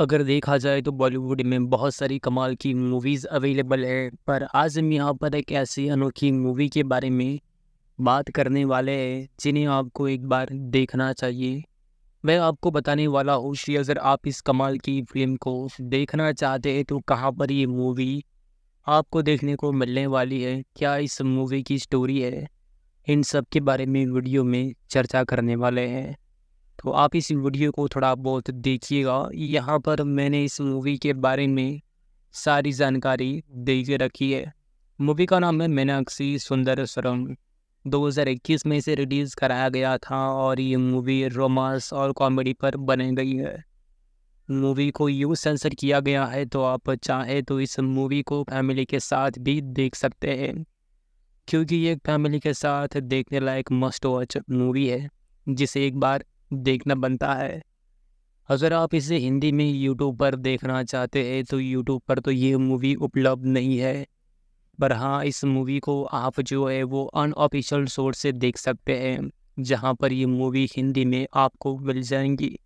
अगर देखा जाए तो बॉलीवुड में बहुत सारी कमाल की मूवीज़ अवेलेबल है पर आज हम यहाँ पर एक ऐसी अनोखी मूवी के बारे में बात करने वाले हैं जिन्हें आपको एक बार देखना चाहिए मैं आपको बताने वाला हूँ श्री अगर आप इस कमाल की फिल्म को देखना चाहते हैं तो कहाँ पर ये मूवी आपको देखने को मिलने वाली है क्या इस मूवी की स्टोरी है इन सब के बारे में वीडियो में चर्चा करने वाले हैं तो आप इस वीडियो को थोड़ा बहुत देखिएगा यहाँ पर मैंने इस मूवी के बारे में सारी जानकारी दे के रखी है मूवी का नाम है मीनाक्षी सुंदर स्वरम दो में इसे रिलीज़ कराया गया था और ये मूवी रोमांस और कॉमेडी पर बनी गई है मूवी को यू सेंसर किया गया है तो आप चाहे तो इस मूवी को फैमिली के साथ भी देख सकते हैं क्योंकि ये फैमिली के साथ देखने लायक मस्ट वॉच मूवी है जिसे एक बार देखना बनता है अगर आप इसे हिंदी में यूट्यूब पर देखना चाहते हैं तो यूट्यूब पर तो ये मूवी उपलब्ध नहीं है पर हाँ इस मूवी को आप जो है वो अनऑफिशियल सोर्स से देख सकते हैं जहाँ पर ये मूवी हिंदी में आपको मिल जाएंगी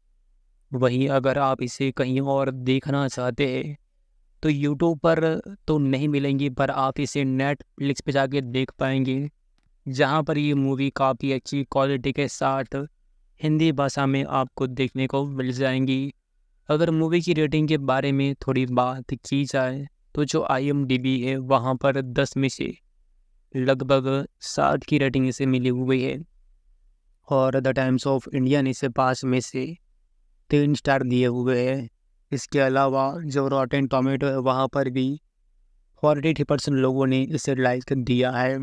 वहीं अगर आप इसे कहीं और देखना चाहते हैं तो यूट्यूब पर तो नहीं मिलेंगी पर आप इसे नेटफ्लिक्स पे जाके देख पाएंगे जहाँ पर ये मूवी काफ़ी अच्छी क्वालिटी के साथ हिंदी भाषा में आपको देखने को मिल जाएंगी अगर मूवी की रेटिंग के बारे में थोड़ी बात की जाए तो जो आई है वहाँ पर दस में से लगभग सात की रेटिंग इसे मिली हुई है और द टाइम्स ऑफ इंडिया ने इसे पाँच में से तीन स्टार दिए हुए हैं इसके अलावा जो रॉटेन टोमेटो है वहाँ पर भी फोर्टी एटी परसेंट लोगों ने इसे लाइक दिया है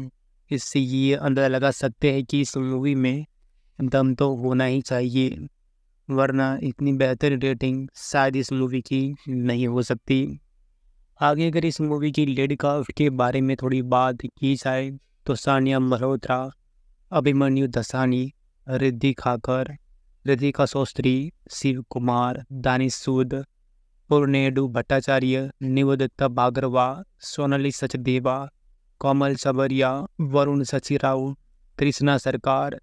इससे ये अंदाज़ा लगा सकते हैं कि इस मूवी में दम तो होना ही चाहिए वरना इतनी बेहतर रेटिंग शायद इस मूवी की नहीं हो सकती आगे अगर इस मूवी की लेडी काफ्ट के बारे में थोड़ी बात की जाए तो सानिया मल्होत्रा अभिमन्यु दसानी रिद्धि खाकर रिधिका शोस्त्री शिव कुमार दानिश सूद पूर्णेडू भट्टाचार्य निवदत्ता बागरवा सोनाली सचदेवा कोमल सबरिया वरुण सचिराव राव कृष्णा सरकार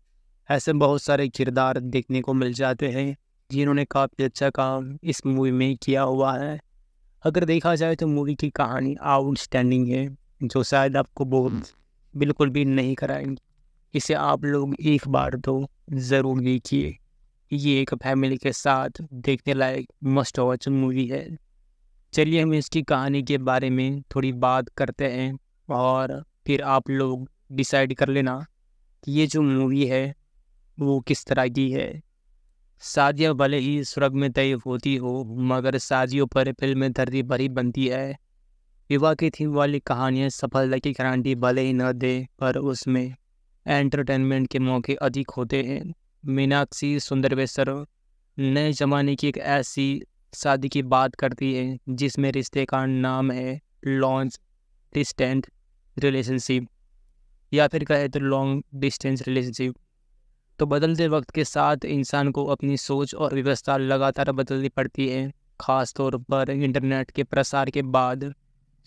ऐसे बहुत सारे किरदार देखने को मिल जाते हैं जिन्होंने काफ़ी अच्छा काम इस मूवी में किया हुआ है अगर देखा जाए तो मूवी की कहानी आउटस्टैंडिंग है जो शायद आपको बहुत हम्म। बिल्कुल भी नहीं कराएंगी इसे आप लोग एक बार तो ज़रूर देखिए ये एक फैमिली के साथ देखने लायक मस्ट वॉच मूवी है चलिए हम इसकी कहानी के बारे में थोड़ी बात करते हैं और फिर आप लोग डिसाइड कर लेना कि ये जो मूवी है वो किस तरह की है शादियाँ भले ही सुरग में तय होती हो मगर शादियों पर फिल्म धरती भरी बनती है विवाह की थीम वाली कहानियाँ सफलता की गारंटी भले ही न दे पर उसमें एंटरटेनमेंट के मौके अधिक होते हैं मीनाक्षी बेसर नए ज़माने की एक ऐसी शादी की बात करती है जिसमें रिश्ते का नाम है लॉन्च डिस्टेंट रिलेशनशिप या फिर कहे तो लॉन्ग डिस्टेंस रिलेशनशिप तो बदलते वक्त के साथ इंसान को अपनी सोच और व्यवस्था लगातार बदलनी पड़ती है ख़ास तौर पर इंटरनेट के प्रसार के बाद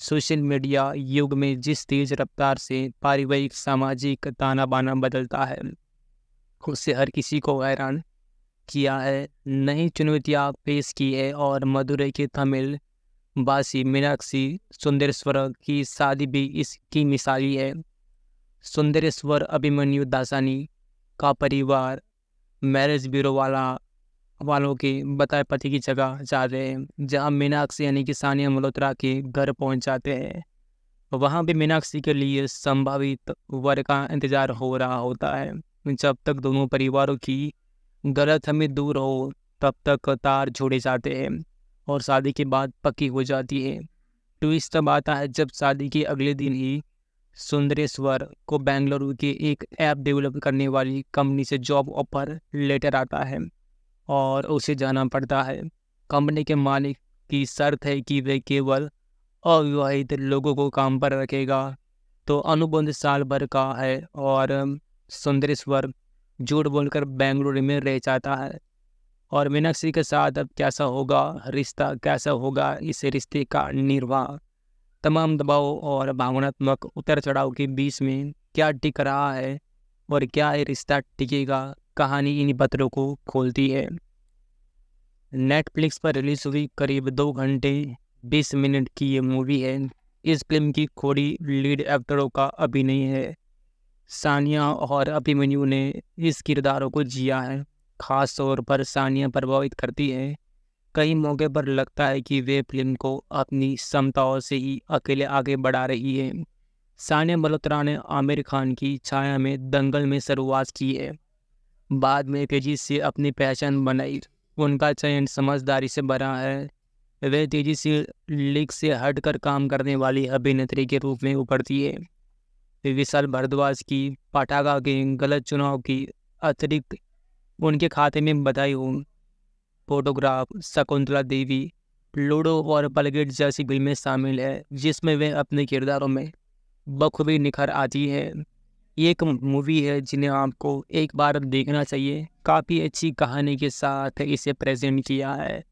सोशल मीडिया युग में जिस तेज़ रफ्तार से पारिवारिक सामाजिक ताना बाना बदलता है उससे हर किसी को हैरान किया है नई चुनौतियाँ पेश की है और मदुरई के तमिल बासी मीनाक्षी सुंदरेश्वर की शादी भी इसकी मिसाली है सुंदरेश्वर अभिमन्यु दासानी का परिवार मैरिज ब्यूरो वाला वालों के बताए पति की जगह जा रहे हैं जहाँ मीनाक्षी यानी कि सानिया मल्होत्रा के घर पहुँच जाते हैं वहाँ भी मीनाक्षी के लिए संभावित वर का इंतज़ार हो रहा होता है जब तक दोनों परिवारों की गलत हमें दूर हो तब तक तार छोड़े जाते हैं और शादी के बाद पक्की हो जाती है ट्विस्ट तब आता है जब शादी के अगले दिन ही सुंदरेश्वर को बेंगलुरु की एक ऐप डेवलप करने वाली कंपनी से जॉब ऑफर लेटर आता है और उसे जाना पड़ता है कंपनी के मालिक की शर्त है कि वे केवल अविवाहित लोगों को काम पर रखेगा तो अनुबंध साल भर का है और सुंदरेश्वर झूठ बोलकर बेंगलुरु में रह जाता है और मीनाक्षी के साथ अब कैसा होगा रिश्ता कैसा होगा इस रिश्ते का निर्वाह तमाम दबाव और भावनात्मक उतर चढ़ाव के बीच में क्या टिक रहा है और क्या ये रिश्ता टिकेगा कहानी इन पत्रों को खोलती है नेटफ्लिक्स पर रिलीज हुई करीब दो घंटे बीस मिनट की ये मूवी है इस फिल्म की खोड़ी लीड एक्टरों का अभिनय है सानिया और अभिमन्यु ने इस किरदारों को जिया है खास तौर पर सानिया प्रभावित करती है कई मौके पर लगता है कि वे फिल्म को अपनी क्षमताओं से ही अकेले आगे बढ़ा रही है सानिया मल्होत्रा ने आमिर खान की छाया में दंगल में शुरुआत की है बाद में तेजी से अपनी पहचान बनाई उनका चयन समझदारी से बना है वे तेजी से लीग से हटकर काम करने वाली अभिनेत्री के रूप में उभरती है विशाल भारद्वाज की पटाखा के गलत चुनाव की अतिरिक्त उनके खाते में बधाई हूँ फोटोग्राफ शकुंतला देवी लूडो और पलगेट जैसी फिल्में शामिल है जिसमें वे अपने किरदारों में बखूबी निखर आती है ये एक मूवी है जिन्हें आपको एक बार देखना चाहिए काफ़ी अच्छी कहानी के साथ इसे प्रेजेंट किया है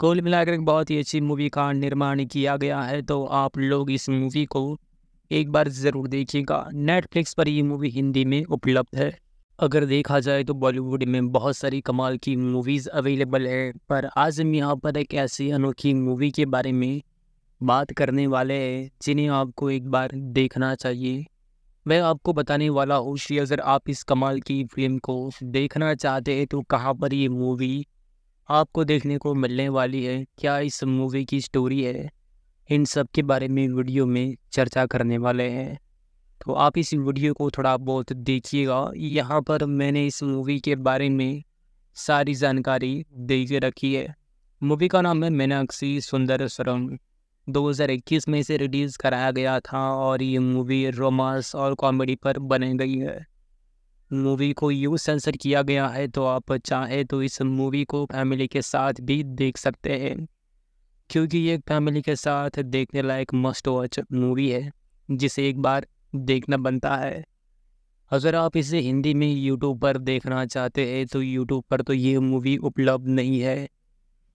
कुल मिलाकर बहुत ही अच्छी मूवी का निर्माण किया गया है तो आप लोग इस मूवी को एक बार ज़रूर देखिएगा नेटफ्लिक्स पर ये मूवी हिंदी में उपलब्ध है अगर देखा जाए तो बॉलीवुड में बहुत सारी कमाल की मूवीज़ अवेलेबल है पर आज हम यहाँ पर एक ऐसी अनोखी मूवी के बारे में बात करने वाले हैं जिन्हें आपको एक बार देखना चाहिए मैं आपको बताने वाला हूँ श्री अगर आप इस कमाल की फिल्म को देखना चाहते हैं तो कहाँ पर ये मूवी आपको देखने को मिलने वाली है क्या इस मूवी की स्टोरी है इन सब के बारे में वीडियो में चर्चा करने वाले हैं तो आप इस वीडियो को थोड़ा बहुत देखिएगा यहाँ पर मैंने इस मूवी के बारे में सारी जानकारी दे के रखी है मूवी का नाम है मीनाक्षी सुंदर स्वरम दो में इसे रिलीज़ कराया गया था और ये मूवी रोमांस और कॉमेडी पर बनी गई है मूवी को यू सेंसर किया गया है तो आप चाहे तो इस मूवी को फैमिली के साथ भी देख सकते हैं क्योंकि ये फैमिली के साथ देखने लायक मस्ट वॉच मूवी है जिसे एक बार देखना बनता है अगर आप इसे हिंदी में यूट्यूब पर देखना चाहते हैं तो यूट्यूब पर तो ये मूवी उपलब्ध नहीं है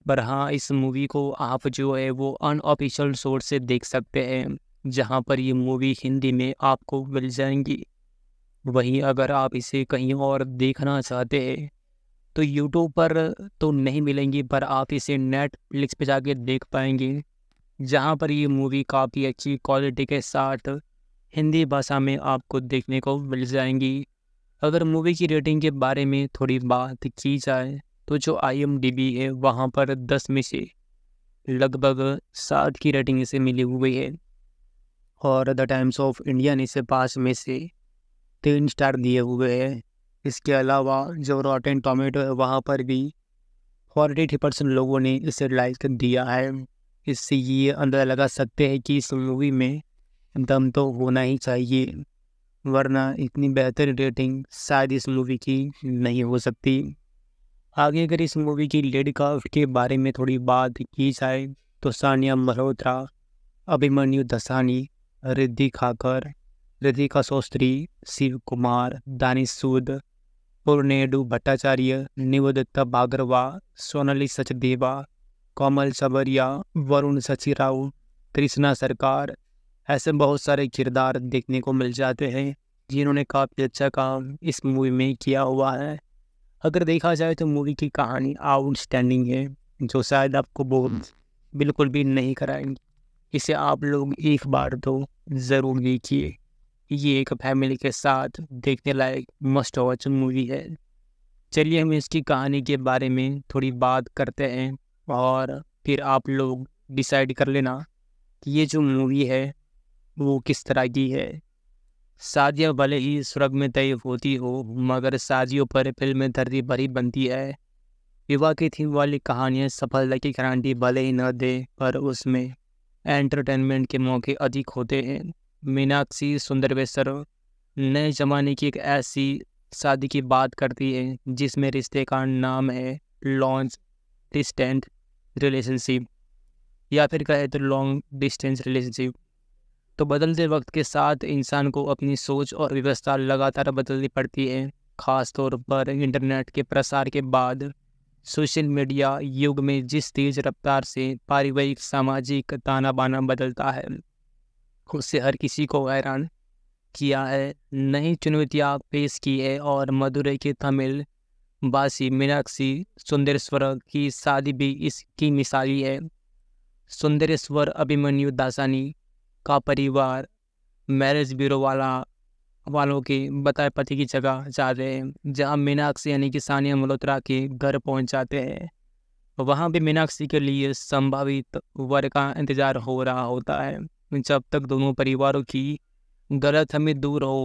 पर हाँ इस मूवी को आप जो है वो अनऑफिशियल सोर्स से देख सकते हैं जहाँ पर ये मूवी हिंदी में आपको मिल जाएंगी वहीं अगर आप इसे कहीं और देखना चाहते हैं तो यूट्यूब पर तो नहीं मिलेंगी पर आप इसे नेटफ्लिक्स पे जाके देख पाएंगे जहाँ पर ये मूवी काफ़ी अच्छी क्वालिटी के साथ हिंदी भाषा में आपको देखने को मिल जाएंगी अगर मूवी की रेटिंग के बारे में थोड़ी बात की जाए तो जो आई एम डी बी है वहाँ पर दस में से लगभग सात की रेटिंग इसे मिली हुई है और द टाइम्स ऑफ इंडिया ने इसे पाँच में से तीन स्टार दिए हुए हैं इसके अलावा जो रॉटेन टोमेटो है वहाँ पर भी फोर्टी परसेंट लोगों ने इसे लाइक दिया है इससे ये अंदाज़ा लगा सकते हैं कि इस मूवी में दम तो होना ही चाहिए वरना इतनी बेहतर रेटिंग शायद इस मूवी की नहीं हो सकती आगे अगर इस मूवी की लेड काफ के बारे में थोड़ी बात की जाए तो सानिया मल्होत्रा अभिमन्यु दसानी रिद्धि खाकर रिधिका शोस्त्री शिव कुमार दानिश सूद पुरनेडू भट्टाचार्य निवदत्ता बागरवा सोनाली सचदेवा कोमल सबरिया वरुण सचिराव कृष्णा सरकार ऐसे बहुत सारे किरदार देखने को मिल जाते हैं जिन्होंने काफ़ी अच्छा काम इस मूवी में किया हुआ है अगर देखा जाए तो मूवी की कहानी आउटस्टैंडिंग है जो शायद आपको बहुत हम्म। बिल्कुल भी नहीं कराएंगे इसे आप लोग एक बार तो ज़रूर देखिए ये एक फैमिली के साथ देखने लायक मस्ट वॉच मूवी है चलिए हम इसकी कहानी के बारे में थोड़ी बात करते हैं और फिर आप लोग डिसाइड कर लेना कि ये जो मूवी है वो किस तरह की है साजिया भले ही सुरग में तय होती हो मगर साजियों पर फिल्म धरती भरी बनती है विवाह की थीम वाली कहानियाँ सफलता की गारंटी भले ही न दें पर उसमें एंटरटेनमेंट के मौके अधिक होते हैं मीनाक्षी बेसर नए ज़माने की एक ऐसी शादी की बात करती है जिसमें रिश्ते का नाम है लॉन्च डिस्टेंट रिलेशनशिप या फिर कहे तो लॉन्ग डिस्टेंस रिलेशनशिप तो बदलते वक्त के साथ इंसान को अपनी सोच और व्यवस्था लगातार बदलनी पड़ती है ख़ास तौर पर इंटरनेट के प्रसार के बाद सोशल मीडिया युग में जिस तेज़ रफ्तार से पारिवारिक सामाजिक ताना बाना बदलता है उससे हर किसी को हैरान किया है नई चुनौतियाँ पेश की है और मदुरई के तमिल बासी मीनाक्षी सुंदरेश्वर की शादी भी इसकी मिसाली है सुंदरेश्वर अभिमन्यु दासानी का परिवार मैरिज ब्यूरो वाला वालों के बताए पति की जगह जा रहे हैं जहाँ मीनाक्षी यानी कि सानिया मल्होत्रा के घर पहुँच जाते हैं वहाँ भी मीनाक्षी के लिए संभावित वर का इंतज़ार हो रहा होता है जब तक दोनों परिवारों की गलत हमें दूर हो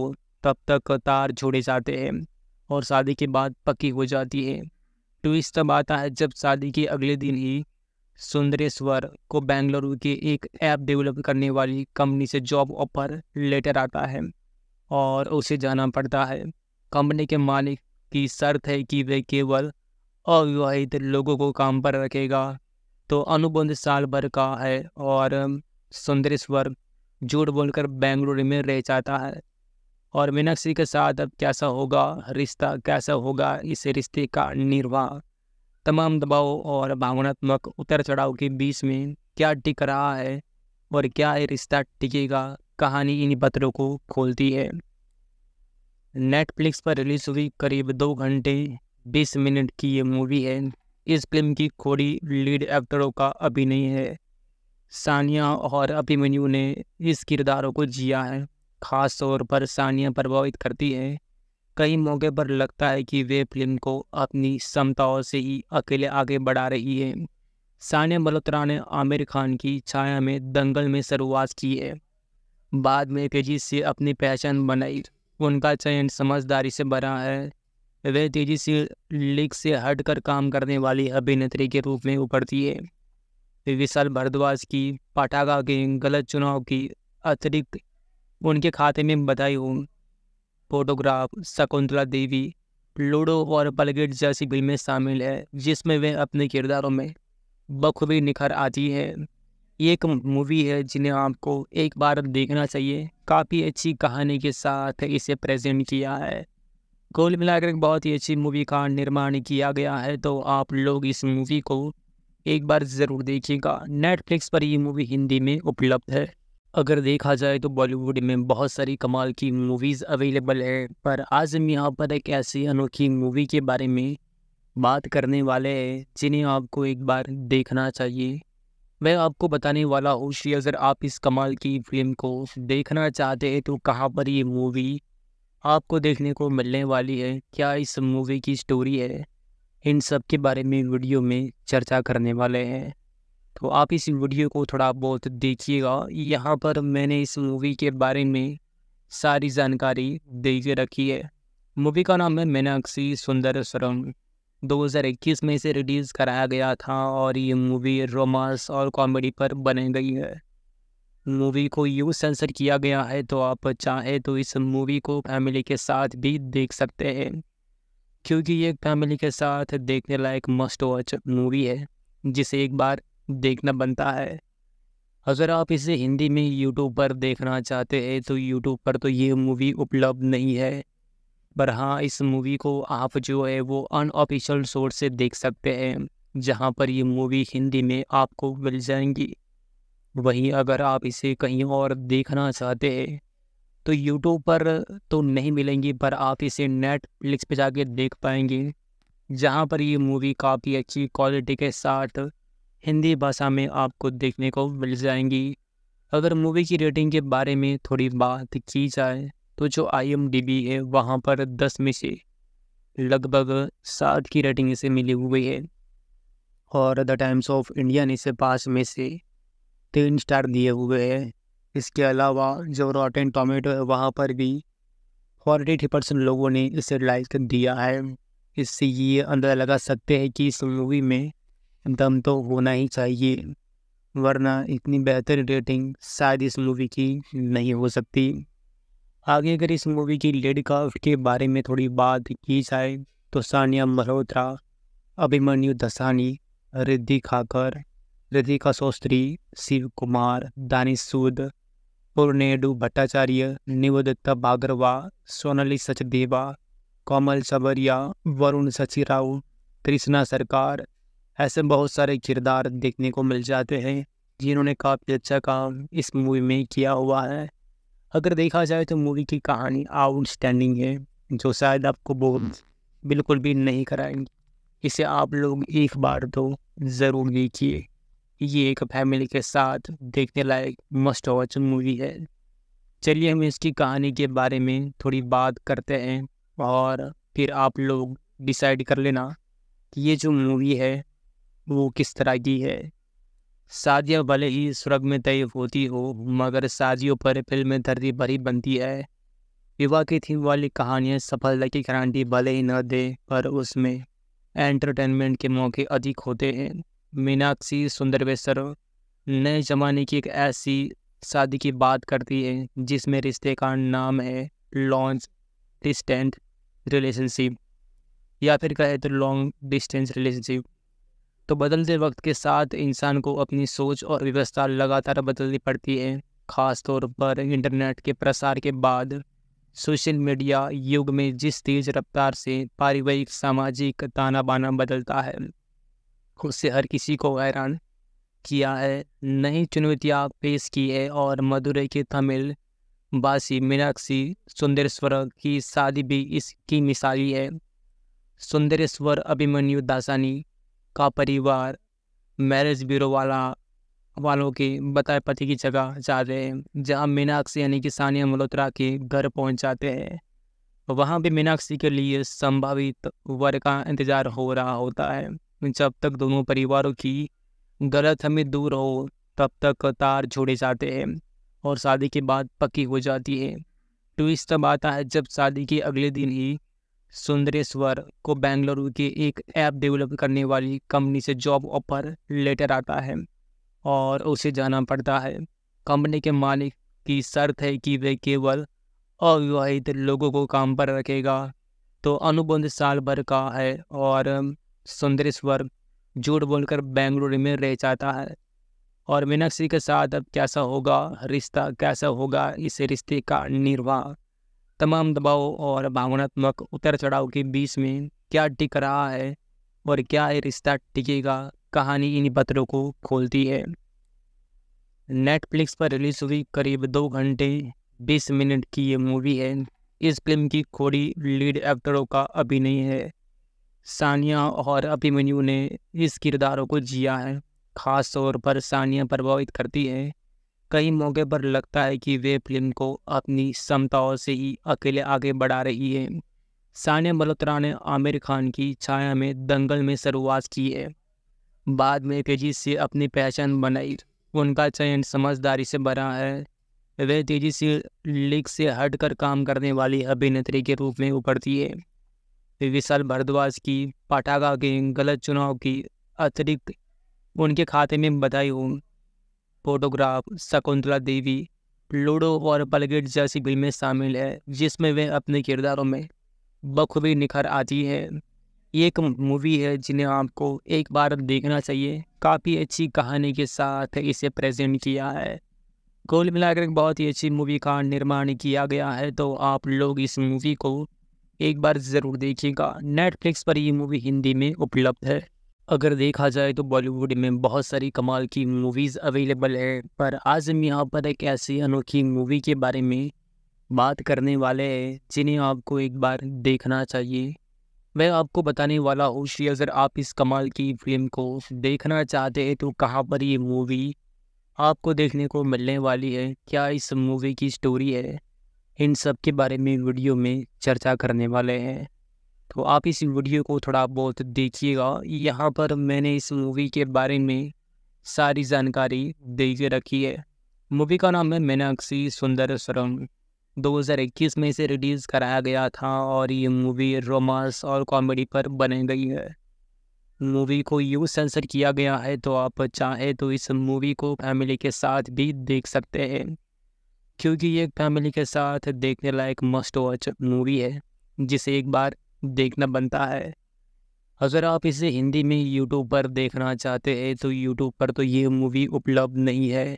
तब तक तार छोड़े जाते हैं और शादी के बाद पक्की हो जाती है ट्विस्ट तब आता है जब शादी के अगले दिन ही सुंदरेश्वर को बेंगलुरु के एक ऐप डेवलप करने वाली कंपनी से जॉब ऑफर लेटर आता है और उसे जाना पड़ता है कंपनी के मालिक की शर्त है कि वे केवल अविवाहित लोगों को काम पर रखेगा तो अनुबंध साल भर का है और सुंदरेश्वर झूठ बोलकर बेंगलुरु में रह जाता है और मीनाक्षी के साथ अब कैसा होगा रिश्ता कैसा होगा इस रिश्ते का निर्वाह तमाम दबाव और भावनात्मक उतर चढ़ाव के बीच में क्या टिक रहा है और क्या ये रिश्ता टिकेगा कहानी इन पत्रों को खोलती है नेटफ्लिक्स पर रिलीज हुई करीब दो घंटे बीस मिनट की ये मूवी है इस फिल्म की खोड़ी लीड एक्टरों का अभिनय है सानिया और अभिमन्यु ने इस किरदारों को जिया है खास तौर पर सानिया प्रभावित करती है कई मौके पर लगता है कि वे फिल्म को अपनी क्षमताओं से ही अकेले आगे बढ़ा रही है सानिया मल्होत्रा ने आमिर खान की छाया में दंगल में शुरुआत की है बाद में तेजी से अपनी पहचान बनाई उनका चयन समझदारी से बना है वे तेजी से लीग से हटकर काम करने वाली अभिनेत्री के रूप में उभरती है विशाल भारद्वाज की पटाखा के गलत चुनाव की अतिरिक्त उनके खाते में बधाई हूँ फोटोग्राफ शकुंतला देवी लूडो और बलगेट जैसी फिल्में शामिल है जिसमें वे अपने किरदारों में बखूबी निखर आती है ये एक मूवी है जिन्हें आपको एक बार देखना चाहिए काफ़ी अच्छी कहानी के साथ इसे प्रेजेंट किया है कुल मिलाकर एक बहुत ही अच्छी मूवी का निर्माण किया गया है तो आप लोग इस मूवी को एक बार ज़रूर देखिएगा नेटफ्लिक्स पर ये मूवी हिंदी में उपलब्ध है अगर देखा जाए तो बॉलीवुड में बहुत सारी कमाल की मूवीज़ अवेलेबल है पर आज हम यहाँ पर एक ऐसी अनोखी मूवी के बारे में बात करने वाले हैं जिन्हें आपको एक बार देखना चाहिए मैं आपको बताने वाला हूँ कि अगर आप इस कमाल की फिल्म को देखना चाहते हैं तो कहाँ पर ये मूवी आपको देखने को मिलने वाली है क्या इस मूवी की स्टोरी है इन सब के बारे में वीडियो में चर्चा करने वाले हैं तो आप इस वीडियो को थोड़ा बहुत देखिएगा यहाँ पर मैंने इस मूवी के बारे में सारी जानकारी दे के रखी है मूवी का नाम है मीनाक्षी सुंदर स्वरम 2021 में इसे रिलीज़ कराया गया था और ये मूवी रोमांस और कॉमेडी पर बनी गई है मूवी को यू सेंसर किया गया है तो आप चाहे तो इस मूवी को फैमिली के साथ भी देख सकते हैं क्योंकि ये फैमिली के साथ देखने लायक मस्ट वॉच मूवी है जिसे एक बार देखना बनता है अगर आप इसे हिंदी में यूट्यूब पर देखना चाहते हैं तो यूट्यूब पर तो ये मूवी उपलब्ध नहीं है पर हाँ इस मूवी को आप जो है वो अनऑफिशियल सोर्स से देख सकते हैं जहाँ पर ये मूवी हिंदी में आपको मिल जाएंगी वहीं अगर आप इसे कहीं और देखना चाहते हैं तो यूट्यूब पर तो नहीं मिलेंगी पर आप इसे नेटफ्लिक्स पे जाके देख पाएंगे जहाँ पर ये मूवी काफ़ी अच्छी क्वालिटी के साथ हिंदी भाषा में आपको देखने को मिल जाएंगी अगर मूवी की रेटिंग के बारे में थोड़ी बात की जाए तो जो आई है वहाँ पर दस में से लगभग सात की रेटिंग इसे मिली हुई है और द टाइम्स ऑफ इंडिया ने इसे पाँच में से तीन स्टार दिए हुए हैं इसके अलावा जो रॉटेन टोमेटो है वहाँ पर भी फोर्टी एट परसेंट लोगों ने इसे लाइक दिया है इससे ये अंदाज़ा लगा सकते हैं कि इस मूवी में दम तो होना ही चाहिए वरना इतनी बेहतर रेटिंग शायद इस मूवी की नहीं हो सकती आगे अगर इस मूवी की लेड क्राफ्ट के बारे में थोड़ी बात की जाए तो सानिया मल्होत्रा अभिमन्यु दसानी रिद्धि खाकर रिधिका शोस्त्री शिव कुमार दानिश सूद पुर्नेडू भट्टाचार्य निवदत्ता बागरवा सोनाली सचदेवा कोमल सबरिया वरुण सचिराव राव कृष्णा सरकार ऐसे बहुत सारे किरदार देखने को मिल जाते हैं जिन्होंने काफ़ी अच्छा काम इस मूवी में किया हुआ है अगर देखा जाए तो मूवी की कहानी आउटस्टैंडिंग है जो शायद आपको बहुत बिल्कुल भी नहीं कराएंगे इसे आप लोग एक बार तो ज़रूर देखिए ये एक फैमिली के साथ देखने लायक मस्ट वॉच मूवी है चलिए हम इसकी कहानी के बारे में थोड़ी बात करते हैं और फिर आप लोग डिसाइड कर लेना कि ये जो मूवी है वो किस तरह की है शादियाँ भले ही सुरग में तय होती हो मगर साजियों पर फिल्म धरती भरी बनती है विवाह की थीम वाली कहानियाँ सफलता की गारंटी भले ही न दे पर उसमें एंटरटेनमेंट के मौके अधिक होते हैं मीनाक्षी सुंदरवेसर नए ज़माने की एक ऐसी शादी की बात करती है जिसमें रिश्ते का नाम है लॉन्च डिस्टेंट रिलेशनशिप या फिर कहे तो लॉन्ग डिस्टेंस रिलेशनशिप तो बदलते वक्त के साथ इंसान को अपनी सोच और व्यवस्था लगातार बदलनी पड़ती है ख़ास तौर पर इंटरनेट के प्रसार के बाद सोशल मीडिया युग में जिस तेज़ रफ्तार से पारिवारिक सामाजिक ताना बाना बदलता है उससे हर किसी को हैरान किया है नई चुनौतियाँ पेश की है और मदुरई के तमिल बासी मीनाक्षी सुंदरेश्वर की शादी भी इसकी मिसाली है सुंदरेश्वर अभिमन्यु दासानी का परिवार मैरिज ब्यूरो वाला वालों के बताए पति की जगह जा रहे हैं जहाँ मीनाक्षी यानी कि सानिया मल्होत्रा के घर पहुँच जाते हैं वहाँ भी मीनाक्षी के लिए संभावित वर का इंतज़ार हो रहा होता है जब तक दोनों परिवारों की गलत हमें दूर हो तब तक तार छोड़े जाते हैं और शादी के बाद पक्की हो जाती है ट्विस्ट तब आता है जब शादी के अगले दिन ही सुंदरेश्वर को बेंगलुरु की एक ऐप डेवलप करने वाली कंपनी से जॉब ऑफर लेटर आता है और उसे जाना पड़ता है कंपनी के मालिक की शर्त है कि वे केवल अविवाहित लोगों को काम पर रखेगा तो अनुबंध साल भर का है और सुंदरेश्वर झूठ बोलकर बेंगलुरु में रह जाता है और मीनाक्षी के साथ अब कैसा होगा रिश्ता कैसा होगा इस रिश्ते का निर्वाह तमाम दबाव और भावनात्मक उतर चढ़ाव के बीच में क्या टिक रहा है और क्या ये रिश्ता टिकेगा कहानी इन पत्रों को खोलती है नेटफ्लिक्स पर रिलीज हुई करीब दो घंटे बीस मिनट की ये मूवी है इस फिल्म की खोड़ी लीड एक्टरों का अभिनय है सानिया और अभिमन्यु ने इस किरदारों को जिया है खास तौर पर सानिया प्रभावित करती है कई मौके पर लगता है कि वे फिल्म को अपनी क्षमताओं से ही अकेले आगे बढ़ा रही है सानिया मल्होत्रा ने आमिर खान की छाया में दंगल में शुरुआत की है बाद में तेजी से अपनी पहचान बनाई उनका चयन समझदारी से बना है वे तेजी से लीग से हटकर काम करने वाली अभिनेत्री के रूप में उभरती है विशाल भारद्वाज की पटाखा के गलत चुनाव की अतिरिक्त उनके खाते में बधाई हूँ फोटोग्राफ शकुंतला देवी लूडो और पलगेट जैसी फिल्में शामिल है जिसमें वे अपने किरदारों में बखूबी निखर आती है एक मूवी है जिन्हें आपको एक बार देखना चाहिए काफ़ी अच्छी कहानी के साथ इसे प्रेजेंट किया है कुल मिलाकर बहुत ही अच्छी मूवी का निर्माण किया गया है तो आप लोग इस मूवी को एक बार ज़रूर देखिएगा नेटफ्लिक्स पर ये मूवी हिंदी में उपलब्ध है अगर देखा जाए तो बॉलीवुड में बहुत सारी कमाल की मूवीज़ अवेलेबल है पर आज हम यहाँ पर एक ऐसी अनोखी मूवी के बारे में बात करने वाले हैं जिन्हें आपको एक बार देखना चाहिए मैं आपको बताने वाला हूँ श्री अगर आप इस कमाल की फिल्म को देखना चाहते हैं तो कहाँ पर ये मूवी आपको देखने को मिलने वाली है क्या इस मूवी की स्टोरी है इन सब के बारे में वीडियो में चर्चा करने वाले हैं तो आप इस वीडियो को थोड़ा बहुत देखिएगा यहाँ पर मैंने इस मूवी के बारे में सारी जानकारी दे के रखी है मूवी का नाम है मीनाक्षी सुंदर सुरंग 2021 में इसे रिलीज़ कराया गया था और ये मूवी रोमांस और कॉमेडी पर बनी गई है मूवी को यू सेंसर किया गया है तो आप चाहे तो इस मूवी को फैमिली के साथ भी देख सकते हैं क्योंकि ये फैमिली के साथ देखने लायक मस्ट वॉच मूवी है जिसे एक बार देखना बनता है अगर आप इसे हिंदी में यूट्यूब पर देखना चाहते हैं तो यूट्यूब पर तो ये मूवी उपलब्ध नहीं है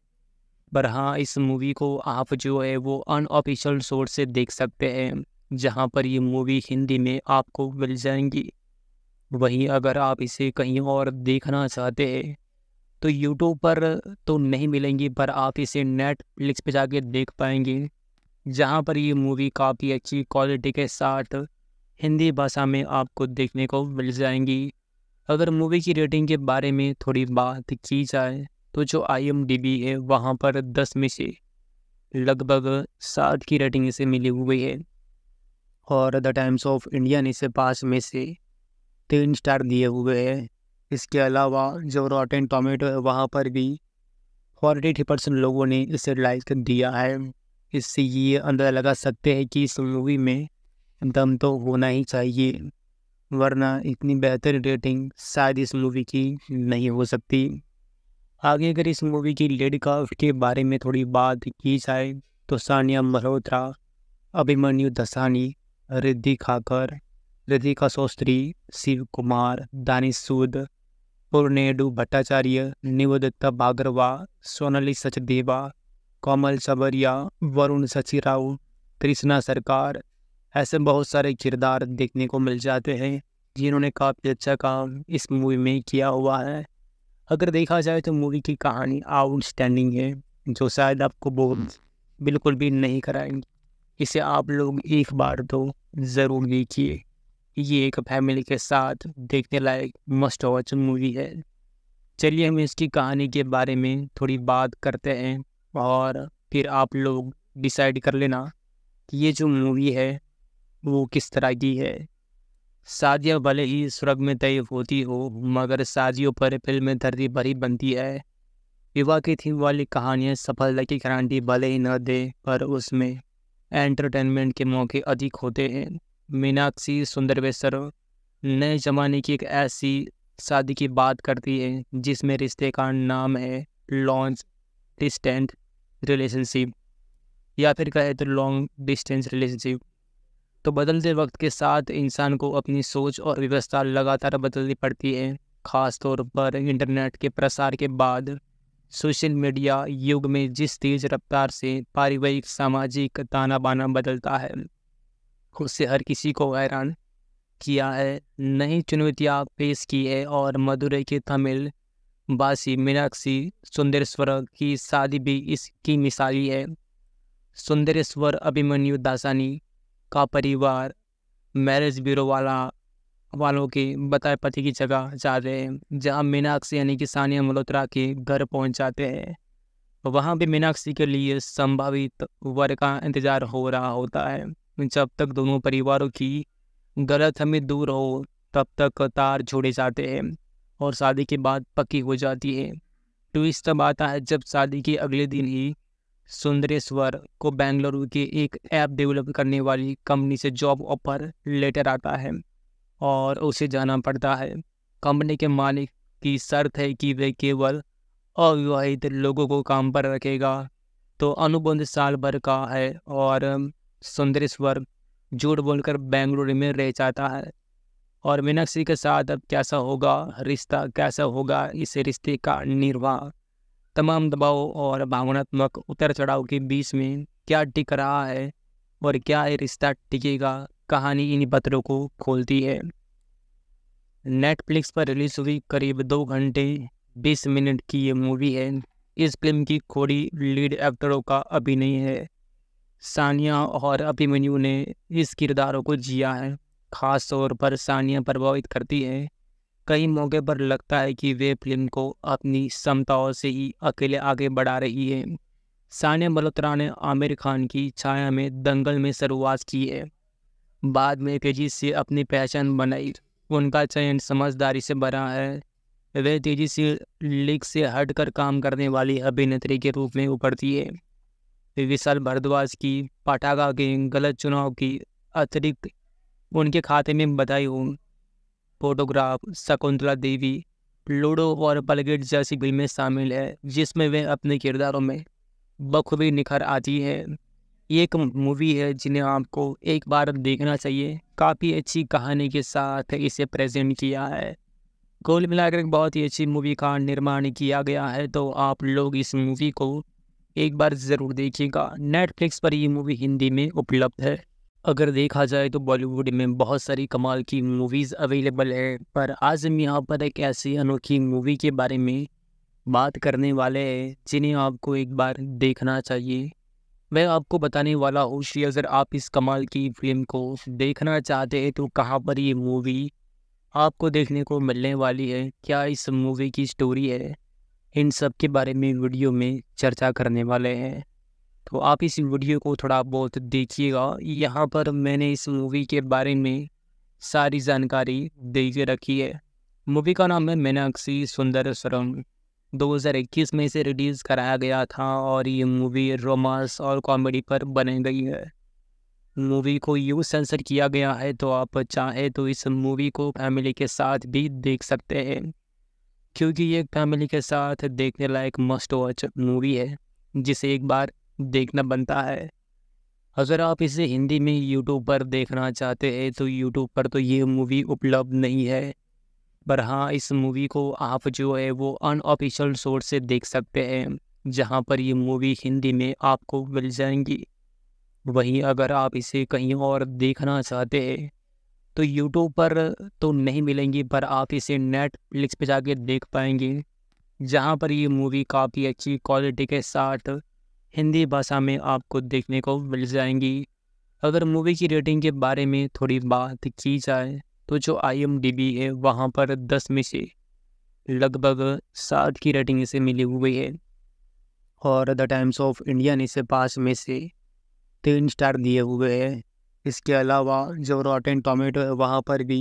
पर हाँ इस मूवी को आप जो है वो अनऑफिशियल सोर्स से देख सकते हैं जहाँ पर ये मूवी हिंदी में आपको मिल जाएंगी वहीं अगर आप इसे कहीं और देखना चाहते हैं तो यूट्यूब पर तो नहीं मिलेंगी पर आप इसे नेटफ्लिक्स पे जाके देख पाएंगे जहाँ पर ये मूवी काफ़ी अच्छी क्वालिटी के साथ हिंदी भाषा में आपको देखने को मिल जाएंगी अगर मूवी की रेटिंग के बारे में थोड़ी बात की जाए तो जो आई है वहाँ पर दस में से लगभग सात की रेटिंग इसे मिली हुई है और द टाइम्स ऑफ इंडिया ने इसे पाँच में से तीन स्टार दिए हुए हैं इसके अलावा जो रॉटन टोमेटो है वहाँ पर भी फोर्टी थ्री परसेंट लोगों ने इसे लाइक दिया है इससे ये अंदाज़ा लगा सकते हैं कि इस मूवी में दम तो होना ही चाहिए वरना इतनी बेहतर रेटिंग शायद इस मूवी की नहीं हो सकती आगे अगर इस मूवी की लेड काफ के बारे में थोड़ी बात की जाए तो सानिया मल्होत्रा अभिमन्यु दसानी रिद्धि खाकर रिधिका शोस्त्री शिव कुमार दानिश सूद पुर्नेडू भट्टाचार्य निवदत्ता बागरवा सोनाली सचदेवा कोमल सबरिया वरुण सचिराव कृष्णा सरकार ऐसे बहुत सारे किरदार देखने को मिल जाते हैं जिन्होंने काफ़ी अच्छा काम इस मूवी में किया हुआ है अगर देखा जाए तो मूवी की कहानी आउटस्टैंडिंग है जो शायद आपको बहुत बिल्कुल भी नहीं कराएंगी इसे आप लोग एक बार तो ज़रूर देखिए ये एक फैमिली के साथ देखने लायक मस्ट वॉच मूवी है चलिए हम इसकी कहानी के बारे में थोड़ी बात करते हैं और फिर आप लोग डिसाइड कर लेना कि ये जो मूवी है वो किस तरह की है शादियाँ भले ही सुरग में तय होती हो मगर शादियों पर फिल्म धरती भरी बनती है विवाह की थीम वाली कहानियाँ सफलता की गारंटी भले ही न दे पर उसमें एंटरटेनमेंट के मौके अधिक होते हैं मीनाक्षी सुंदरवेसर नए ज़माने की एक ऐसी शादी की बात करती है जिसमें रिश्ते का नाम है लॉन्च डिस्टेंट रिलेशनशिप या फिर कहे तो लॉन्ग डिस्टेंस रिलेशनशिप तो बदलते वक्त के साथ इंसान को अपनी सोच और व्यवस्था लगातार बदलनी पड़ती है ख़ास तौर पर इंटरनेट के प्रसार के बाद सोशल मीडिया युग में जिस तेज रफ्तार से पारिवारिक सामाजिक ताना बाना बदलता है उससे हर किसी को हैरान किया है नई चुनौतियाँ पेश की है और मदुरई के तमिल बासी मीनाक्षी सुंदरेश्वर की शादी भी इसकी मिसाली है सुंदरेश्वर अभिमन्यु दासानी का परिवार मैरिज ब्यूरो वाला वालों के बताए पति की जगह जा रहे हैं जहाँ मीनाक्षी यानी कि सानिया मल्होत्रा के घर पहुँच जाते हैं वहाँ भी मीनाक्षी के लिए संभावित वर का इंतज़ार हो रहा होता है जब तक दोनों परिवारों की गलत हमें दूर हो तब तक तार छोड़े जाते हैं और शादी के बाद पक्की हो जाती है ट्विस्ट तब आता है जब शादी के अगले दिन ही सुंदरेश्वर को बेंगलुरु की एक ऐप डेवलप करने वाली कंपनी से जॉब ऑफर लेटर आता है और उसे जाना पड़ता है कंपनी के मालिक की शर्त है कि वे केवल अविवाहित लोगों को काम पर रखेगा तो अनुबंध साल भर का है और सुंदरेश्वर झूठ बोलकर बेंगलुरु में रह जाता है और मीनाक्षी के साथ अब कैसा होगा रिश्ता कैसा होगा इस रिश्ते का निर्वाह तमाम दबाव और भावनात्मक उतर चढ़ाव के बीच में क्या टिक रहा है और क्या ये रिश्ता टिकेगा कहानी इन पत्रों को खोलती है नेटफ्लिक्स पर रिलीज हुई करीब दो घंटे बीस मिनट की ये मूवी है इस फिल्म की खोड़ी लीड एक्टरों का अभिनय है सानिया और अभिमन्यु ने इस किरदारों को जिया है खास तौर पर सानिया प्रभावित करती है कई मौके पर लगता है कि वे फिल्म को अपनी क्षमताओं से ही अकेले आगे बढ़ा रही है सानिया मल्होत्रा ने आमिर खान की छाया में दंगल में शुरुआत की है बाद में तेजी से अपनी पहचान बनाई उनका चयन समझदारी से बना है वे तेजी से लीग से हटकर काम करने वाली अभिनेत्री के रूप में उभरती है विशाल भारद्वाज की पटाखा के गलत चुनाव की अतिरिक्त उनके खाते में बधाई हूँ फोटोग्राफ शकुंतला देवी लूडो और बलगेट जैसी फिल्में शामिल है जिसमें वे अपने किरदारों में बखूबी निखर आती हैं एक मूवी है जिन्हें आपको एक बार देखना चाहिए काफ़ी अच्छी कहानी के साथ इसे प्रेजेंट किया है कुल मिलाकर एक बहुत ही अच्छी मूवी का निर्माण किया गया है तो आप लोग इस मूवी को एक बार ज़रूर देखिएगा नेटफ्लिक्स पर ये मूवी हिंदी में उपलब्ध है अगर देखा जाए तो बॉलीवुड में बहुत सारी कमाल की मूवीज़ अवेलेबल है पर आज हम यहाँ पर एक ऐसी अनोखी मूवी के बारे में बात करने वाले हैं जिन्हें आपको एक बार देखना चाहिए मैं आपको बताने वाला हूँ श्री अगर आप इस कमाल की फिल्म को देखना चाहते हैं तो कहाँ पर ये मूवी आपको देखने को मिलने वाली है क्या इस मूवी की स्टोरी है इन सब के बारे में वीडियो में चर्चा करने वाले हैं तो आप इस वीडियो को थोड़ा बहुत देखिएगा यहाँ पर मैंने इस मूवी के बारे में सारी जानकारी दे के रखी है मूवी का नाम है मीनाक्षी सुंदर स्वरम 2021 में इसे रिलीज़ कराया गया था और ये मूवी रोमांस और कॉमेडी पर बनी गई है मूवी को यू सेंसर किया गया है तो आप चाहे तो इस मूवी को फैमिली के साथ भी देख सकते हैं क्योंकि ये फैमिली के साथ देखने लायक मस्ट वॉच मूवी है जिसे एक बार देखना बनता है अगर आप इसे हिंदी में यूट्यूब पर देखना चाहते हैं तो यूट्यूब पर तो ये मूवी उपलब्ध नहीं है पर हाँ इस मूवी को आप जो है वो अनऑफिशियल सोर्स से देख सकते हैं जहाँ पर ये मूवी हिंदी में आपको मिल जाएंगी वहीं अगर आप इसे कहीं और देखना चाहते हैं तो यूट्यूब पर तो नहीं मिलेंगी पर आप इसे नेटफ्लिक्स पर जाके देख पाएंगे जहाँ पर ये मूवी काफ़ी अच्छी क्वालिटी के साथ हिंदी भाषा में आपको देखने को मिल जाएंगी अगर मूवी की रेटिंग के बारे में थोड़ी बात की जाए तो जो आई है वहाँ पर दस में से लगभग सात की रेटिंग इसे मिली हुई है और द टाइम्स ऑफ इंडिया ने इसे पाँच में से तीन स्टार दिए हुए हैं इसके अलावा जो रॉटेन टोमेटो है वहाँ पर भी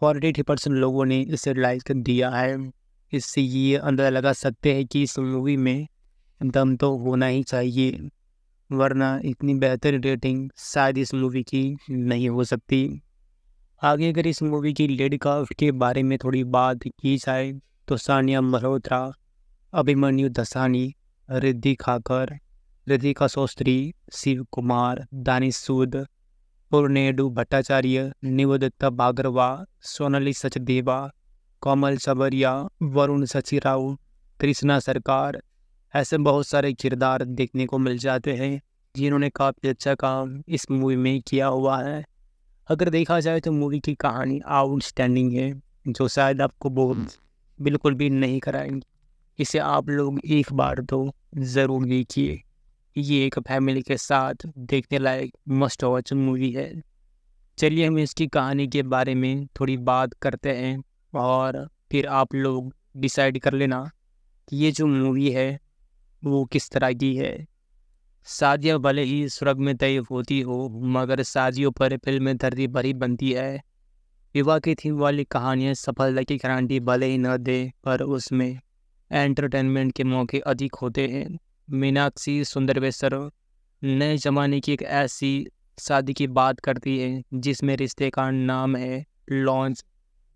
फोर्टी थ्री परसेंट लोगों ने इसे लाइक दिया है इससे ये अंदाज़ा लगा सकते हैं कि इस मूवी में दम तो होना ही चाहिए वरना इतनी बेहतर रेटिंग शायद इस मूवी की नहीं हो सकती आगे अगर इस मूवी की लेड क्राफ्ट के बारे में थोड़ी बात की जाए तो सानिया मल्होत्रा अभिमन्यु दसानी रिद्धि खाकर रिधिका शोस्त्री शिव कुमार दानिश सूद पूर्णेडू भट्टाचार्य निवदत्ता बागरवा सोनाली सचदेवा कोमल सबरिया वरुण सचिराव कृष्णा सरकार ऐसे बहुत सारे किरदार देखने को मिल जाते हैं जिन्होंने काफ़ी अच्छा काम इस मूवी में किया हुआ है अगर देखा जाए तो मूवी की कहानी आउटस्टैंडिंग है जो शायद आपको बहुत बिल्कुल भी नहीं कराएंगे इसे आप लोग एक बार तो ज़रूर देखिए ये एक फैमिली के साथ देखने लायक मस्ट वॉच मूवी है चलिए हम इसकी कहानी के बारे में थोड़ी बात करते हैं और फिर आप लोग डिसाइड कर लेना कि ये जो मूवी है वो किस तरह की है साजिया भले ही सुरग में तय होती हो मगर साजियों पर फिल्म धरती भरी बनती है विवाह की थीम वाली कहानियाँ सफलता की गारंटी भले ही न दे पर उसमें एंटरटेनमेंट के मौके अधिक होते हैं मीनाक्षी सुंदरवेसर नए जमाने की एक ऐसी शादी की बात करती है जिसमें रिश्ते का नाम है लॉन्च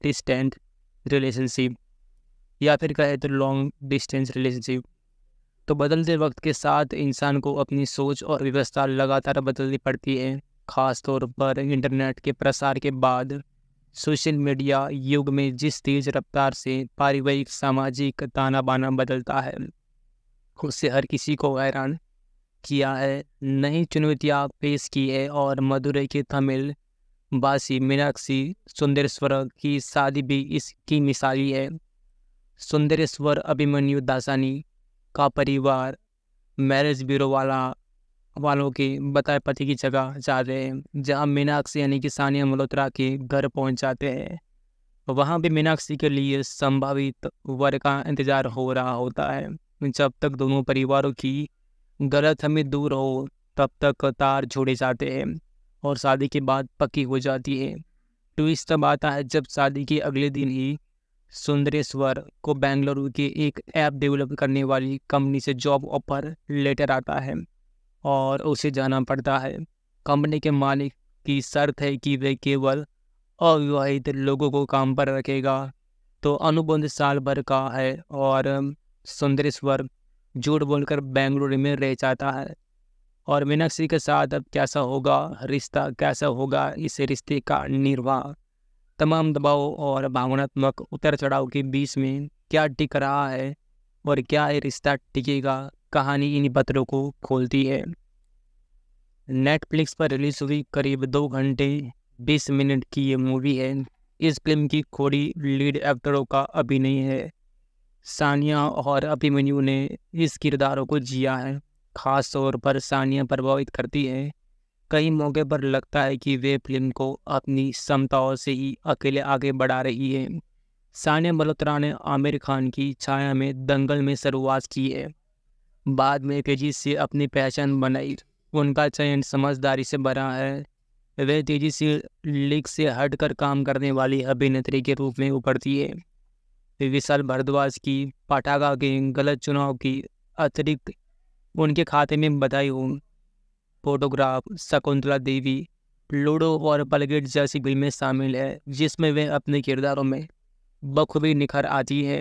डिस्टेंट रिलेशनशिप या फिर कहे तो लॉन्ग डिस्टेंस रिलेशनशिप तो बदलते वक्त के साथ इंसान को अपनी सोच और व्यवस्था लगातार बदलनी पड़ती है ख़ास तौर पर इंटरनेट के प्रसार के बाद सोशल मीडिया युग में जिस तेज़ रफ्तार से पारिवारिक सामाजिक ताना बाना बदलता है उससे हर किसी को हैरान किया है नई चुनौतियाँ पेश की है और मदुरई के तमिल बासी मीनाक्षी सुंदरेश्वर की शादी भी इसकी मिसाली है सुंदरेश्वर अभिमन्यु दासानी का परिवार मैरिज ब्यूरो वाला वालों के बताए पति की जगह जा रहे हैं जहाँ मीनाक्षी यानी कि सानिया मल्होत्रा के घर पहुँच जाते हैं वहाँ भी मीनाक्षी के लिए संभावित वर का इंतज़ार हो रहा होता है जब तक दोनों परिवारों की गलत हमें दूर हो तब तक तार छोड़े जाते हैं और शादी के बाद पक्की हो जाती है ट्विस्ट तब आता है जब शादी के अगले दिन ही सुंदरेश्वर को बेंगलुरु के एक ऐप डेवलप करने वाली कंपनी से जॉब ऑफर लेटर आता है और उसे जाना पड़ता है कंपनी के मालिक की शर्त है कि वे केवल अविवाहित लोगों को काम पर रखेगा तो अनुबंध साल भर का है और सुंदरेश्वर झूठ बोलकर बेंगलुरु में रह जाता है और मीनाक्षी के साथ अब कैसा होगा रिश्ता कैसा होगा इस रिश्ते का निर्वाह तमाम दबाव और भावनात्मक उतर चढ़ाव के बीच में क्या टिक रहा है और क्या ये रिश्ता टिकेगा कहानी इन पत्रों को खोलती है नेटफ्लिक्स पर रिलीज हुई करीब दो घंटे बीस मिनट की ये मूवी है इस फिल्म की खोड़ी लीड एक्टरों का अभिनय है सानिया और अभिमन्यु ने इस किरदारों को जिया है खास तौर पर सानिया प्रभावित करती है कई मौके पर लगता है कि वे फिल्म को अपनी क्षमताओं से ही अकेले आगे बढ़ा रही है सानिया मल्होत्रा ने आमिर खान की छाया में दंगल में शुरुआत की है बाद में तेजी से अपनी पहचान बनाई उनका चयन समझदारी से बना है वे तेजी से लीग से हटकर काम करने वाली अभिनेत्री के रूप में उभरती है विशाल भारद्वाज की पटाखा के गलत चुनाव की अतिरिक्त उनके खाते में बधाई हूँ फोटोग्राफ शकुंतला देवी लूडो और बलगेट जैसी फिल्में शामिल है जिसमें वे अपने किरदारों में बखूबी निखर आती है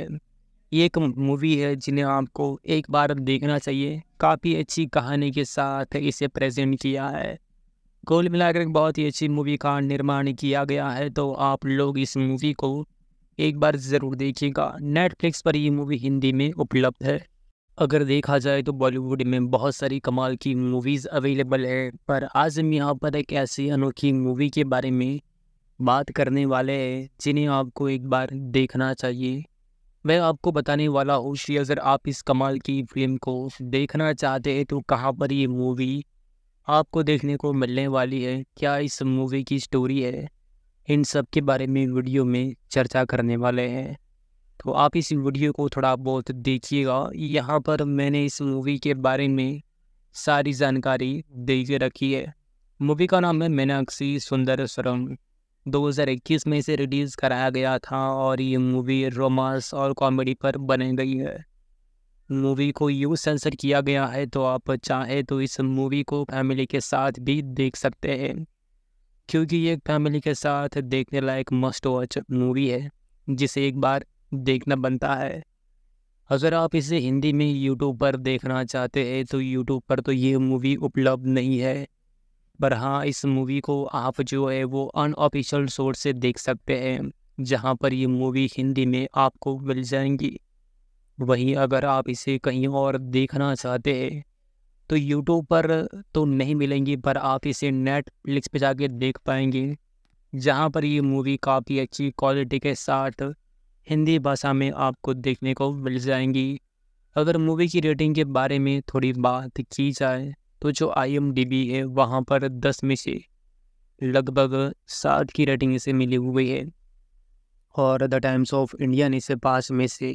एक मूवी है जिन्हें आपको एक बार देखना चाहिए काफ़ी अच्छी कहानी के साथ इसे प्रेजेंट किया है गोल मिलाकर एक बहुत ही अच्छी मूवी का निर्माण किया गया है तो आप लोग इस मूवी को एक बार ज़रूर देखिएगा नेटफ्लिक्स पर ये मूवी हिंदी में उपलब्ध है अगर देखा जाए तो बॉलीवुड में बहुत सारी कमाल की मूवीज़ अवेलेबल है पर आज हम यहाँ पर एक ऐसी अनोखी मूवी के बारे में बात करने वाले हैं जिन्हें आपको एक बार देखना चाहिए मैं आपको बताने वाला हूँ श्री अगर आप इस कमाल की फिल्म को देखना चाहते हैं तो कहाँ पर ये मूवी आपको देखने को मिलने वाली है क्या इस मूवी की स्टोरी है इन सब के बारे में वीडियो में चर्चा करने वाले हैं तो आप इस वीडियो को थोड़ा बहुत देखिएगा यहाँ पर मैंने इस मूवी के बारे में सारी जानकारी दे के रखी है मूवी का नाम है मीनाक्षी सुंदर स्वरम दो में इसे रिलीज़ कराया गया था और ये मूवी रोमांस और कॉमेडी पर बनी गई है मूवी को यू सेंसर किया गया है तो आप चाहे तो इस मूवी को फैमिली के साथ भी देख सकते हैं क्योंकि ये फैमिली के साथ देखने लायक मस्ट वॉच मूवी है जिसे एक बार देखना बनता है अगर आप इसे हिंदी में यूट्यूब पर देखना चाहते हैं तो यूट्यूब पर तो ये मूवी उपलब्ध नहीं है पर हाँ इस मूवी को आप जो है वो अनऑफिशियल सोर्स से देख सकते हैं जहाँ पर ये मूवी हिंदी में आपको मिल जाएंगी वहीं अगर आप इसे कहीं और देखना चाहते हैं तो यूट्यूब पर तो नहीं मिलेंगी पर आप इसे नेटफ्लिक्स पे जाके देख पाएंगे जहाँ पर ये मूवी काफ़ी अच्छी क्वालिटी के साथ हिंदी भाषा में आपको देखने को मिल जाएंगी अगर मूवी की रेटिंग के बारे में थोड़ी बात की जाए तो जो आई है वहाँ पर दस में से लगभग सात की रेटिंग इसे मिली हुई है और द टाइम्स ऑफ इंडिया ने इसे पाँच में से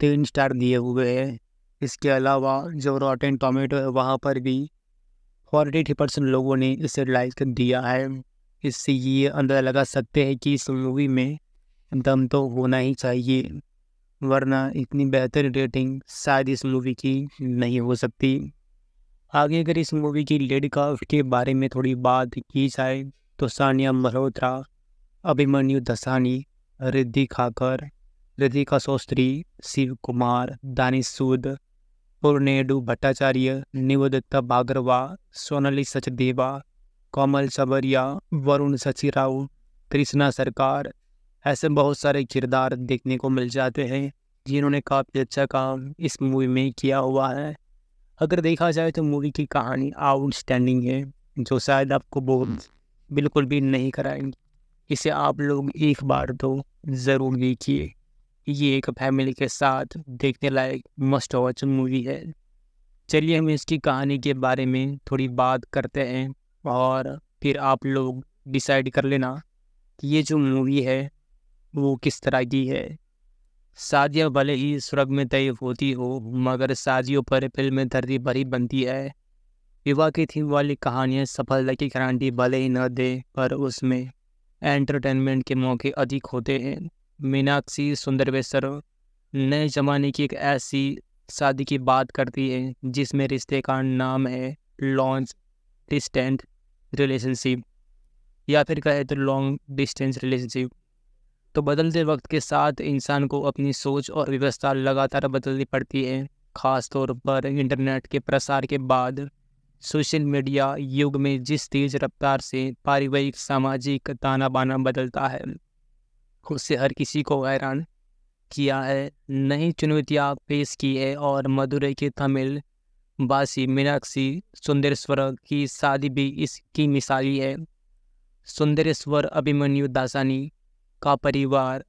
तीन स्टार दिए हुए हैं इसके अलावा जो रॉटेन टोमेटो है वहाँ पर भी फोर्टी थ्री परसेंट लोगों ने इसे लाइक दिया है इससे ये अंदाज़ा लगा सकते हैं कि इस मूवी में दम तो होना ही चाहिए वरना इतनी बेहतर रेटिंग शायद इस मूवी की नहीं हो सकती आगे अगर इस मूवी की लेड काफ के बारे में थोड़ी बात की जाए तो सानिया मल्होत्रा अभिमन्यु दसानी रिद्धि खाकर रिधिका शोस्त्री शिव कुमार दानिश सूद पुरनेडू भट्टाचार्य निवदत्ता बागरवा सोनाली सचदेवा कोमल सबरिया वरुण सचिराव कृष्णा सरकार ऐसे बहुत सारे किरदार देखने को मिल जाते हैं जिन्होंने काफ़ी अच्छा काम इस मूवी में किया हुआ है अगर देखा जाए तो मूवी की कहानी आउटस्टैंडिंग है जो शायद आपको बहुत हम्म। बिल्कुल भी नहीं कराएंगी इसे आप लोग एक बार तो ज़रूर देखिए ये एक फैमिली के साथ देखने लायक मस्ट वॉच मूवी है चलिए हम इसकी कहानी के बारे में थोड़ी बात करते हैं और फिर आप लोग डिसाइड कर लेना कि ये जो मूवी है वो किस तरह की है शादियाँ भले ही सुरग में तय होती हो मगर साजियों पर फिल्म धरती भरी बनती है विवाह की थीम वाली कहानियाँ सफलता की गारंटी भले ही न दे पर उसमें एंटरटेनमेंट के मौके अधिक होते हैं मीनाक्षी सुंदरवेसर नए ज़माने की एक ऐसी शादी की बात करती है जिसमें रिश्ते का नाम है लॉन्च डिस्टेंट रिलेशनशिप या फिर कहे तो लॉन्ग डिस्टेंस रिलेशनशिप तो बदलते वक्त के साथ इंसान को अपनी सोच और व्यवस्था लगातार बदलनी पड़ती है ख़ास तौर पर इंटरनेट के प्रसार के बाद सोशल मीडिया युग में जिस तेज रफ्तार से पारिवारिक सामाजिक ताना बाना बदलता है उससे हर किसी को हैरान किया है नई चुनौतियाँ पेश की है और मदुरई के तमिल बासी मीनाक्षी सुंदरेश्वर की शादी भी इसकी मिसाली है सुंदरेश्वर अभिमन्यु दासानी का परिवार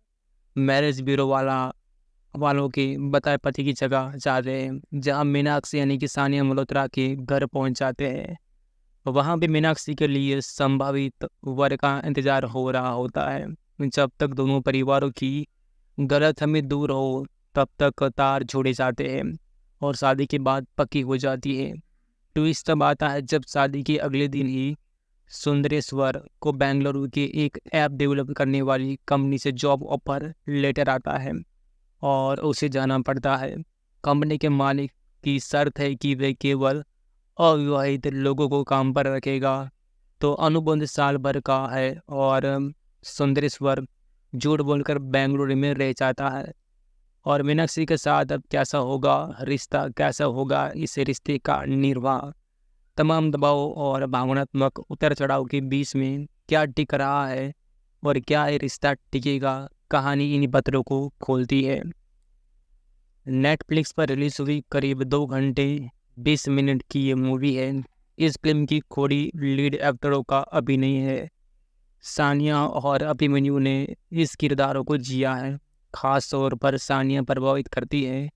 मैरिज ब्यूरो वाला वालों के बताए पति की जगह जा रहे हैं जहाँ मीनाक्षी यानी कि सानिया मल्होत्रा के घर पहुँच जाते हैं वहाँ भी मीनाक्षी के लिए संभावित वर का इंतज़ार हो रहा होता है जब तक दोनों परिवारों की गलत हमें दूर हो तब तक तार छोड़े जाते हैं और शादी के बाद पक्की हो जाती है ट्विस्ट तब आता है जब शादी के अगले दिन ही सुंदरेश्वर को बेंगलुरु की एक ऐप डेवलप करने वाली कंपनी से जॉब ऑफर लेटर आता है और उसे जाना पड़ता है कंपनी के मालिक की शर्त है कि वे केवल अविवाहित लोगों को काम पर रखेगा तो अनुबंध साल भर का है और सुंदरेश्वर झूठ बोलकर बेंगलुरु में रह जाता है और मीनाक्षी के साथ अब कैसा होगा रिश्ता कैसा होगा इस रिश्ते का निर्वाह तमाम दबाव और भावनात्मक उतर चढ़ाव के बीच में क्या टिक रहा है और क्या ये रिश्ता टिकेगा कहानी इन पत्रों को खोलती है नेटफ्लिक्स पर रिलीज हुई करीब दो घंटे बीस मिनट की ये मूवी है इस फिल्म की खोड़ी लीड एक्टरों का अभिनय है सानिया और अभिमन्यु ने इस किरदारों को जिया है खास तौर पर सानिया प्रभावित करती है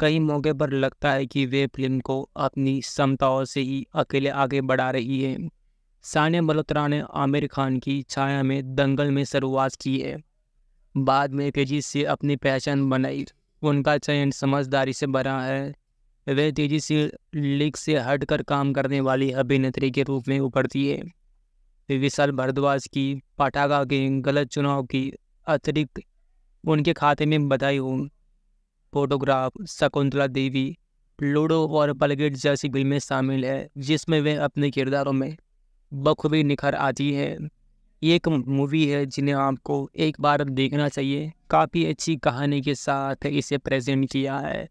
कई मौके पर लगता है कि वे फिल्म को अपनी क्षमताओं से ही अकेले आगे बढ़ा रही है सानिया मल्होत्रा ने आमिर खान की छाया में दंगल में शुरुआत की है बाद में तेजी से अपनी पहचान बनाई उनका चयन समझदारी से बना है वे तेजी से लीग से हटकर काम करने वाली अभिनेत्री के रूप में उभरती है विशाल भारद्वाज की पटाखा के गलत चुनाव की अतिरिक्त उनके खाते में बधाई हूँ फोटोग्राफ शकुंतला देवी लूडो और बलगेट जैसी फिल्में शामिल है जिसमें वे अपने किरदारों में बखूबी निखर आती हैं ये एक मूवी है जिन्हें आपको एक बार देखना चाहिए काफ़ी अच्छी कहानी के साथ इसे प्रेजेंट किया है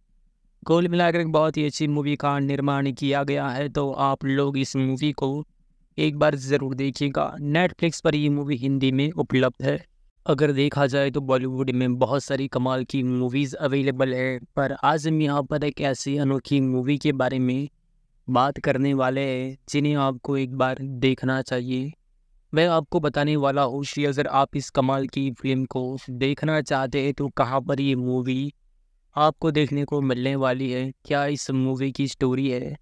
गोल मिलाकर बहुत ही अच्छी मूवी का निर्माण किया गया है तो आप लोग इस मूवी को एक बार ज़रूर देखिएगा नेटफ्लिक्स पर ये मूवी हिंदी में उपलब्ध है अगर देखा जाए तो बॉलीवुड में बहुत सारी कमाल की मूवीज़ अवेलेबल है पर आज हम यहाँ पर एक ऐसी अनोखी मूवी के बारे में बात करने वाले हैं जिन्हें आपको एक बार देखना चाहिए मैं आपको बताने वाला हूँ श्री अगर आप इस कमाल की फिल्म को देखना चाहते हैं तो कहाँ पर ये मूवी आपको देखने को मिलने वाली है क्या इस मूवी की स्टोरी है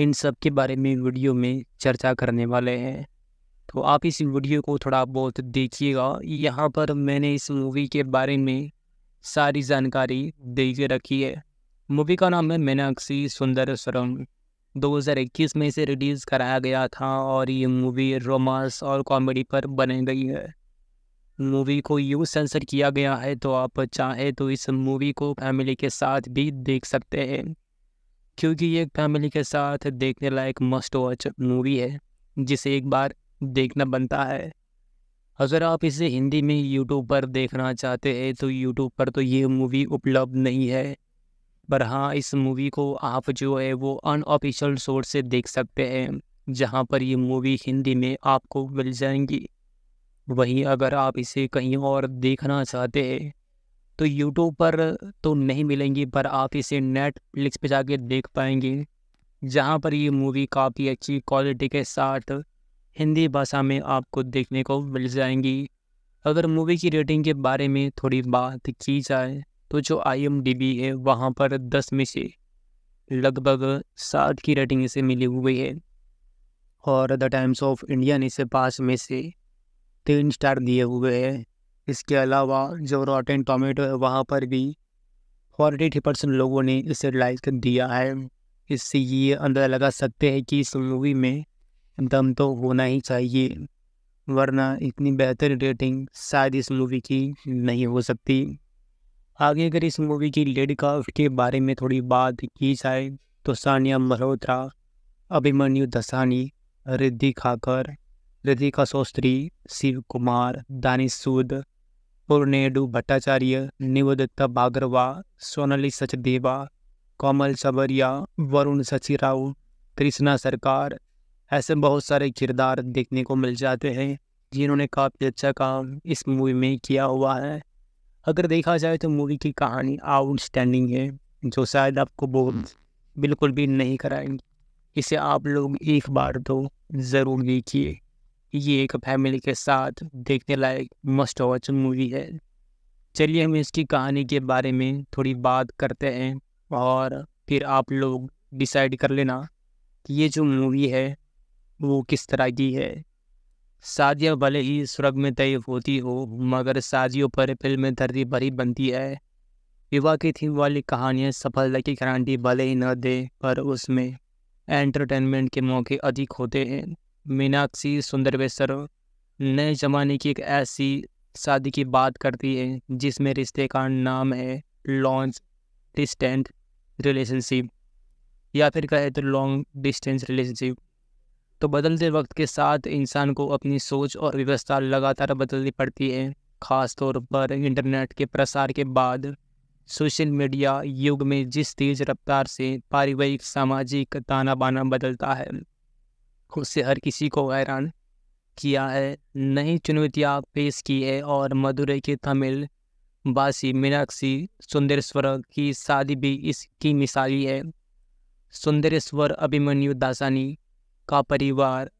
इन सब के बारे में वीडियो में चर्चा करने वाले हैं तो आप इस वीडियो को थोड़ा बहुत देखिएगा यहाँ पर मैंने इस मूवी के बारे में सारी जानकारी दे के रखी है मूवी का नाम है मीनाक्षी सुंदर स्वरम 2021 में इसे रिलीज़ कराया गया था और ये मूवी रोमांस और कॉमेडी पर बनी गई है मूवी को यू सेंसर किया गया है तो आप चाहे तो इस मूवी को फैमिली के साथ भी देख सकते हैं क्योंकि ये फैमिली के साथ देखने लायक मस्ट वॉच मूवी है जिसे एक बार देखना बनता है अगर आप इसे हिंदी में यूट्यूब पर देखना चाहते हैं तो यूट्यूब पर तो ये मूवी उपलब्ध नहीं है पर हाँ इस मूवी को आप जो है वो अनऑफिशियल सोर्स से देख सकते हैं जहाँ पर ये मूवी हिंदी में आपको मिल जाएंगी वहीं अगर आप इसे कहीं और देखना चाहते हैं तो यूट्यूब पर तो नहीं मिलेंगी पर आप इसे नेटफ्लिक्स पे जाके देख पाएंगे जहाँ पर ये मूवी काफ़ी अच्छी क्वालिटी के साथ हिंदी भाषा में आपको देखने को मिल जाएंगी अगर मूवी की रेटिंग के बारे में थोड़ी बात की जाए तो जो आई एम डी बी है वहाँ पर दस में से लगभग सात की रेटिंग इसे मिली हुई है और द टाइम्स ऑफ इंडिया ने इसे पाँच में से तीन स्टार दिए हुए हैं इसके अलावा जो रॉटेन टोमेटो है वहाँ पर भी फोर्टी थ्री परसेंट लोगों ने इसे लाइक दिया है इससे ये अंदाज़ा लगा सकते हैं कि इस मूवी में दम तो होना ही चाहिए वरना इतनी बेहतर रेटिंग शायद इस मूवी की नहीं हो सकती आगे अगर इस मूवी की लेडी के बारे में थोड़ी बात की जाए तो सानिया मल्होत्रा अभिमन्यु दसानी रिद्धि खाकर रिधिका शोस्त्री शिव कुमार दानिश सूद पूर्णेडू भट्टाचार्य निवदत्ता बागरवा सोनाली सचदेवा कोमल सबरिया वरुण सचिराव कृष्णा सरकार ऐसे बहुत सारे किरदार देखने को मिल जाते हैं जिन्होंने काफ़ी अच्छा काम इस मूवी में किया हुआ है अगर देखा जाए तो मूवी की कहानी आउटस्टैंडिंग है जो शायद आपको बहुत हम्म। बिल्कुल भी नहीं कराएंगे इसे आप लोग एक बार तो ज़रूर देखिए ये एक फैमिली के साथ देखने लायक मस्ट वॉच मूवी है चलिए हम इसकी कहानी के बारे में थोड़ी बात करते हैं और फिर आप लोग डिसाइड कर लेना कि ये जो मूवी है वो किस तरह की है साजिया भले ही सुरग में तय होती हो मगर साजियों पर फिल्म धरती भरी बनती है विवाह की थीम वाली कहानियाँ सफलता की गारंटी भले ही न दे पर उसमें एंटरटेनमेंट के मौके अधिक होते हैं मीनाक्षी सुंदरवेसर नए जमाने की एक ऐसी शादी की बात करती है जिसमें रिश्ते का नाम है लॉन्च डिस्टेंट रिलेशनशिप या फिर कहे तो लॉन्ग डिस्टेंस रिलेशनशिप तो बदलते वक्त के साथ इंसान को अपनी सोच और व्यवस्था लगातार बदलनी पड़ती है ख़ास तौर पर इंटरनेट के प्रसार के बाद सोशल मीडिया युग में जिस तेज़ रफ्तार से पारिवारिक सामाजिक ताना बाना बदलता है उससे हर किसी को हैरान किया है नई चुनौतियाँ पेश की है और मदुरई के तमिल बासी मीनाक्षी सुंदरेश्वर की शादी भी इसकी मिसाली है सुंदरेश्वर अभिमन्यु दासानी का परिवार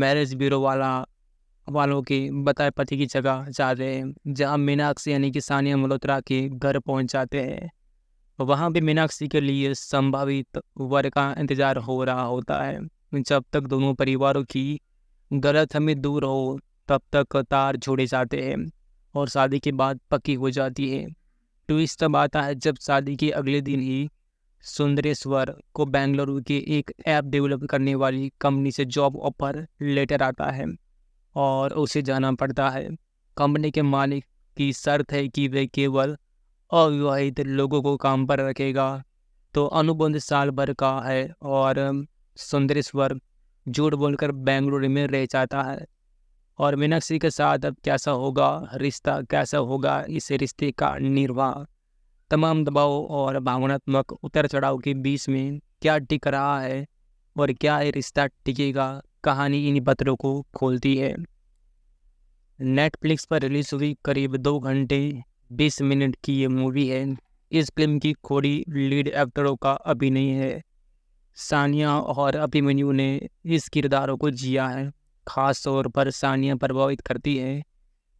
मैरिज ब्यूरो वाला वालों के बताए पति की जगह जा रहे हैं जहाँ मीनाक्षी यानी कि सानिया मल्होत्रा के घर पहुँच जाते हैं वहाँ भी मीनाक्षी के लिए संभावित वर का इंतज़ार हो रहा होता है जब तक दोनों परिवारों की गलत हमें दूर हो तब तक तार छोड़े जाते हैं और शादी के बाद पक्की हो जाती है ट्विस्ट तब आता है जब शादी के अगले दिन ही सुंदरेश्वर को बेंगलुरु की एक ऐप डेवलप करने वाली कंपनी से जॉब ऑफर लेटर आता है और उसे जाना पड़ता है कंपनी के मालिक की शर्त है कि वे केवल अविवाहित लोगों को काम पर रखेगा तो अनुबंध साल भर का है और सुंदरेश्वर झूठ बोलकर बेंगलुरु में रह जाता है और मीनाक्षी के साथ अब कैसा होगा रिश्ता कैसा होगा इस रिश्ते का निर्वाह तमाम दबाव और भावनात्मक उतर चढ़ाव के बीच में क्या टिक रहा है और क्या ये रिश्ता टिकेगा कहानी इन पत्रों को खोलती है नेटफ्लिक्स पर रिलीज हुई करीब दो घंटे बीस मिनट की ये मूवी है इस फिल्म की खोड़ी लीड एक्टरों का अभिनय है सानिया और अभिमन्यु ने इस किरदारों को जिया है खास तौर पर सानिया प्रभावित करती है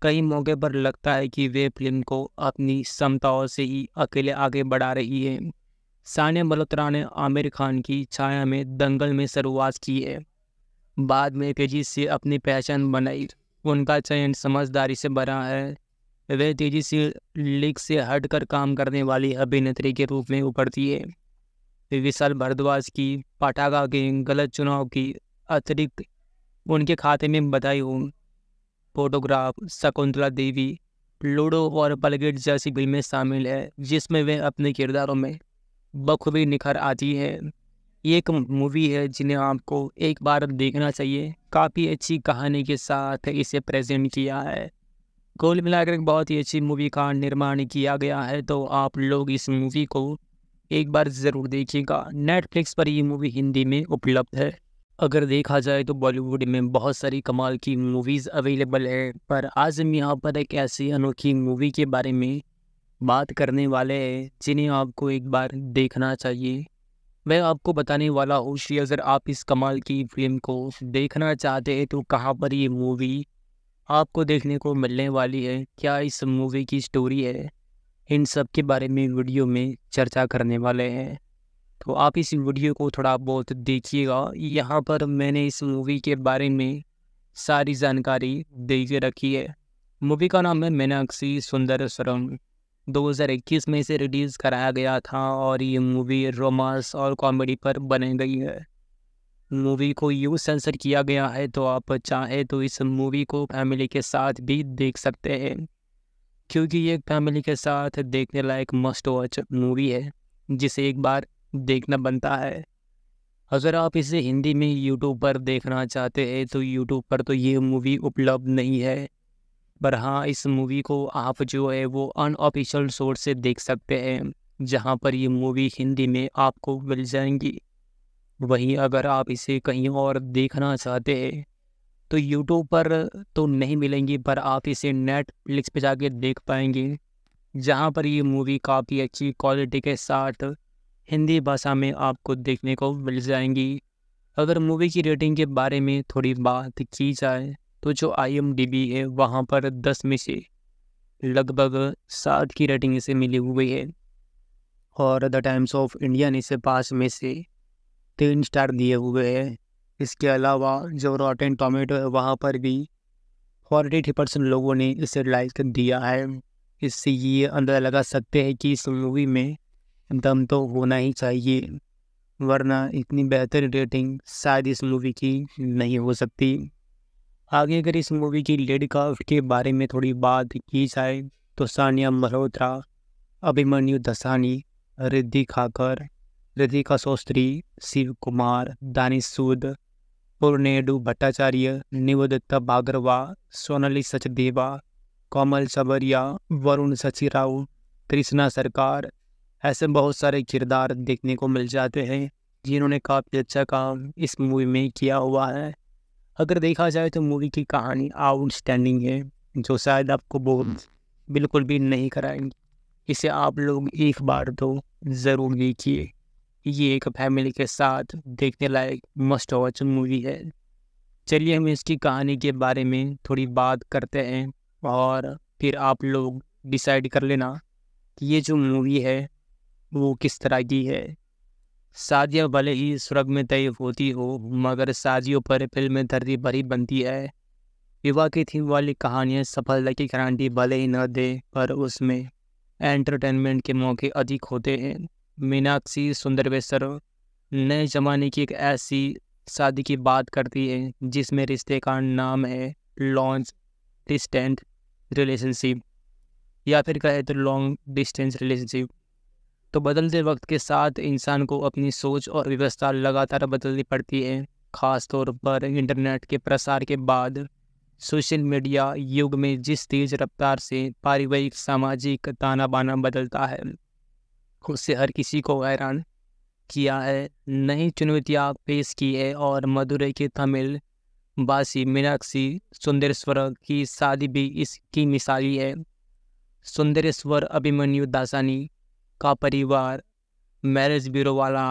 कई मौके पर लगता है कि वे फिल्म को अपनी क्षमताओं से ही अकेले आगे बढ़ा रही है सानिया मल्होत्रा ने आमिर खान की छाया में दंगल में शुरुआत की है बाद में तेजी से अपनी पहचान बनाई उनका चयन समझदारी से बना है वे तेजी से लीग से हटकर काम करने वाली अभिनेत्री के रूप में उभरती है विशाल भारद्वाज की पटाखा के गलत चुनाव की अतिरिक्त उनके खाते में बधाई हूँ फोटोग्राफ शकुंतला देवी लूडो और बलगेट जैसी फिल्में शामिल है जिसमें वे अपने किरदारों में बखूबी निखर आती है ये एक मूवी है जिन्हें आपको एक बार देखना चाहिए काफ़ी अच्छी कहानी के साथ इसे प्रेजेंट किया है कुल मिलाकर बहुत ही अच्छी मूवी का निर्माण किया गया है तो आप लोग इस मूवी को एक बार ज़रूर देखिएगा नेटफ्लिक्स पर ये मूवी हिंदी में उपलब्ध है अगर देखा जाए तो बॉलीवुड में बहुत सारी कमाल की मूवीज़ अवेलेबल है पर आज हम यहाँ पर एक ऐसी अनोखी मूवी के बारे में बात करने वाले हैं जिन्हें आपको एक बार देखना चाहिए मैं आपको बताने वाला हूँ श्री अगर आप इस कमाल की फिल्म को देखना चाहते हैं तो कहाँ पर ये मूवी आपको देखने को मिलने वाली है क्या इस मूवी की स्टोरी है इन सब के बारे में वीडियो में चर्चा करने वाले हैं तो आप इस वीडियो को थोड़ा बहुत देखिएगा यहाँ पर मैंने इस मूवी के बारे में सारी जानकारी दे के रखी है मूवी का नाम है मीनाक्षी सुंदर स्वरम दो में इसे रिलीज़ कराया गया था और ये मूवी रोमांस और कॉमेडी पर बनी गई है मूवी को यू सेंसर किया गया है तो आप चाहे तो इस मूवी को फैमिली के साथ भी देख सकते हैं क्योंकि ये फैमिली के साथ देखने लायक मस्ट वॉच मूवी है जिसे एक बार देखना बनता है अगर आप इसे हिंदी में यूट्यूब पर देखना चाहते हैं तो यूट्यूब पर तो ये मूवी उपलब्ध नहीं है पर हाँ इस मूवी को आप जो है वो अनऑफिशियल सोर्स से देख सकते हैं जहाँ पर ये मूवी हिंदी में आपको मिल जाएंगी वहीं अगर आप इसे कहीं और देखना चाहते हैं तो यूट्यूब पर तो नहीं मिलेंगी पर आप इसे नेटफ्लिक्स पे जाके देख पाएंगे जहाँ पर ये मूवी काफ़ी अच्छी क्वालिटी के साथ हिंदी भाषा में आपको देखने को मिल जाएंगी अगर मूवी की रेटिंग के बारे में थोड़ी बात की जाए तो जो आई है वहाँ पर दस में से लगभग सात की रेटिंग इसे मिली हुई है और द टाइम्स ऑफ इंडिया ने इसे पाँच में से तीन स्टार दिए हुए हैं इसके अलावा जो रॉटेन टोमेटो है वहाँ पर भी फोर्टी एटी परसेंट लोगों ने इसे लाइक दिया है इससे ये अंदाज़ा लगा सकते हैं कि इस मूवी में दम तो होना ही चाहिए वरना इतनी बेहतर रेटिंग शायद इस मूवी की नहीं हो सकती आगे अगर इस मूवी की लेडी काफ्ट के बारे में थोड़ी बात की जाए तो सानिया मल्होत्रा अभिमन्यु दसानी रिद्धि खाकर रिधिका शोस्त्री शिव कुमार दानिश सूद पूर्णेडू भट्टाचार्य निवदत्ता बागरवा सोनाली सचदेवा कोमल सबरिया वरुण सचिराव राव कृष्णा सरकार ऐसे बहुत सारे किरदार देखने को मिल जाते हैं जिन्होंने काफ़ी अच्छा काम इस मूवी में किया हुआ है अगर देखा जाए तो मूवी की कहानी आउटस्टैंडिंग है जो शायद आपको बहुत बिल्कुल भी नहीं कराएंगी इसे आप लोग एक बार तो ज़रूर देखिए ये एक फैमिली के साथ देखने लायक मस्ट वॉच मूवी है चलिए हम इसकी कहानी के बारे में थोड़ी बात करते हैं और फिर आप लोग डिसाइड कर लेना कि ये जो मूवी है वो किस तरह की है शादियाँ भले ही स्वर्ग में तय होती हो मगर शादियों पर फिल्म धरती भरी बनती है विवाह की थीम वाली कहानियाँ सफलता की गारंटी भले ही न दे पर उसमें एंटरटेनमेंट के मौके अधिक होते हैं मीनाक्षी सुंदरवेश्वर नए ज़माने की एक ऐसी शादी की बात करती है जिसमें रिश्ते का नाम है लॉन्च डिस्टेंट रिलेशनशिप या फिर कहे तो लॉन्ग डिस्टेंस रिलेशनशिप तो बदलते वक्त के साथ इंसान को अपनी सोच और व्यवस्था लगातार बदलनी पड़ती है ख़ास तौर पर इंटरनेट के प्रसार के बाद सोशल मीडिया युग में जिस तेज़ रफ्तार से पारिवारिक सामाजिक ताना बाना बदलता है उससे हर किसी को हैरान किया है नई चुनौतियाँ पेश की है और मदुरई के तमिल बासी मीनाक्षी सुंदरेश्वर की शादी भी इसकी मिसाली है सुंदरेश्वर अभिमन्यु दासानी का परिवार मैरिज ब्यूरो वाला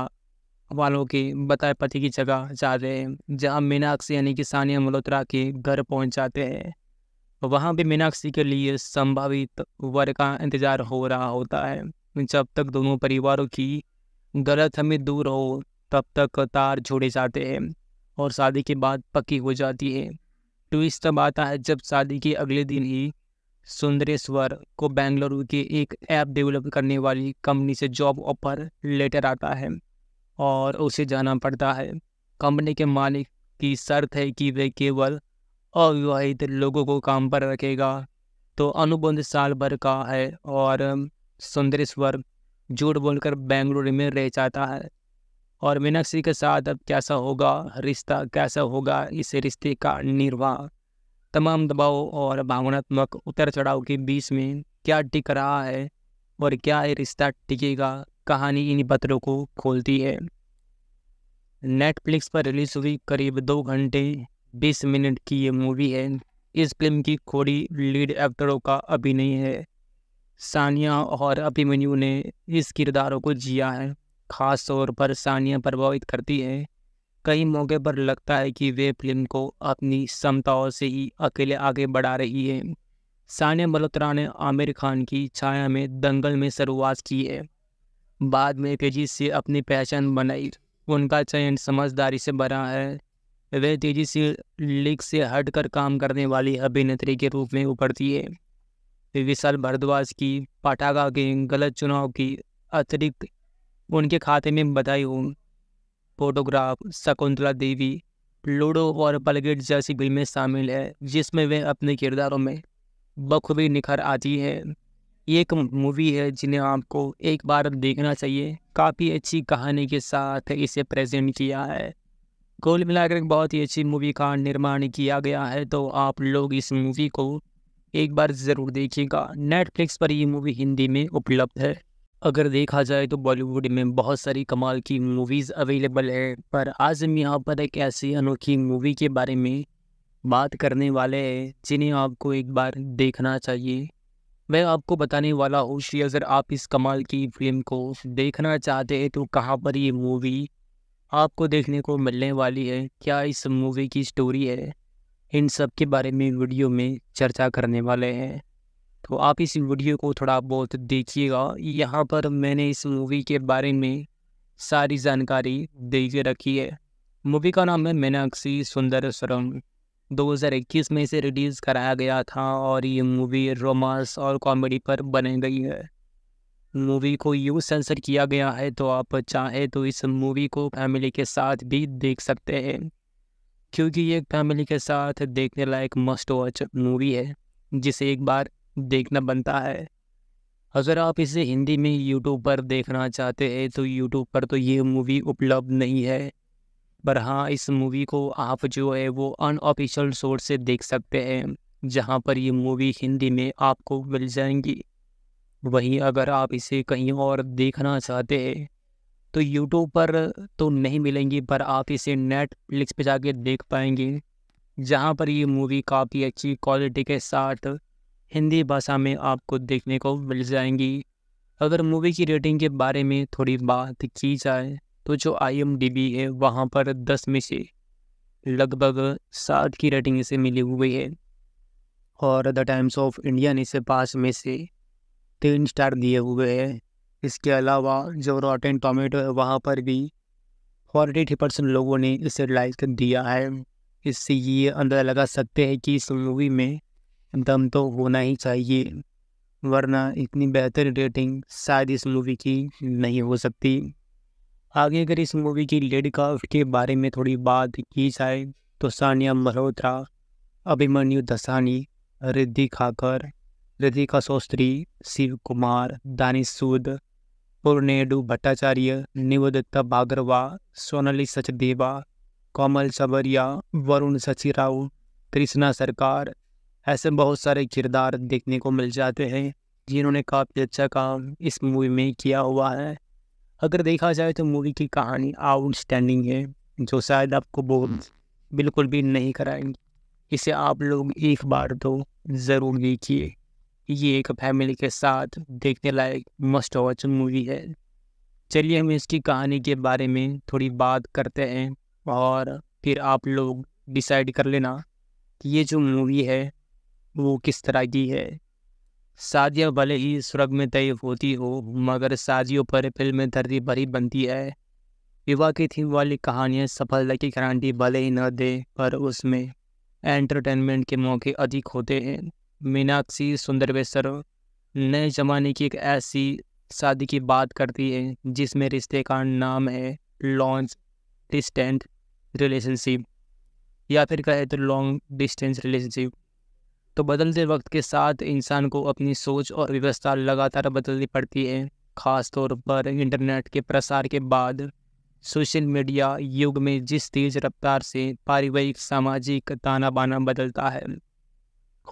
वालों के बताए पति की जगह जा रहे हैं जहाँ मीनाक्षी यानी कि सानिया मल्होत्रा के घर पहुँच जाते हैं वहाँ भी मीनाक्षी के लिए संभावित वर का इंतज़ार हो रहा होता है जब तक दोनों परिवारों की गलत हमें दूर हो तब तक तार छोड़े जाते हैं और शादी के बाद पक्की हो जाती है ट्विस्ट तब आता है जब शादी के अगले दिन ही सुंदरेश्वर को बेंगलुरु की एक ऐप डेवलप करने वाली कंपनी से जॉब ऑफर लेटर आता है और उसे जाना पड़ता है कंपनी के मालिक की शर्त है कि वे केवल अविवाहित लोगों को काम पर रखेगा तो अनुबंध साल भर का है और सुंदरेश्वर झूठ बोलकर बेंगलुरु में रह जाता है और मीनाक्षी के साथ अब कैसा होगा रिश्ता कैसा होगा इस रिश्ते का निर्वाह तमाम दबाव और भावनात्मक उतर चढ़ाव के बीच में क्या टिक रहा है और क्या ये रिश्ता टिकेगा कहानी इन पत्रों को खोलती है नेटफ्लिक्स पर रिलीज हुई करीब दो घंटे बीस मिनट की ये मूवी है इस फिल्म की खोड़ी लीड एक्टरों का अभिनय है सानिया और अभिमन्यु ने इस किरदारों को जिया है खास तौर पर सानिया प्रभावित करती है कई मौके पर लगता है कि वे फिल्म को अपनी क्षमताओं से ही अकेले आगे बढ़ा रही है सानिया मल्होत्रा ने आमिर खान की छाया में दंगल में शुरुआत की है बाद में तेजी से अपनी पहचान बनाई उनका चयन समझदारी से बना है वे तेजी से लीग से हटकर काम करने वाली अभिनेत्री के रूप में उभरती है विशाल भारद्वाज की पाठागा के गलत चुनाव की अतिरिक्त उनके खाते में बधाई हूँ फोटोग्राफ शकुंतला देवी लूडो और पलगेट जैसी फिल्में शामिल है जिसमें वे अपने किरदारों में बखूबी निखर आती है एक मूवी है जिन्हें आपको एक बार देखना चाहिए काफ़ी अच्छी कहानी के साथ इसे प्रेजेंट किया है कुल मिलाकर बहुत ही अच्छी मूवी का निर्माण किया गया है तो आप लोग इस मूवी को एक बार ज़रूर देखिएगा नेटफ्लिक्स पर ये मूवी हिंदी में उपलब्ध है अगर देखा जाए तो बॉलीवुड में बहुत सारी कमाल की मूवीज़ अवेलेबल है पर आज हम यहाँ पर एक ऐसी अनोखी मूवी के बारे में बात करने वाले हैं जिन्हें आपको एक बार देखना चाहिए मैं आपको बताने वाला हूँ श्री अगर आप इस कमाल की फिल्म को देखना चाहते हैं तो कहाँ पर ये मूवी आपको देखने को मिलने वाली है क्या इस मूवी की स्टोरी है इन सब के बारे में वीडियो में चर्चा करने वाले हैं तो आप इस वीडियो को थोड़ा बहुत देखिएगा यहाँ पर मैंने इस मूवी के बारे में सारी जानकारी दे के रखी है मूवी का नाम है मीनाक्षी सुंदर सुरंग 2021 में इसे रिलीज़ कराया गया था और ये मूवी रोमांस और कॉमेडी पर बनी गई है मूवी को यू सेंसर किया गया है तो आप चाहे तो इस मूवी को फैमिली के साथ भी देख सकते हैं क्योंकि ये फैमिली के साथ देखने लायक मस्ट वॉच मूवी है जिसे एक बार देखना बनता है अगर आप इसे हिंदी में यूट्यूब पर देखना चाहते हैं तो यूट्यूब पर तो ये मूवी उपलब्ध नहीं है पर हाँ इस मूवी को आप जो है वो अनऑफिशियल सोर्स से देख सकते हैं जहाँ पर ये मूवी हिंदी में आपको मिल जाएंगी वहीं अगर आप इसे कहीं और देखना चाहते हैं तो यूट्यूब पर तो नहीं मिलेंगी पर आप इसे नेटफ्लिक्स पे जाके देख पाएंगे जहाँ पर ये मूवी काफ़ी अच्छी क्वालिटी के साथ हिंदी भाषा में आपको देखने को मिल जाएंगी अगर मूवी की रेटिंग के बारे में थोड़ी बात की जाए तो जो आई एम डी बी है वहाँ पर दस में से लगभग सात की रेटिंग इसे मिली हुई है और द टाइम्स ऑफ इंडिया ने इसे पाँच में से तीन स्टार दिए हुए हैं इसके अलावा जो रॉटेन टोमेटो है वहाँ पर भी फोर्टी थ्री परसेंट लोगों ने इसे लाइक दिया है इससे ये अंदाज़ा लगा सकते हैं कि इस मूवी में दम तो होना ही चाहिए वरना इतनी बेहतर रेटिंग शायद इस मूवी की नहीं हो सकती आगे अगर इस मूवी की लेड काफ्ट के बारे में थोड़ी बात की जाए तो सानिया मल्होत्रा अभिमन्यु दसानी रिद्धि खाकर रिधिका शोस्त्री शिव कुमार दानिश सूद पूर्णेडू भट्टाचार्य निवदत्ता बागरवा सोनाली सचदेवा कोमल सबरिया वरुण सचिराव कृष्णा सरकार ऐसे बहुत सारे किरदार देखने को मिल जाते हैं जिन्होंने काफ़ी अच्छा काम इस मूवी में किया हुआ है अगर देखा जाए तो मूवी की कहानी आउटस्टैंडिंग है जो शायद आपको बहुत हम्म। बिल्कुल भी नहीं कराएंगी इसे आप लोग एक बार तो ज़रूर देखिए ये एक फैमिली के साथ देखने लायक मस्ट वॉच मूवी है चलिए हम इसकी कहानी के बारे में थोड़ी बात करते हैं और फिर आप लोग डिसाइड कर लेना कि ये जो मूवी है वो किस तरह की है शादियाँ भले ही सुरग में तय होती हो मगर साजियों पर फिल्म धरती भरी बनती है विवाह की थीम वाली कहानियाँ सफलता की गारंटी भले ही न दे पर उसमें एंटरटेनमेंट के मौके अधिक होते हैं मीनाक्षी सुंदरवेश्वर नए ज़माने की एक ऐसी शादी की बात करती है जिसमें रिश्ते का नाम है लॉन्च डिस्टेंट रिलेशनशिप या फिर कहे तो लॉन्ग डिस्टेंस रिलेशनशिप तो बदलते वक्त के साथ इंसान को अपनी सोच और व्यवस्था लगातार बदलनी पड़ती है ख़ास तौर पर इंटरनेट के प्रसार के बाद सोशल मीडिया युग में जिस तेज़ रफ्तार से पारिवारिक सामाजिक ताना बाना बदलता है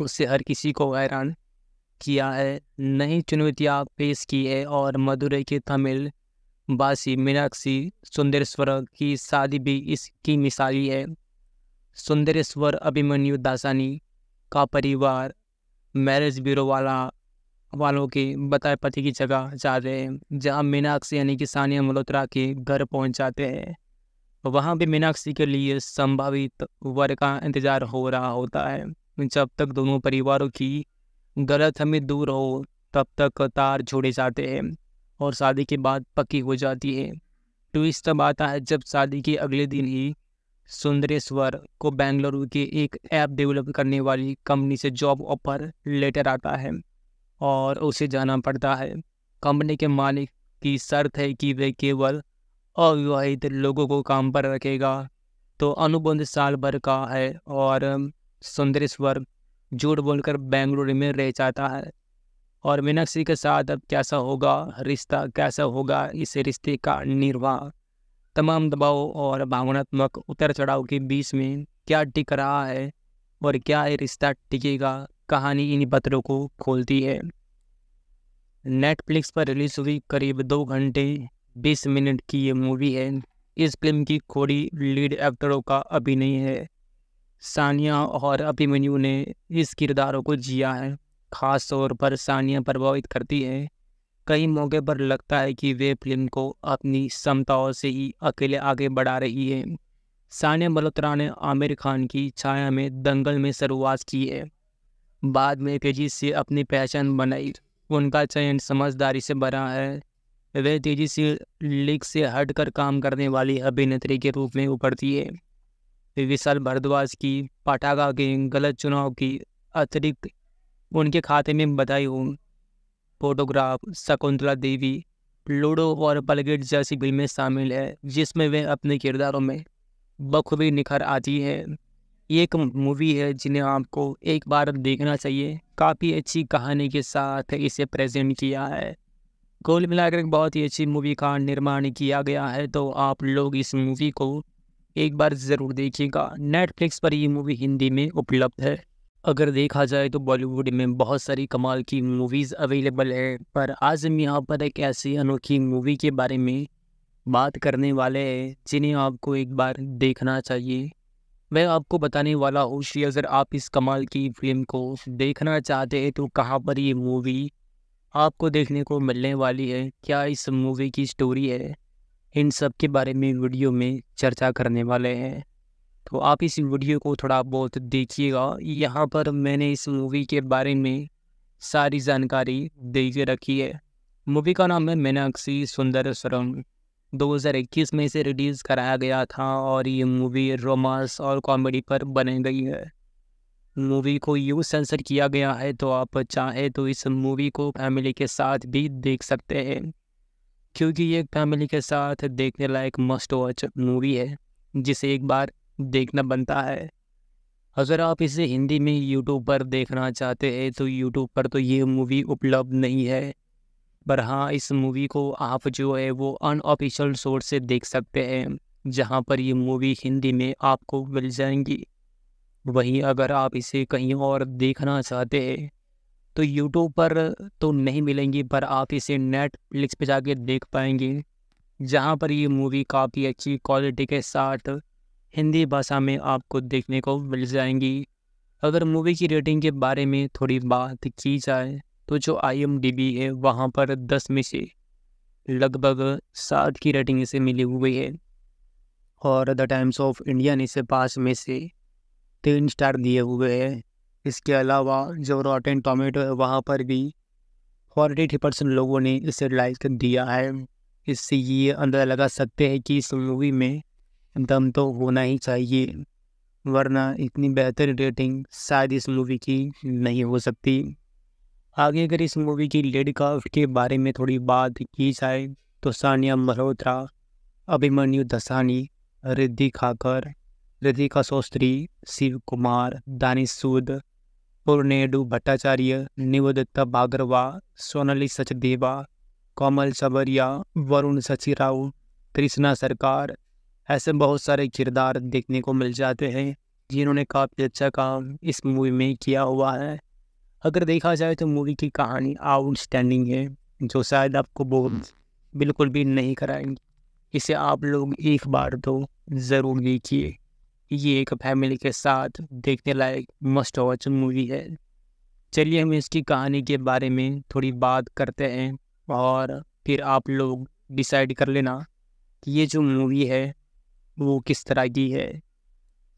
उससे हर किसी को हैरान किया है नई चुनौतियाँ पेश की है और मदुरई के तमिल बासी मीनाक्षी सुंदरेश्वर की शादी भी इसकी मिसाली है सुंदरेश्वर अभिमन्यु दासानी का परिवार मैरिज ब्यूरो वाला वालों के बताए पति की जगह जा रहे हैं जहाँ मीनाक्षी यानी कि सानिया मल्होत्रा के घर पहुँच जाते हैं वहाँ भी मीनाक्षी के लिए संभावित वर का इंतज़ार हो रहा होता है जब तक दोनों परिवारों की गलत हमें दूर हो तब तक तार छोड़े जाते हैं और शादी के बाद पक्की हो जाती है ट्विस्ट तब आता है जब शादी के अगले दिन ही सुंदरेश्वर को बेंगलुरु के एक ऐप डेवलप करने वाली कंपनी से जॉब ऑफर लेटर आता है और उसे जाना पड़ता है कंपनी के मालिक की शर्त है कि वे केवल अविवाहित लोगों को काम पर रखेगा तो अनुबंध साल भर का है और सुंदरेश्वर झूठ बोलकर बेंगलुरु में रह जाता है और मीनाक्षी के साथ अब कैसा होगा रिश्ता कैसा होगा इस रिश्ते का निर्वाह तमाम दबाव और भावनात्मक उतर चढ़ाव के बीच में क्या टिक रहा है और क्या ये रिश्ता टिकेगा कहानी इन पत्रों को खोलती है नेटफ्लिक्स पर रिलीज हुई करीब दो घंटे बीस मिनट की ये मूवी है इस फिल्म की खोड़ी लीड एक्टरों का अभिनय है सानिया और अभिमन्यु ने इस किरदारों को जिया है खास तौर पर सानिया प्रभावित करती है कई मौके पर लगता है कि वे फिल्म को अपनी क्षमताओं से ही अकेले आगे बढ़ा रही है सानिया मल्होत्रा ने आमिर खान की छाया में दंगल में शुरुआत की है बाद में तेजी से अपनी पहचान बनाई उनका चयन समझदारी से भरा है वे तेजी से लीग से हटकर काम करने वाली अभिनेत्री के रूप में उभरती है विशाल भारद्वाज की पटाखा के गलत चुनाव की अतिरिक्त उनके खाते में बधाई हूँ फोटोग्राफ शकुंतला देवी लूडो और बलगेट जैसी फिल्में शामिल है जिसमें वे अपने किरदारों में बखूबी निखर आती है एक मूवी है जिन्हें आपको एक बार देखना चाहिए काफ़ी अच्छी कहानी के साथ इसे प्रेजेंट किया है कुल मिलाकर एक बहुत ही अच्छी मूवी का निर्माण किया गया है तो आप लोग इस मूवी को एक बार ज़रूर देखिएगा नेटफ्लिक्स पर ये मूवी हिंदी में उपलब्ध है अगर देखा जाए तो बॉलीवुड में बहुत सारी कमाल की मूवीज़ अवेलेबल है पर आज हम यहाँ पर एक ऐसी अनोखी मूवी के बारे में बात करने वाले हैं जिन्हें आपको एक बार देखना चाहिए मैं आपको बताने वाला हूँ कि अगर आप इस कमाल की फिल्म को देखना चाहते हैं तो कहाँ पर ये मूवी आपको देखने को मिलने वाली है क्या इस मूवी की स्टोरी है इन सब के बारे में वीडियो में चर्चा करने वाले हैं तो आप इस वीडियो को थोड़ा बहुत देखिएगा यहाँ पर मैंने इस मूवी के बारे में सारी जानकारी दे के रखी है मूवी का नाम है मीनाक्षी सुंदर स्वरम 2021 में इसे रिलीज़ कराया गया था और ये मूवी रोमांस और कॉमेडी पर बनी गई है मूवी को यू सेंसर किया गया है तो आप चाहे तो इस मूवी को फैमिली के साथ भी देख सकते हैं क्योंकि ये फैमिली के साथ देखने लायक मस्ट वॉच मूवी है जिसे एक बार देखना बनता है अगर आप इसे हिंदी में यूट्यूब पर देखना चाहते हैं तो यूट्यूब पर तो ये मूवी उपलब्ध नहीं है पर हाँ इस मूवी को आप जो है वो अनऑफिशियल सोर्स से देख सकते हैं जहाँ पर ये मूवी हिंदी में आपको मिल जाएंगी वहीं अगर आप इसे कहीं और देखना चाहते हैं तो यूट्यूब पर तो नहीं मिलेंगी पर आप इसे नेटफ्लिक्स पे जाके देख पाएंगे जहाँ पर ये मूवी काफ़ी अच्छी क्वालिटी के साथ हिंदी भाषा में आपको देखने को मिल जाएंगी अगर मूवी की रेटिंग के बारे में थोड़ी बात की जाए तो जो आई है वहाँ पर दस में से लगभग सात की रेटिंग इसे मिली हुई है और द टाइम्स ऑफ इंडिया ने इसे पाँच में से तीन स्टार दिए हुए हैं इसके अलावा जो रॉटेन टोमेटो है वहाँ पर भी फोर्टी एट परसेंट लोगों ने इसे लाइक दिया है इससे ये अंदाज़ा लगा सकते हैं कि इस मूवी में दम तो होना ही चाहिए वरना इतनी बेहतर रेटिंग शायद इस मूवी की नहीं हो सकती आगे अगर इस मूवी की लेड काफ्ट के बारे में थोड़ी बात की जाए तो सानिया मल्होत्रा अभिमन्यु दसानी रिद्धि खाकर रिधिका शोस्त्री शिव कुमार दानिश सूद पूर्णेडू भट्टाचार्य निवदत्ता बागरवा सोनाली सचदेवा कोमल सबरिया वरुण सचिराव राव कृष्णा सरकार ऐसे बहुत सारे किरदार देखने को मिल जाते हैं जिन्होंने काफ़ी अच्छा काम इस मूवी में किया हुआ है अगर देखा जाए तो मूवी की कहानी आउटस्टैंडिंग है जो शायद आपको बहुत बिल्कुल भी नहीं कराएंगे इसे आप लोग एक बार तो ज़रूर देखिए ये एक फैमिली के साथ देखने लायक मस्ट वॉच मूवी है चलिए हम इसकी कहानी के बारे में थोड़ी बात करते हैं और फिर आप लोग डिसाइड कर लेना कि ये जो मूवी है वो किस तरह की है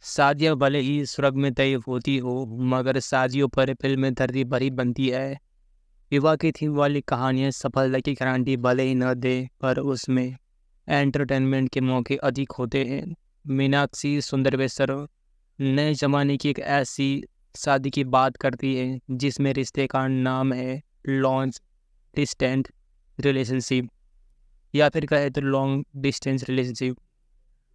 साजिया भले ही सुरग में तय होती हो मगर साजियों पर फिल्म धरती भरी बनती है विवाह की थीम वाली कहानियाँ सफलता की गारंटी भले ही न दे पर उसमें एंटरटेनमेंट के मौके अधिक होते हैं मीनाक्षी सुंदरवेसर नए जमाने की एक ऐसी शादी की बात करती है जिसमें रिश्ते का नाम है लॉन्च डिस्टेंट रिलेशनशिप या फिर कहे तो लॉन्ग डिस्टेंस रिलेशनशिप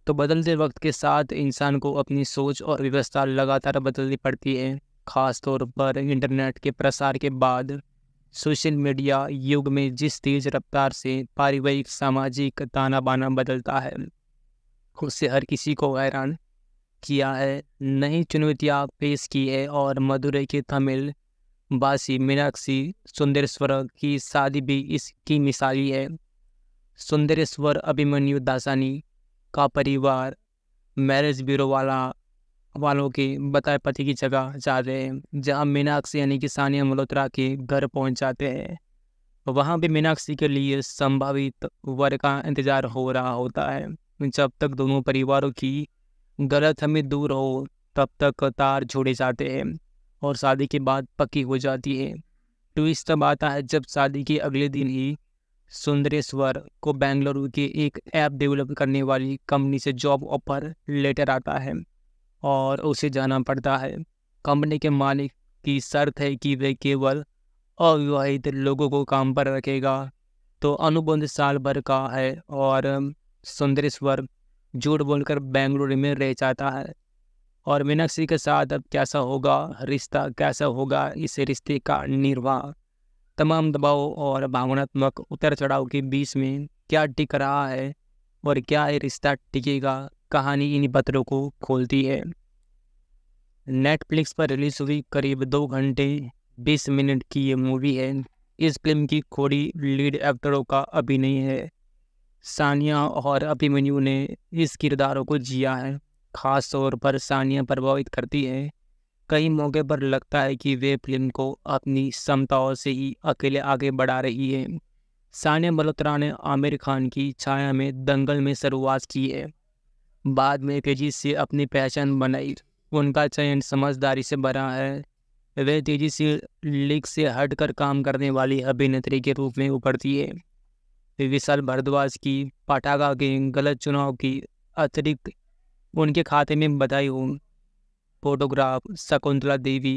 तो बदलते वक्त के साथ इंसान को अपनी सोच और व्यवस्था लगातार बदलनी पड़ती है ख़ास तौर पर इंटरनेट के प्रसार के बाद सोशल मीडिया युग में जिस तेज़ रफ्तार से पारिवारिक सामाजिक ताना बाना बदलता है उससे हर किसी को हैरान किया है नई चुनौतियाँ पेश की है और मदुरई के तमिल बासी मीनाक्षी सुंदरेश्वर की शादी भी इसकी मिसाली है सुंदरेश्वर अभिमन्यु दासानी का परिवार मैरिज ब्यूरो वाला वालों के बताए पति की जगह जा रहे हैं जहाँ मीनाक्षी यानी कि सानिया मल्होत्रा के घर पहुँच जाते हैं वहाँ भी मीनाक्षी के लिए संभावित वर का इंतज़ार हो रहा होता है जब तक दोनों परिवारों की गलत हमें दूर हो तब तक तार छोड़े जाते हैं और शादी के बाद पक्की हो जाती है ट्विस्ट तब आता है जब शादी के अगले दिन ही सुंदरेश्वर को बेंगलुरु की एक ऐप डेवलप करने वाली कंपनी से जॉब ऑफर लेटर आता है और उसे जाना पड़ता है कंपनी के मालिक की शर्त है कि वे केवल अविवाहित लोगों को काम पर रखेगा तो अनुबंध साल भर का है और सुंदरेश्वर झूठ बोलकर बेंगलुरु में रह जाता है और मीनाक्षी के साथ अब कैसा होगा रिश्ता कैसा होगा इस रिश्ते का निर्वाह तमाम दबाव और भावनात्मक उतर चढ़ाव के बीच में क्या टिक रहा है और क्या ये रिश्ता टिकेगा कहानी इन पत्रों को खोलती है नेटफ्लिक्स पर रिलीज हुई करीब दो घंटे बीस मिनट की ये मूवी है इस फिल्म की खोड़ी लीड एक्टरों का अभिनय है सानिया और अभिमन्यु ने इस किरदारों को जिया है खास तौर पर सानिया प्रभावित करती है कई मौके पर लगता है कि वे फिल्म को अपनी क्षमताओं से ही अकेले आगे बढ़ा रही है सानिया मल्होत्रा ने आमिर खान की छाया में दंगल में शुरुआत की है बाद में तेजी से अपनी पहचान बनाई उनका चयन समझदारी से बना है वे तेजी से लीग से हटकर काम करने वाली अभिनेत्री के रूप में उभरती है विशाल भारद्वाज की पटाखा के गलत चुनाव की अतिरिक्त उनके खाते में बधाई हूँ फोटोग्राफ शकुंतला देवी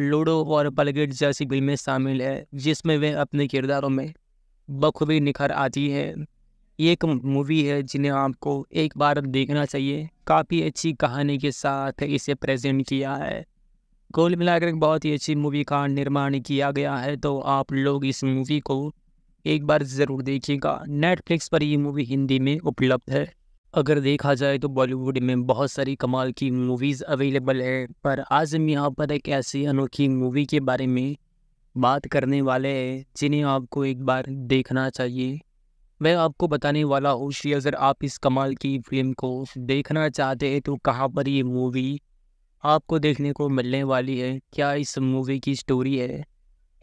लूडो और पलगेट जैसी फिल्में शामिल है जिसमें वे अपने किरदारों में बखूबी निखर आती है एक मूवी है जिन्हें आपको एक बार देखना चाहिए काफ़ी अच्छी कहानी के साथ इसे प्रेजेंट किया है कुल मिलाकर बहुत ही अच्छी मूवी का निर्माण किया गया है तो आप लोग इस मूवी को एक बार ज़रूर देखिएगा नेटफ्लिक्स पर ये मूवी हिंदी में उपलब्ध है अगर देखा जाए तो बॉलीवुड में बहुत सारी कमाल की मूवीज़ अवेलेबल है पर आज हम यहाँ पर एक ऐसी अनोखी मूवी के बारे में बात करने वाले हैं जिन्हें आपको एक बार देखना चाहिए मैं आपको बताने वाला हूँ श्री अगर आप इस कमाल की फिल्म को देखना चाहते हैं तो कहाँ पर ये मूवी आपको देखने को मिलने वाली है क्या इस मूवी की स्टोरी है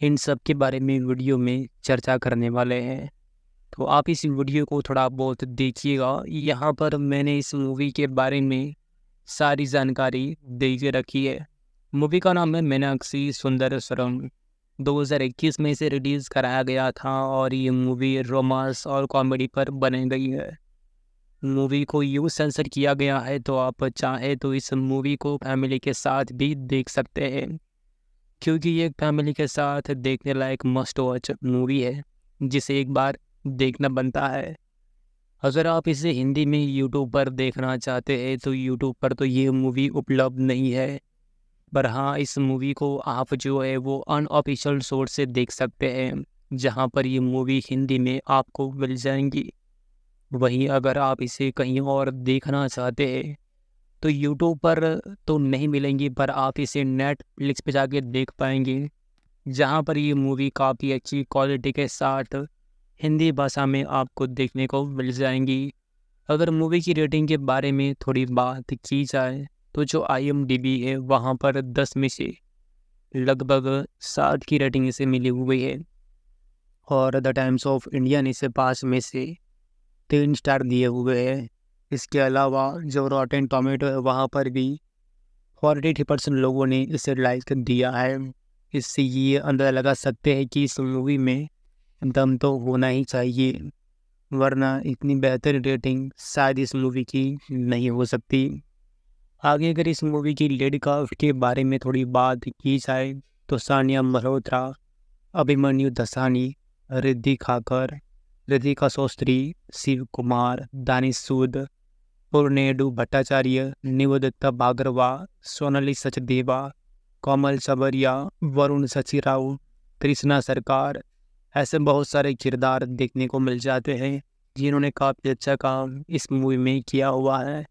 इन सब के बारे में वीडियो में चर्चा करने वाले हैं तो आप इस वीडियो को थोड़ा बहुत देखिएगा यहाँ पर मैंने इस मूवी के बारे में सारी जानकारी दे के रखी है मूवी का नाम है मीनाक्षी सुंदर स्वरम दो में इसे रिलीज़ कराया गया था और ये मूवी रोमांस और कॉमेडी पर बनी गई है मूवी को यू सेंसर किया गया है तो आप चाहे तो इस मूवी को फैमिली के साथ भी देख सकते हैं क्योंकि ये फैमिली के साथ देखने लायक मस्ट वॉच मूवी है जिसे एक बार देखना बनता है अगर आप इसे हिंदी में यूट्यूब पर देखना चाहते हैं तो यूट्यूब पर तो ये मूवी उपलब्ध नहीं है पर हाँ इस मूवी को आप जो है वो अनऑफिशियल सोर्स से देख सकते हैं जहाँ पर ये मूवी हिंदी में आपको मिल जाएंगी वहीं अगर आप इसे कहीं और देखना चाहते हैं तो यूट्यूब पर तो नहीं मिलेंगी पर आप इसे नेटफ्लिक्स पे जाके देख पाएंगे जहाँ पर ये मूवी काफ़ी अच्छी क्वालिटी के साथ हिंदी भाषा में आपको देखने को मिल जाएंगी अगर मूवी की रेटिंग के बारे में थोड़ी बात की जाए तो जो आई है वहाँ पर दस में से लगभग साठ की रेटिंग इसे मिली हुई है और द टाइम्स ऑफ इंडिया ने इसे पाँच में से तीन स्टार दिए हुए हैं इसके अलावा जो रॉटन टोमेटो है वहाँ पर भी फोर्टी थ्री परसेंट लोगों ने इसे लाइक दिया है इससे ये अंदाज़ा लगा सकते हैं कि इस मूवी में दम तो होना ही चाहिए वरना इतनी बेहतर रेटिंग शायद इस मूवी की नहीं हो सकती आगे अगर इस मूवी की लेड काफ के बारे में थोड़ी बात की जाए तो सानिया मल्होत्रा अभिमन्यु दसानी रिद्धि खाकर रिधिका शोस्त्री शिव कुमार दानिश सूद पुर्नेडू भट्टाचार्य निवदत्ता बागरवा सोनाली सचदेवा कोमल सबरिया वरुण सचिराव कृष्णा सरकार ऐसे बहुत सारे किरदार देखने को मिल जाते हैं जिन्होंने काफ़ी अच्छा काम इस मूवी में किया हुआ है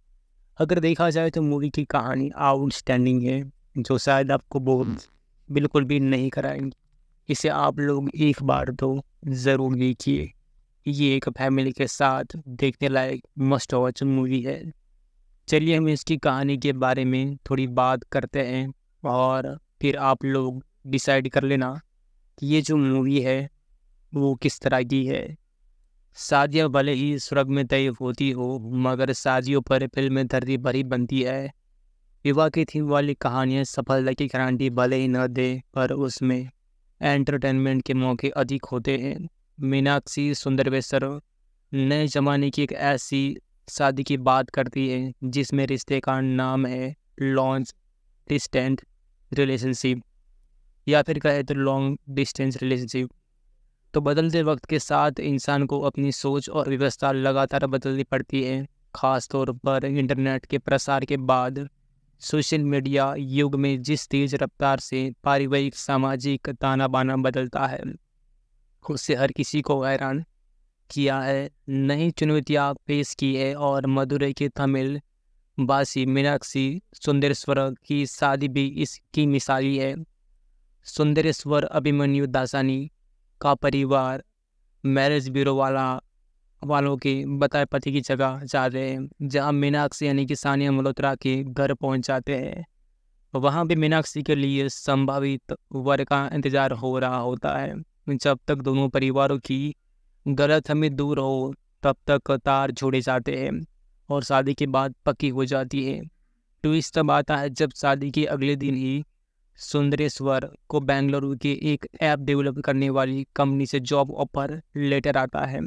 अगर देखा जाए तो मूवी की कहानी आउटस्टैंडिंग है जो शायद आपको बहुत हम्म। बिल्कुल भी नहीं कराएंगी इसे आप लोग एक बार तो ज़रूर देखिए ये एक फैमिली के साथ देखने लायक मस्ट वॉच मूवी है चलिए हम इसकी कहानी के बारे में थोड़ी बात करते हैं और फिर आप लोग डिसाइड कर लेना कि ये जो मूवी है वो किस तरह की है शादियाँ भले ही स्वर्ग में तय होती हो मगर शादियों पर फिल्म धरती भरी बनती है विवाह की थीम वाली कहानियाँ सफलता की गारंटी भले ही न दे पर उसमें एंटरटेनमेंट के मौके अधिक होते हैं मीनाक्षी सुंदरवेश्वर नए जमाने की एक ऐसी शादी की बात करती है जिसमें रिश्ते का नाम है लॉन्च डिस्टेंट रिलेशनशिप या फिर कहे तो लॉन्ग डिस्टेंस रिलेशनशिप तो बदलते वक्त के साथ इंसान को अपनी सोच और व्यवस्था लगातार बदलनी पड़ती है ख़ास तौर पर इंटरनेट के प्रसार के बाद सोशल मीडिया युग में जिस तेज़ रफ्तार से पारिवारिक सामाजिक ताना बाना बदलता है उससे हर किसी को हैरान किया है नई चुनौतियाँ पेश की है और मदुरई के तमिल बासी मीनाक्षी सुंदरेश्वर की शादी भी इसकी मिसाली है सुंदरेश्वर अभिमन्यु दासानी का परिवार मैरिज ब्यूरो वाला वालों के बताए पति की जगह जा रहे हैं जहाँ मीनाक्षी यानी कि सानिया मल्होत्रा के घर पहुँच जाते हैं वहाँ भी मीनाक्षी के लिए संभावित वर का इंतज़ार हो रहा होता है जब तक दोनों परिवारों की गलत हमें दूर हो तब तक तार छोड़े जाते हैं और शादी के बाद पक्की हो जाती है ट्विस्ट तब आता है जब शादी के अगले दिन ही सुंदरेश्वर को बेंगलुरु के एक ऐप डेवलप करने वाली कंपनी से जॉब ऑफर लेटर आता है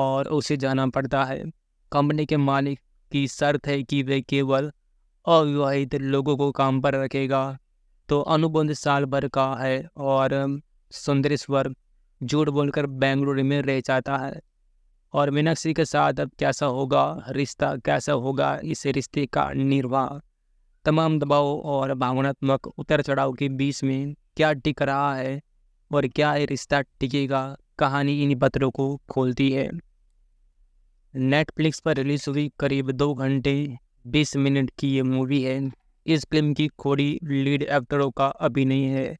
और उसे जाना पड़ता है कंपनी के मालिक की शर्त है कि वे केवल अविवाहित लोगों को काम पर रखेगा तो अनुबंध साल भर का है और सुंदरेश्वर झूठ बोलकर बेंगलुरु में रह जाता है और मीनाक्षी के साथ अब कैसा होगा रिश्ता कैसा होगा इस रिश्ते का निर्वाह तमाम दबाव और भावनात्मक उतर चढ़ाव के बीच में क्या टिक रहा है और क्या ये रिश्ता टिकेगा कहानी इन पत्रों को खोलती है नेटफ्लिक्स पर रिलीज हुई करीब दो घंटे बीस मिनट की ये मूवी है इस फिल्म की खोड़ी लीड एक्टरों का अभिनय है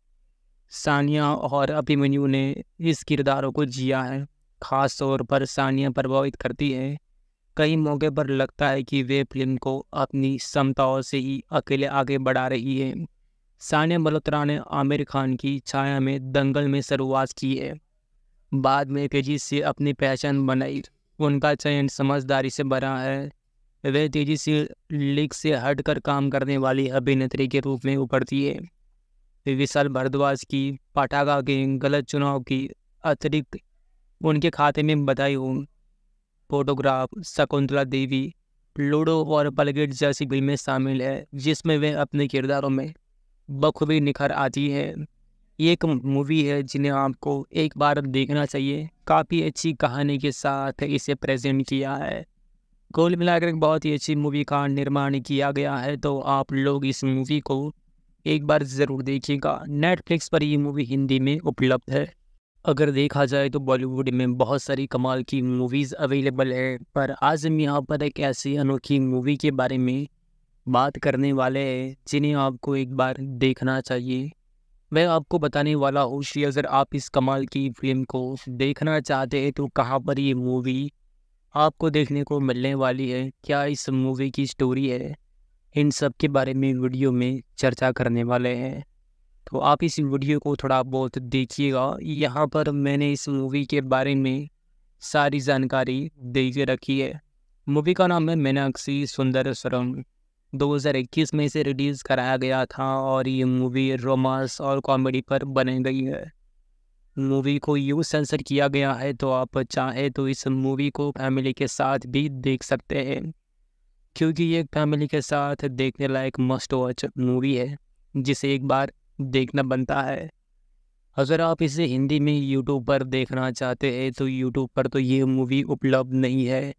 सानिया और अभिमन्यु ने इस किरदारों को जिया है खास तौर पर सानिया प्रभावित करती है कई मौके पर लगता है कि वे फिल्म को अपनी क्षमताओं से ही अकेले आगे बढ़ा रही है सानिया मल्होत्रा ने आमिर खान की छाया में दंगल में शुरुआत की है बाद में तेजी से अपनी पहचान बनाई उनका चयन समझदारी से बना है वे तेजी से लीग से हटकर काम करने वाली अभिनेत्री के रूप में उभरती है विशाल भारद्वाज की पटाखा के गलत चुनाव की अतिरिक्त उनके खाते में बधाई हूँ फोटोग्राफ शकुंतला देवी लूडो और बलगेट जैसी फिल्में शामिल है जिसमें वे अपने किरदारों में बखूबी निखर आती हैं ये एक मूवी है जिन्हें आपको एक बार देखना चाहिए काफ़ी अच्छी कहानी के साथ इसे प्रेजेंट किया है गोल मिलाकर एक बहुत ही अच्छी मूवी का निर्माण किया गया है तो आप लोग इस मूवी को एक बार ज़रूर देखिएगा नेटफ्लिक्स पर ये मूवी हिंदी में उपलब्ध है अगर देखा जाए तो बॉलीवुड में बहुत सारी कमाल की मूवीज़ अवेलेबल है पर आज हम यहाँ पर एक ऐसी अनोखी मूवी के बारे में बात करने वाले हैं जिन्हें आपको एक बार देखना चाहिए मैं आपको बताने वाला हूँ श्री अगर आप इस कमाल की फिल्म को देखना चाहते हैं तो कहाँ पर ये मूवी आपको देखने को मिलने वाली है क्या इस मूवी की स्टोरी है इन सब के बारे में वीडियो में चर्चा करने वाले हैं तो आप इस वीडियो को थोड़ा बहुत देखिएगा यहाँ पर मैंने इस मूवी के बारे में सारी जानकारी दे के रखी है मूवी का नाम है मीनाक्षी सुंदर स्वरम दो में इसे रिलीज़ कराया गया था और ये मूवी रोमांस और कॉमेडी पर बनी गई है मूवी को यू सेंसर किया गया है तो आप चाहे तो इस मूवी को फैमिली के साथ भी देख सकते हैं क्योंकि ये फैमिली के साथ देखने लायक मस्ट वॉच मूवी है जिसे एक बार देखना बनता है अगर आप इसे हिंदी में यूट्यूब पर देखना चाहते हैं तो यूट्यूब पर तो ये मूवी उपलब्ध नहीं है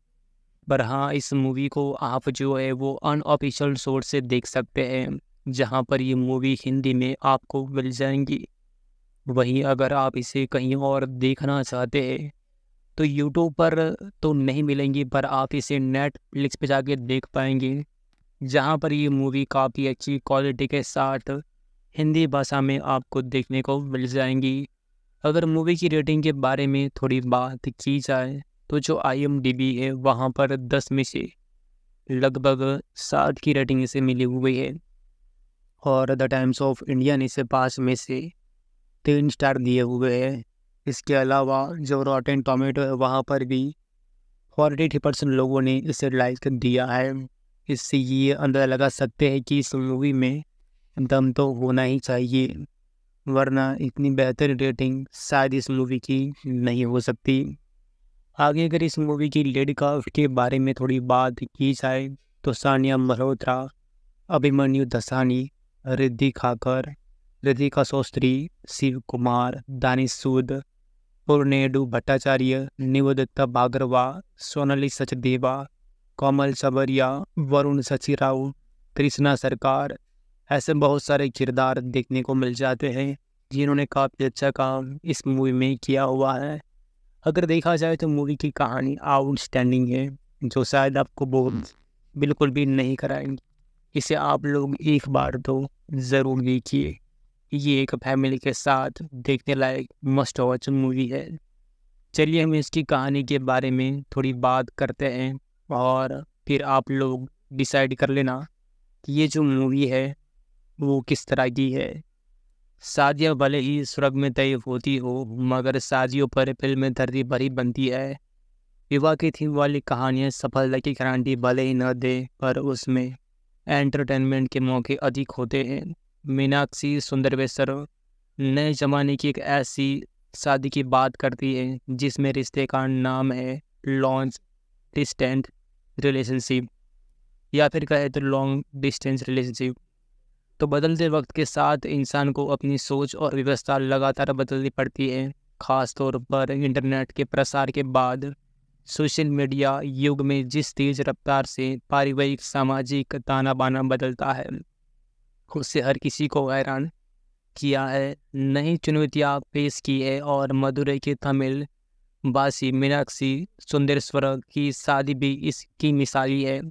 पर हाँ इस मूवी को आप जो है वो अनऑफिशियल सोर्स से देख सकते हैं जहाँ पर ये मूवी हिंदी में आपको मिल जाएंगी वहीं अगर आप इसे कहीं और देखना चाहते हैं तो यूट्यूब पर तो नहीं मिलेंगी पर आप इसे नेटफ्लिक्स पर जाके देख पाएंगे जहाँ पर ये मूवी काफ़ी अच्छी क्वालिटी के साथ हिंदी भाषा में आपको देखने को मिल जाएंगी अगर मूवी की रेटिंग के बारे में थोड़ी बात की जाए तो जो आई है वहाँ पर दस में से लगभग सात की रेटिंग इसे मिली हुई है और द टाइम्स ऑफ इंडिया ने इसे पाँच में से तीन स्टार दिए हुए हैं इसके अलावा जो रॉटेन टोमेटो है वहाँ पर भी फोर्टी एट परसेंट लोगों ने इसे लाइक दिया है इससे ये अंदाज़ा लगा सकते हैं कि इस मूवी में दम तो होना ही चाहिए वरना इतनी बेहतर रेटिंग शायद इस मूवी की नहीं हो सकती आगे अगर इस मूवी की लेड क्राफ्ट के बारे में थोड़ी बात की जाए तो सानिया मल्होत्रा अभिमन्यु दसानी रिद्धि खाकर रिधिका शोस्त्री शिव कुमार दानिश सूद पूर्णेडू भट्टाचार्य निवदत्ता बागरवा सोनाली सचदेवा कोमल सबरिया वरुण सचिराव राव कृष्णा सरकार ऐसे बहुत सारे किरदार देखने को मिल जाते हैं जिन्होंने काफ़ी अच्छा काम इस मूवी में किया हुआ है अगर देखा जाए तो मूवी की कहानी आउटस्टैंडिंग है जो शायद आपको बहुत हम्म। बिल्कुल भी नहीं कराएंगे इसे आप लोग एक बार तो ज़रूर देखिए ये एक फैमिली के साथ देखने लायक मस्ट वॉच मूवी है चलिए हम इसकी कहानी के बारे में थोड़ी बात करते हैं और फिर आप लोग डिसाइड कर लेना कि ये जो मूवी है वो किस तरह की है शादियाँ भले ही सुरग में तय होती हो मगर शादियों पर फिल्म धरती भरी बनती है विवाह की थीम वाली कहानियाँ सफलता की गारंटी भले ही न दे पर उसमें एंटरटेनमेंट के मौके अधिक होते हैं मीनाक्षी सुंदरवेसर नए जमाने की एक ऐसी शादी की बात करती है जिसमें रिश्ते का नाम है लॉन्च डिस्टेंट रिलेशनशिप या फिर कहे तो लॉन्ग डिस्टेंस रिलेशनशिप तो बदलते वक्त के साथ इंसान को अपनी सोच और व्यवस्था लगातार बदलनी पड़ती है ख़ास तौर पर इंटरनेट के प्रसार के बाद सोशल मीडिया युग में जिस तेज़ रफ्तार से पारिवारिक सामाजिक ताना बाना बदलता है उससे हर किसी को हैरान किया है नई चुनौतियाँ पेश की है और मदुरई के तमिल बासी मीनाक्षी सुंदरेश्वर की शादी भी इसकी मिसाली है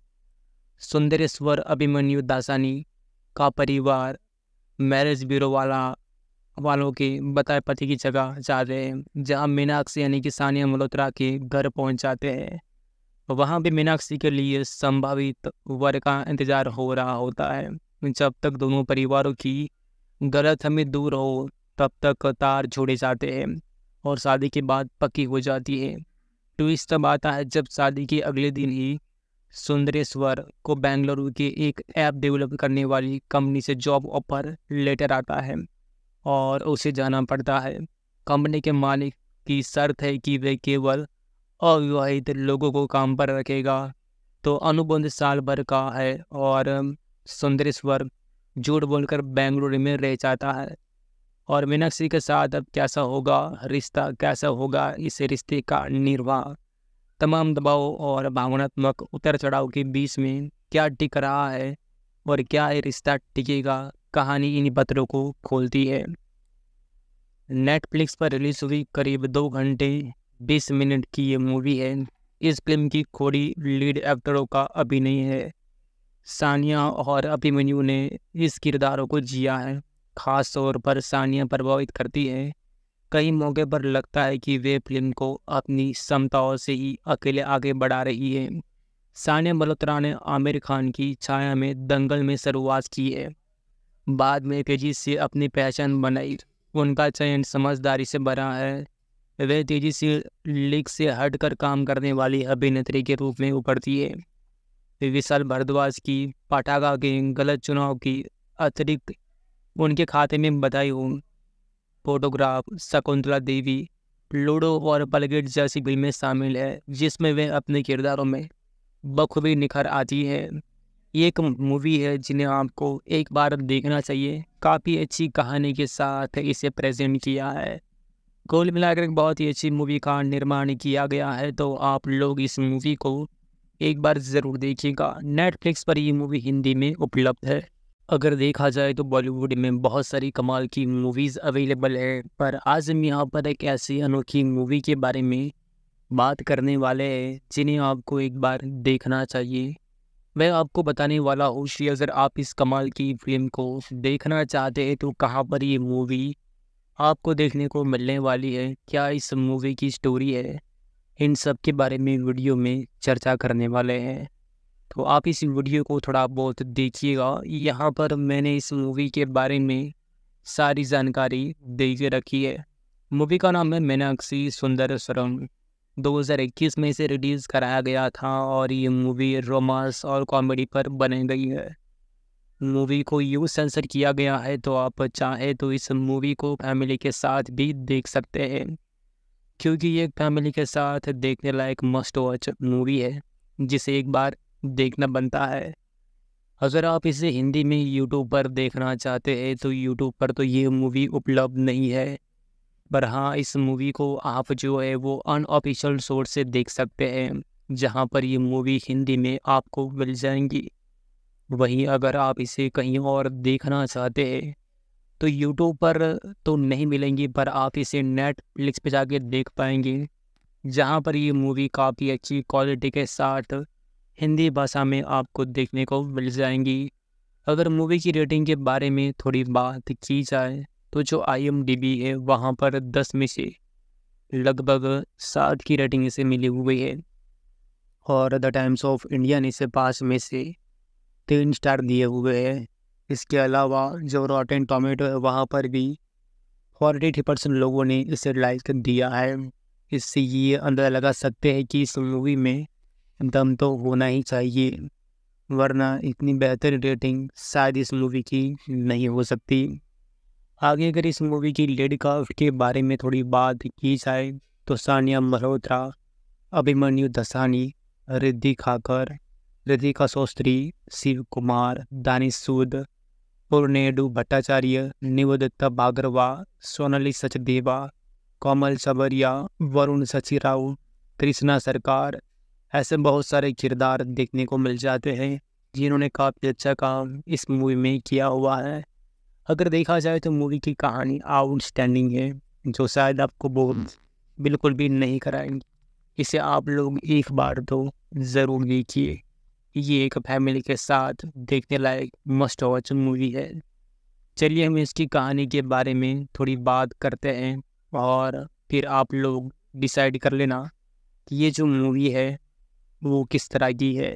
सुंदरेश्वर अभिमन्यु दासानी का परिवार मैरिज ब्यूरो वाला वालों के बताए पति की जगह जा रहे हैं जहाँ मीनाक्षी यानी कि सानिया मल्होत्रा के घर पहुँच जाते हैं वहाँ भी मीनाक्षी के लिए संभावित वर का इंतज़ार हो रहा होता है जब तक दोनों परिवारों की गलत हमें दूर हो तब तक तार छोड़े जाते हैं और शादी के बाद पक्की हो जाती है ट्विस्ट तब आता है जब शादी के अगले दिन ही सुंदरेश्वर को बेंगलुरु की एक ऐप डेवलप करने वाली कंपनी से जॉब ऑफर लेटर आता है और उसे जाना पड़ता है कंपनी के मालिक की शर्त है कि वे केवल अविवाहित लोगों को काम पर रखेगा तो अनुबंध साल भर का है और सुंदरेश्वर झूठ बोलकर बेंगलुरु में रह जाता है और मीनाक्षी के साथ अब कैसा होगा रिश्ता कैसा होगा इस रिश्ते का निर्वाह तमाम दबाव और भावनात्मक उतर चढ़ाव के बीच में क्या टिक रहा है और क्या ये रिश्ता टिकेगा कहानी इन पत्रों को खोलती है नेटफ्लिक्स पर रिलीज हुई करीब दो घंटे बीस मिनट की ये मूवी है इस फिल्म की खोड़ी लीड एक्टरों का अभिनय है सानिया और अभिमन्यु ने इस किरदारों को जिया है खास तौर पर सानिया प्रभावित करती है कई मौके पर लगता है कि वे फिल्म को अपनी क्षमताओं से ही अकेले आगे बढ़ा रही है सानिया मल्होत्रा ने आमिर खान की छाया में दंगल में शुरुआत की है बाद में तेजी से अपनी पहचान बनाई उनका चयन समझदारी से भरा है वे तेजी से लीग से हटकर काम करने वाली अभिनेत्री के रूप में उभरती है विशाल भारद्वाज की पटाखा के गलत चुनाव की अतिरिक्त उनके खाते में बधाई हूँ फोटोग्राफ शकुंतला देवी लूडो और बलगेट जैसी फिल्में शामिल है जिसमें वे अपने किरदारों में बखूबी निखर आती है ये एक मूवी है जिन्हें आपको एक बार देखना चाहिए काफ़ी अच्छी कहानी के साथ इसे प्रेजेंट किया है कुल मिलाकर एक बहुत ही अच्छी मूवी का निर्माण किया गया है तो आप लोग इस मूवी को एक बार ज़रूर देखिएगा नेटफ्लिक्स पर ये मूवी हिंदी में उपलब्ध है अगर देखा जाए तो बॉलीवुड में बहुत सारी कमाल की मूवीज़ अवेलेबल है पर आज हम यहाँ पर एक ऐसी अनोखी मूवी के बारे में बात करने वाले हैं जिन्हें आपको एक बार देखना चाहिए मैं आपको बताने वाला हूँ श्री अगर आप इस कमाल की फिल्म को देखना चाहते हैं तो कहाँ पर ये मूवी आपको देखने को मिलने वाली है क्या इस मूवी की स्टोरी है इन सब के बारे में वीडियो में चर्चा करने वाले हैं तो आप इस वीडियो को थोड़ा बहुत देखिएगा यहाँ पर मैंने इस मूवी के बारे में सारी जानकारी दे के रखी है मूवी का नाम है मीनाक्षी सुंदर स्वरम दो में इसे रिलीज़ कराया गया था और ये मूवी रोमांस और कॉमेडी पर बनी गई है मूवी को यू सेंसर किया गया है तो आप चाहे तो इस मूवी को फैमिली के साथ भी देख सकते हैं क्योंकि ये फैमिली के साथ देखने लायक मस्ट वॉच मूवी है जिसे एक बार देखना बनता है अगर आप इसे हिंदी में यूट्यूब पर देखना चाहते हैं तो यूट्यूब पर तो ये मूवी उपलब्ध नहीं है पर हाँ इस मूवी को आप जो है वो अनऑफिशियल सोर्स से देख सकते हैं जहाँ पर ये मूवी हिंदी में आपको मिल जाएंगी वहीं अगर आप इसे कहीं और देखना चाहते हैं तो यूट्यूब पर तो नहीं मिलेंगी पर आप इसे नेटफ्लिक्स पे जाके देख पाएंगे जहाँ पर ये मूवी काफ़ी अच्छी क्वालिटी के साथ हिंदी भाषा में आपको देखने को मिल जाएंगी अगर मूवी की रेटिंग के बारे में थोड़ी बात की जाए तो जो आई है वहाँ पर दस में से लगभग साठ की रेटिंग इसे मिली हुई है और द टाइम्स ऑफ इंडिया ने इसे पाँच में से तीन स्टार दिए हुए हैं इसके अलावा जो एंड टोमेटो है वहाँ पर भी फोर्टी थ्री परसेंट लोगों ने इसे लाइक दिया है इससे ये अंदाज़ा लगा सकते हैं कि इस मूवी में दम तो होना ही चाहिए वरना इतनी बेहतर रेटिंग शायद इस मूवी की नहीं हो सकती आगे अगर इस मूवी की लेड काफ्ट के बारे में थोड़ी बात की जाए तो सानिया मल्होत्रा अभिमन्यु दसानी रिद्धि खाकर रिधिका शोस्त्री शिव कुमार दानिश सूद पुरनेडू भट्टाचार्य निवदत्ता बागरवा सोनाली सचदेवा कोमल सबरिया वरुण सचिराव राव कृष्णा सरकार ऐसे बहुत सारे किरदार देखने को मिल जाते हैं जिन्होंने काफ़ी अच्छा काम इस मूवी में किया हुआ है अगर देखा जाए तो मूवी की कहानी आउटस्टैंडिंग है जो शायद आपको बहुत हम्म। बिल्कुल भी नहीं कराएंगी इसे आप लोग एक बार तो ज़रूर देखिए ये एक फैमिली के साथ देखने लायक मस्ट वॉच मूवी है चलिए हम इसकी कहानी के बारे में थोड़ी बात करते हैं और फिर आप लोग डिसाइड कर लेना कि ये जो मूवी है वो किस तरह की है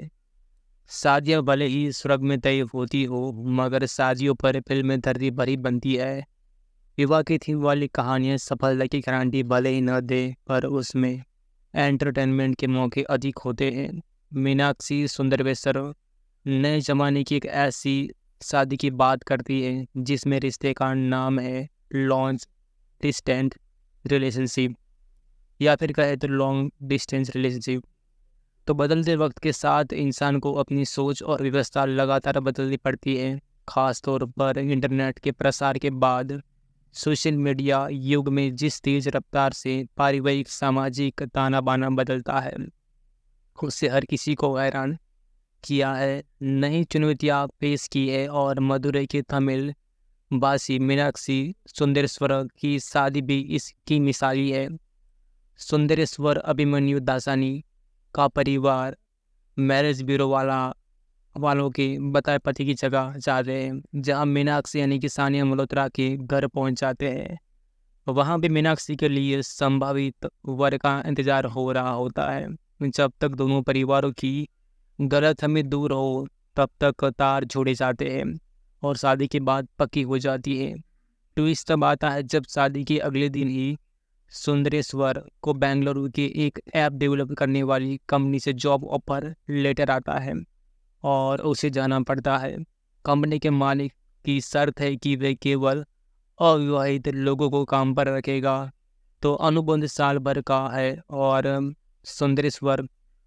शादियाँ भले ही सुरग में तय होती हो मगर साजियों पर फिल्में धरती भरी बनती है विवाह की थीम वाली कहानियाँ सफलता की गारंटी भले ही न दे पर उसमें एंटरटेनमेंट के मौके अधिक होते हैं मीनाक्षी सुंदरवेसर नए ज़माने की एक ऐसी शादी की बात करती है जिसमें रिश्ते का नाम है लॉन्च डिस्टेंट रिलेशनशिप या फिर कहे तो लॉन्ग डिस्टेंस रिलेशनशिप तो बदलते वक्त के साथ इंसान को अपनी सोच और व्यवस्था लगातार बदलनी पड़ती है ख़ास तौर पर इंटरनेट के प्रसार के बाद सोशल मीडिया युग में जिस तेज़ रफ्तार से पारिवारिक सामाजिक ताना बाना बदलता है उससे हर किसी को हैरान किया है नई चुनौतियाँ पेश की है और मदुरई के तमिल बासी मीनाक्षी सुंदरेश्वर की शादी भी इसकी मिसाली है सुंदरेश्वर अभिमन्यु दासानी का परिवार मैरिज ब्यूरो वाला वालों के बताए पति की जगह जा रहे हैं जहाँ मीनाक्षी यानी कि सानिया मल्होत्रा के घर पहुँच जाते हैं वहाँ भी मीनाक्षी के लिए संभावित वर का इंतज़ार हो रहा होता है जब तक दोनों परिवारों की गलत हमें दूर हो तब तक तार छोड़े जाते हैं और शादी के बाद पक्की हो जाती है ट्विस्ट तब आता है जब शादी के अगले दिन ही सुंदरेश्वर को बेंगलुरु की एक ऐप डेवलप करने वाली कंपनी से जॉब ऑफर लेटर आता है और उसे जाना पड़ता है कंपनी के मालिक की शर्त है कि वे केवल अविवाहित लोगों को काम पर रखेगा तो अनुबंध साल भर का है और सुंदरेश्वर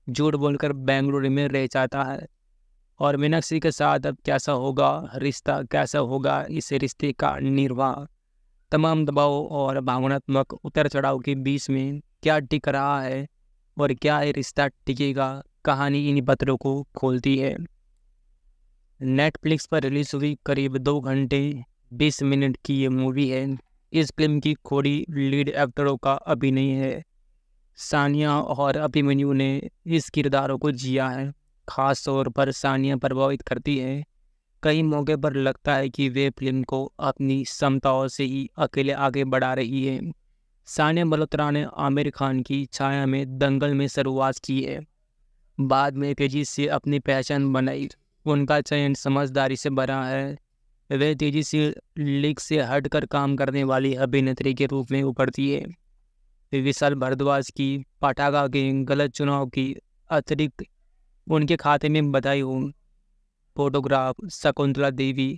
झूठ बोलकर बेंगलुरु में रह जाता है और मीनाक्षी के साथ अब कैसा होगा रिश्ता कैसा होगा इस रिश्ते का निर्वाह तमाम दबाव और भावनात्मक उतर चढ़ाव के बीच में क्या टिक रहा है और क्या ये रिश्ता टिकेगा कहानी इन्हीं पत्रों को खोलती है नेटफ्लिक्स पर रिलीज हुई करीब दो घंटे बीस मिनट की ये मूवी है इस फिल्म की खोड़ी लीड एक्टरों का अभिनय है सानिया और अभिमन्यु ने इस किरदारों को जिया है खास तौर पर सानिया प्रभावित करती है कई मौके पर लगता है कि वे फिल्म को अपनी क्षमताओं से ही अकेले आगे बढ़ा रही है सानिया मल्होत्रा ने आमिर खान की छाया में दंगल में शुरुआत की है बाद में तेजी से अपनी पहचान बनाई उनका चयन समझदारी से बना है वे तेजी से लीग से हटकर काम करने वाली अभिनेत्री के रूप में उभरती है विशाल भारद्वाज की पटाखा के गलत चुनाव की अतिरिक्त उनके खाते में बधाई हूँ फोटोग्राफ शकुंतला देवी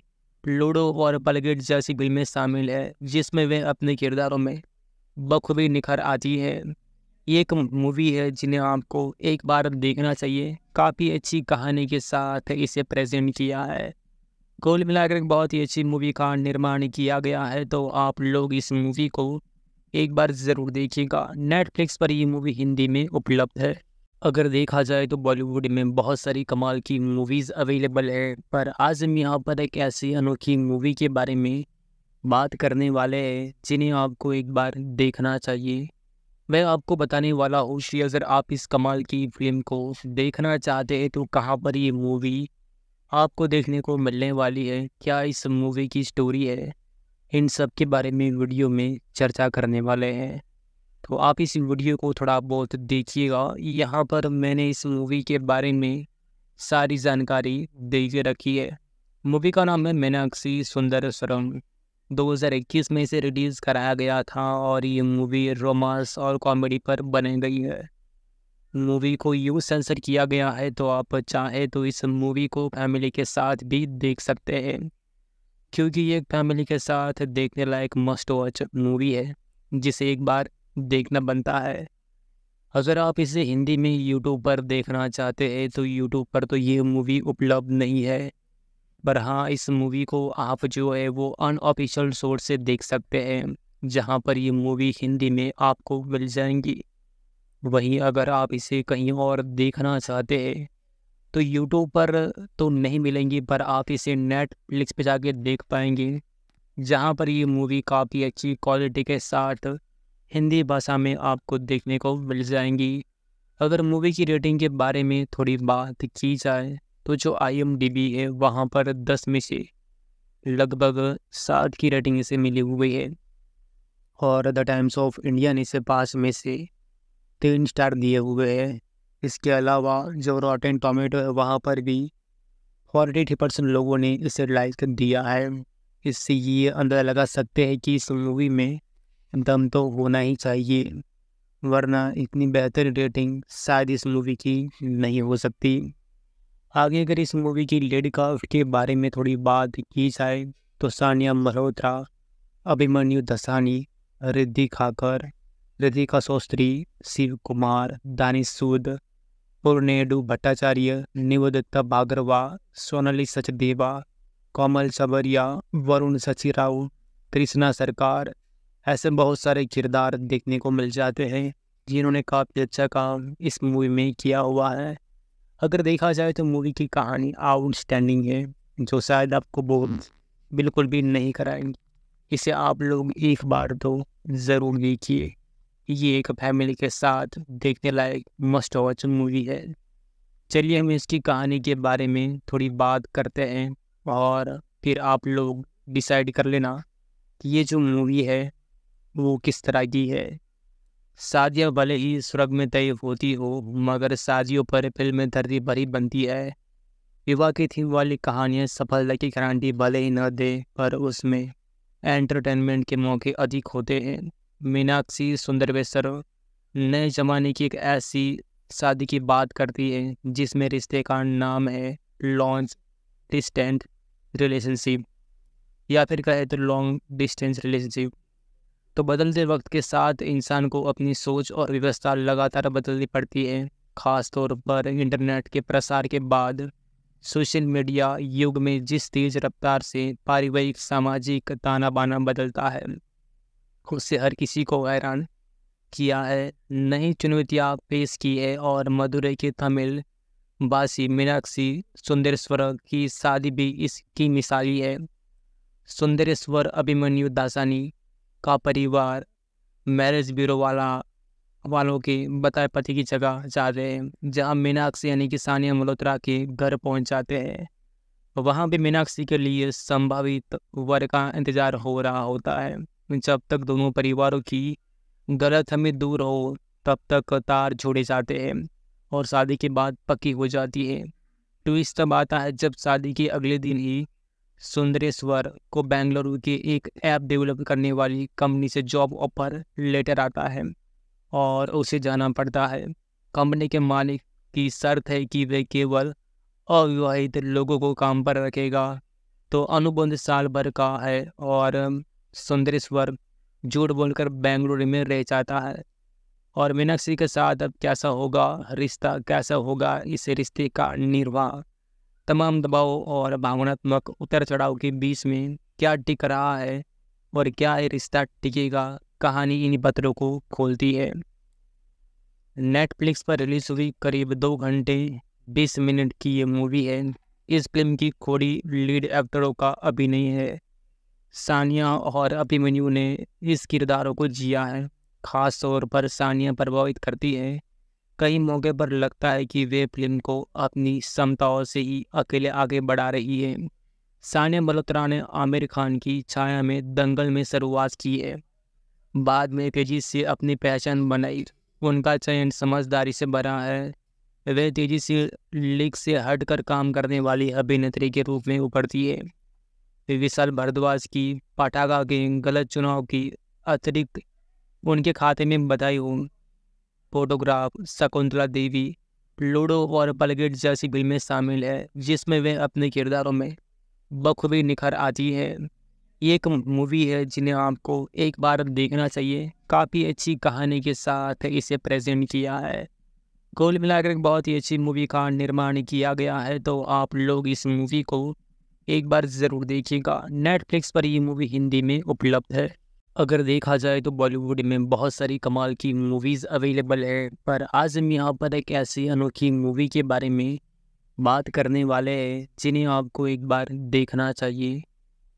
लूडो और बलगेट जैसी फिल्में शामिल है जिसमें वे अपने किरदारों में बखूबी निखर आती है ये एक मूवी है जिन्हें आपको एक बार देखना चाहिए काफ़ी अच्छी कहानी के साथ इसे प्रेजेंट किया है कुल मिलाकर एक बहुत ही अच्छी मूवी का निर्माण किया गया है तो आप लोग इस मूवी को एक बार ज़रूर देखिएगा नेटफ्लिक्स पर ये मूवी हिंदी में उपलब्ध है अगर देखा जाए तो बॉलीवुड में बहुत सारी कमाल की मूवीज़ अवेलेबल है पर आज हम यहाँ पर एक ऐसी अनोखी मूवी के बारे में बात करने वाले हैं जिन्हें आपको एक बार देखना चाहिए मैं आपको बताने वाला हूँ श्री अगर आप इस कमाल की फिल्म को देखना चाहते हैं तो कहाँ पर ये मूवी आपको देखने को मिलने वाली है क्या इस मूवी की स्टोरी है इन सब के बारे में वीडियो में चर्चा करने वाले हैं तो आप इस वीडियो को थोड़ा बहुत देखिएगा यहाँ पर मैंने इस मूवी के बारे में सारी जानकारी दे के रखी है मूवी का नाम है मीनाक्षी सुंदर स्वरम 2021 में इसे रिलीज़ कराया गया था और ये मूवी रोमांस और कॉमेडी पर बनी गई है मूवी को यू सेंसर किया गया है तो आप चाहे तो इस मूवी को फैमिली के साथ भी देख सकते हैं क्योंकि ये फैमिली के साथ देखने लायक मस्ट वॉच मूवी है जिसे एक बार देखना बनता है अगर आप इसे हिंदी में यूट्यूब पर देखना चाहते हैं तो यूट्यूब पर तो ये मूवी उपलब्ध नहीं है पर हाँ इस मूवी को आप जो है वो अनऑफिशियल सोर्स से देख सकते हैं जहाँ पर ये मूवी हिंदी में आपको मिल जाएंगी वहीं अगर आप इसे कहीं और देखना चाहते हैं तो यूट्यूब पर तो नहीं मिलेंगी पर आप इसे नेटफ्लिक्स पे जाके देख पाएंगे जहाँ पर ये मूवी काफ़ी अच्छी क्वालिटी के साथ हिंदी भाषा में आपको देखने को मिल जाएंगी अगर मूवी की रेटिंग के बारे में थोड़ी बात की जाए तो जो आई एम डी बी है वहाँ पर दस में से लगभग सात की रेटिंग इसे मिली हुई है और द टाइम्स ऑफ इंडिया ने इसे पाँच में से तीन स्टार दिए हुए हैं इसके अलावा जो रॉटेन टोमेटो है वहाँ पर भी फोर्टी थ्री परसेंट लोगों ने इसे लाइक दिया है इससे ये अंदाज़ा लगा सकते हैं कि इस मूवी में दम तो होना ही चाहिए वरना इतनी बेहतर रेटिंग शायद इस मूवी की नहीं हो सकती आगे अगर इस मूवी की लेडी के बारे में थोड़ी बात की जाए तो सानिया मल्होत्रा अभिमन्यु दसानी रिद्धि खाकर रिधिका शोस्त्री शिव कुमार दानिश सूद पूर्णेडू भट्टाचार्य निवदत्ता बागरवा सोनाली सचदेवा कोमल सबरिया वरुण सचिराव कृष्णा सरकार ऐसे बहुत सारे किरदार देखने को मिल जाते हैं जिन्होंने काफ़ी अच्छा काम इस मूवी में किया हुआ है अगर देखा जाए तो मूवी की कहानी आउटस्टैंडिंग है जो शायद आपको बहुत हम्म। बिल्कुल भी नहीं कराएंगे इसे आप लोग एक बार तो ज़रूर देखिए ये एक फैमिली के साथ देखने लायक मस्ट वॉच मूवी है चलिए हम इसकी कहानी के बारे में थोड़ी बात करते हैं और फिर आप लोग डिसाइड कर लेना कि ये जो मूवी है वो किस तरह की है साजिया भले ही सुरग में तय होती हो मगर साजियों पर फिल्म धरती भरी बनती है विवाह की थीम वाली कहानियाँ सफलता की गारंटी भले ही न दे पर उसमें एंटरटेनमेंट के मौके अधिक होते हैं मीनाक्षी सुंदरवेसर नए ज़माने की एक ऐसी शादी की बात करती है जिसमें रिश्ते का नाम है लॉन्च डिस्टेंट रिलेशनशिप या फिर कहे तो लॉन्ग डिस्टेंस रिलेशनशिप तो बदलते वक्त के साथ इंसान को अपनी सोच और व्यवस्था लगातार बदलनी पड़ती है ख़ास तौर पर इंटरनेट के प्रसार के बाद सोशल मीडिया युग में जिस तेज़ रफ्तार से पारिवारिक सामाजिक ताना बाना बदलता है उससे हर किसी को हैरान किया है नई चुनौतियाँ पेश की है और मदुरई के तमिल बासी मीनाक्षी सुंदरेश्वर की शादी भी इसकी मिसाली है सुंदरेश्वर अभिमन्यु दासानी का परिवार मैरिज ब्यूरो वाला वालों के बताए पति की जगह जा रहे हैं जहाँ मीनाक्षी यानी कि सानिया मल्होत्रा के घर पहुँच जाते हैं वहाँ भी मीनाक्षी के लिए संभावित वर का इंतज़ार हो रहा होता है जब तक दोनों परिवारों की गलत हमें दूर हो तब तक तार छोड़े जाते हैं और शादी के बाद पक्की हो जाती है ट्विस्ट तब आता है जब शादी के अगले दिन ही सुंदरेश्वर को बेंगलुरु की एक ऐप डेवलप करने वाली कंपनी से जॉब ऑफर लेटर आता है और उसे जाना पड़ता है कंपनी के मालिक की शर्त है कि वे केवल अविवाहित लोगों को काम पर रखेगा तो अनुबंध साल भर का है और सुंदरेश्वर झूठ बोलकर बेंगलुरु में रह जाता है और मीनाक्षी के साथ अब कैसा होगा रिश्ता कैसा होगा इस रिश्ते का निर्वाह तमाम दबाव और भावनात्मक उतर चढ़ाव के बीच में क्या टिक रहा है और क्या ये रिश्ता टिकेगा कहानी इन पत्रों को खोलती है नेटफ्लिक्स पर रिलीज हुई करीब दो घंटे बीस मिनट की ये मूवी है इस फिल्म की खोड़ी लीड एक्टरों का अभिनय है सानिया और अभिमन्यु ने इस किरदारों को जिया है खास तौर पर सानिया प्रभावित करती है कई मौके पर लगता है कि वे फिल्म को अपनी क्षमताओं से ही अकेले आगे बढ़ा रही है सानिया मल्होत्रा ने आमिर खान की छाया में दंगल में शुरुआत की है बाद में तेजी से अपनी पहचान बनाई उनका चयन समझदारी से बना है वे तेजी से लीग से हटकर काम करने वाली अभिनेत्री के रूप में उभरती है विशाल भारद्वाज की पटाखा के गलत चुनाव की अतिरिक्त उनके खाते में बधाई हूँ फोटोग्राफ शकुंतला देवी लूडो और बलगेट जैसी फिल्में शामिल है जिसमें वे अपने किरदारों में बखूबी निखर आती है एक मूवी है जिन्हें आपको एक बार देखना चाहिए काफ़ी अच्छी कहानी के साथ इसे प्रेजेंट किया है कुल मिलाकर बहुत ही अच्छी मूवी का निर्माण किया गया है तो आप लोग इस मूवी को एक बार ज़रूर देखिएगा नेटफ्लिक्स पर ये मूवी हिंदी में उपलब्ध है अगर देखा जाए तो बॉलीवुड में बहुत सारी कमाल की मूवीज़ अवेलेबल है पर आज हम यहाँ पर एक ऐसी अनोखी मूवी के बारे में बात करने वाले हैं जिन्हें आपको एक बार देखना चाहिए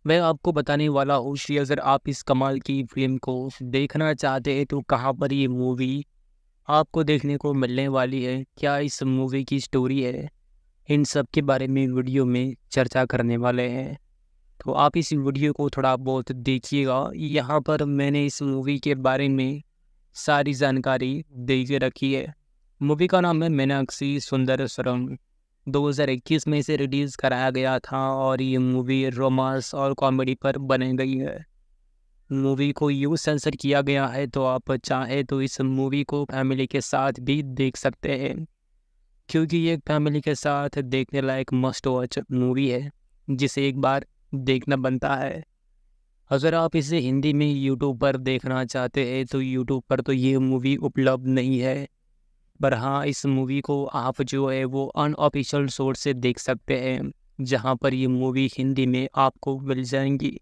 मैं आपको बताने वाला हूँ श्री अगर आप इस कमाल की फिल्म को देखना चाहते हैं तो कहाँ पर ये मूवी आपको देखने को मिलने वाली है क्या इस मूवी की स्टोरी है इन सब के बारे में वीडियो में चर्चा करने वाले हैं तो आप इस वीडियो को थोड़ा बहुत देखिएगा यहाँ पर मैंने इस मूवी के बारे में सारी जानकारी दे के रखी है मूवी का नाम है मीनाक्षी सुंदर स्वरम 2021 में इसे रिलीज़ कराया गया था और ये मूवी रोमांस और कॉमेडी पर बनी गई है मूवी को यू सेंसर किया गया है तो आप चाहे तो इस मूवी को फैमिली के साथ भी देख सकते हैं क्योंकि ये फैमिली के साथ देखने लायक मस्ट वॉच मूवी है जिसे एक बार देखना बनता है अगर आप इसे हिंदी में यूट्यूब पर देखना चाहते हैं तो यूट्यूब पर तो ये मूवी उपलब्ध नहीं है पर हाँ इस मूवी को आप जो है वो अनऑफिशियल सोर्स से देख सकते हैं जहाँ पर ये मूवी हिंदी में आपको मिल जाएंगी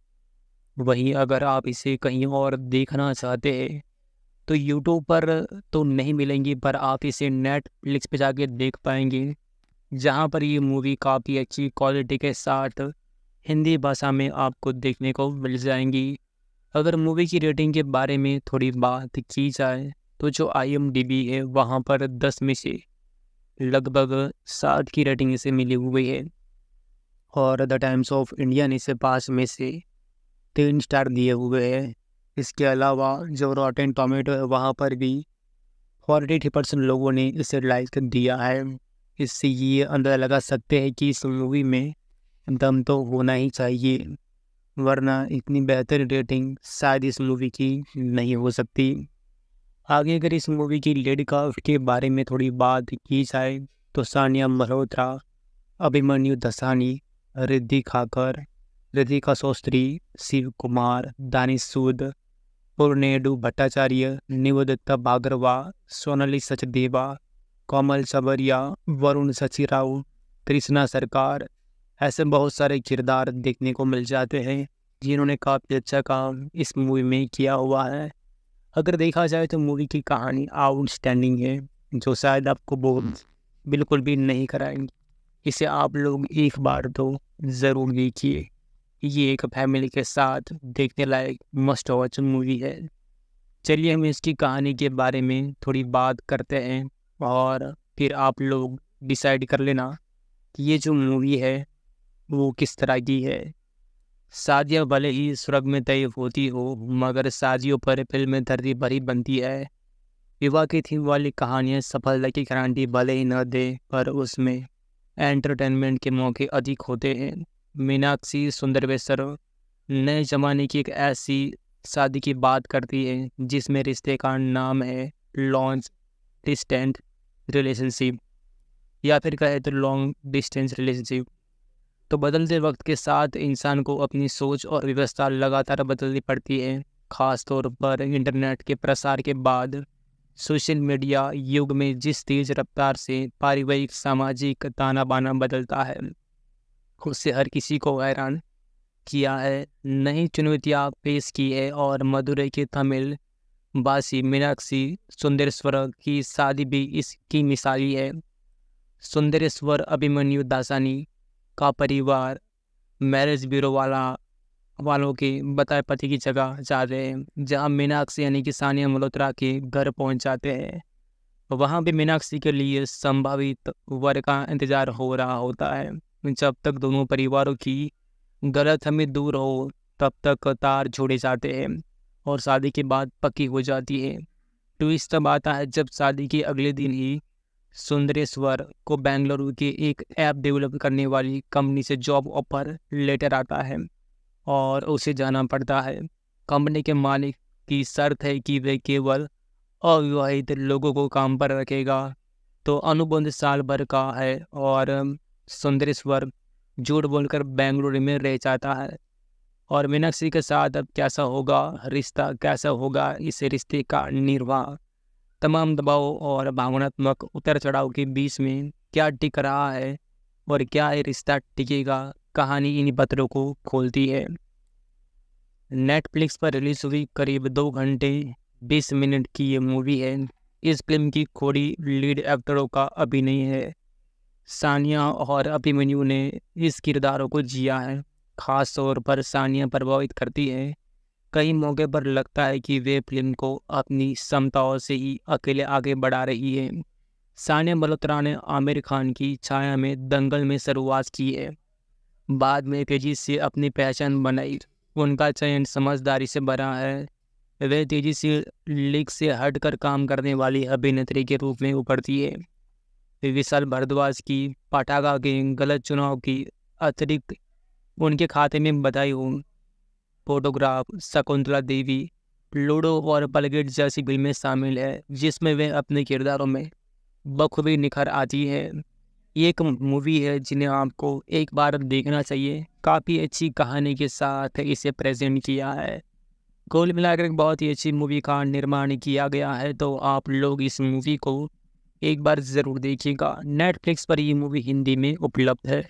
वहीं अगर आप इसे कहीं और देखना चाहते हैं तो यूट्यूब पर तो नहीं मिलेंगी पर आप इसे नेटफ्लिक्स पे जाके देख पाएंगे जहाँ पर ये मूवी काफ़ी अच्छी क्वालिटी के साथ हिंदी भाषा में आपको देखने को मिल जाएंगी अगर मूवी की रेटिंग के बारे में थोड़ी बात की जाए तो जो आई है वहाँ पर दस में से लगभग सात की रेटिंग इसे मिली हुई है और द टाइम्स ऑफ इंडिया ने इसे पाँच में से तीन स्टार दिए हुए हैं इसके अलावा जो रॉटेन टोमेटो है वहाँ पर भी फोर्टी एटी परसेंट लोगों ने इसे लाइक दिया है इससे ये अंदाज़ा लगा सकते हैं कि इस मूवी में दम तो होना ही चाहिए वरना इतनी बेहतर रेटिंग शायद इस मूवी की नहीं हो सकती आगे अगर इस मूवी की लेड काफ्ट के बारे में थोड़ी बात की जाए तो सानिया मल्होत्रा अभिमन्यु दसानी रिद्धि खाकर रिधिका शोस्त्री शिव कुमार दानिश सूद पूर्णेडू भट्टाचार्य निवदत्ता बागरवा सोनाली सचदेवा कोमल सबरिया वरुण सचिराव राव कृष्णा सरकार ऐसे बहुत सारे किरदार देखने को मिल जाते हैं जिन्होंने काफ़ी अच्छा काम इस मूवी में किया हुआ है अगर देखा जाए तो मूवी की कहानी आउटस्टैंडिंग है जो शायद आपको बहुत बिल्कुल भी नहीं कराएंगी इसे आप लोग एक बार तो ज़रूर देखिए ये एक फैमिली के साथ देखने लायक मस्ट वॉच मूवी है चलिए हम इसकी कहानी के बारे में थोड़ी बात करते हैं और फिर आप लोग डिसाइड कर लेना कि ये जो मूवी है वो किस तरह की है शादियाँ भले ही सुरग में तय होती हो मगर शादियों पर फिल्म धरती भरी बनती है विवाह की थीम वाली कहानियाँ सफलता की गारंटी भले ही न दे पर उसमें एंटरटेनमेंट के मौके अधिक होते हैं मीनाक्षी सुंदरवेश्वर नए ज़माने की एक ऐसी शादी की बात करती है जिसमें रिश्ते का नाम है लॉन्च डिस्टेंट रिलेशनशिप या फिर कहे तो लॉन्ग डिस्टेंस रिलेशनशिप तो बदलते वक्त के साथ इंसान को अपनी सोच और व्यवस्था लगातार बदलनी पड़ती है ख़ास तौर पर इंटरनेट के प्रसार के बाद सोशल मीडिया युग में जिस तेज़ रफ्तार से पारिवारिक सामाजिक ताना बाना बदलता है उससे हर किसी को हैरान किया है नई चुनौतियाँ पेश की है और मदुरई के तमिल बासी मीनाक्षी सुंदरेश्वर की शादी भी इसकी मिसाली है सुंदरेश्वर अभिमन्यु दासानी का परिवार मैरिज ब्यूरो वाला वालों के बताए पति की जगह जा रहे हैं जहाँ मीनाक्षी यानी कि सानिया मल्होत्रा के घर पहुँच जाते हैं वहाँ भी मीनाक्षी के लिए संभावित वर का इंतज़ार हो रहा होता है जब तक दोनों परिवारों की गलत हमें दूर हो तब तक तार छोड़े जाते हैं और शादी के बाद पक्की हो जाती है ट्विस्ट तब आता है जब शादी के अगले दिन ही सुंदरेश्वर को बेंगलुरु की एक ऐप डेवलप करने वाली कंपनी से जॉब ऑफर लेटर आता है और उसे जाना पड़ता है कंपनी के मालिक की शर्त है कि वे केवल अविवाहित लोगों को काम पर रखेगा तो अनुबंध साल भर का है और सुंदरेश्वर झूठ बोलकर बेंगलुरु में रह जाता है और मीनाक्षी के साथ अब कैसा होगा रिश्ता कैसा होगा इस रिश्ते का निर्वाह तमाम दबाव और भावनात्मक उतर चढ़ाव के बीच में क्या टिक रहा है और क्या ये रिश्ता टिकेगा कहानी इन पत्रों को खोलती है नेटफ्लिक्स पर रिलीज हुई करीब दो घंटे बीस मिनट की ये मूवी है इस फिल्म की खोड़ी लीड एक्टरों का अभिनय है सानिया और अभिमन्यु ने इस किरदारों को जिया है खास तौर पर सानिया प्रभावित करती है कई मौके पर लगता है कि वे फिल्म को अपनी क्षमताओं से ही अकेले आगे बढ़ा रही है सानिया मल्होत्रा ने आमिर खान की छाया में दंगल में शुरुआत की है बाद में तेजी से अपनी पहचान बनाई उनका चयन समझदारी से भरा है वे तेजी से लीग से हटकर काम करने वाली अभिनेत्री के रूप में उभरती है विशाल भारद्वाज की पटाखा के गलत चुनाव की अतिरिक्त उनके खाते में बधाई हूँ फोटोग्राफ शकुंतला देवी लूडो और पलगेट जैसी फिल्में शामिल है जिसमें वे अपने किरदारों में बखूबी निखर आती है एक मूवी है जिन्हें आपको एक बार देखना चाहिए काफ़ी अच्छी कहानी के साथ इसे प्रेजेंट किया है कुल मिलाकर बहुत ही अच्छी मूवी का निर्माण किया गया है तो आप लोग इस मूवी को एक बार ज़रूर देखिएगा नेटफ्लिक्स पर ये मूवी हिंदी में उपलब्ध है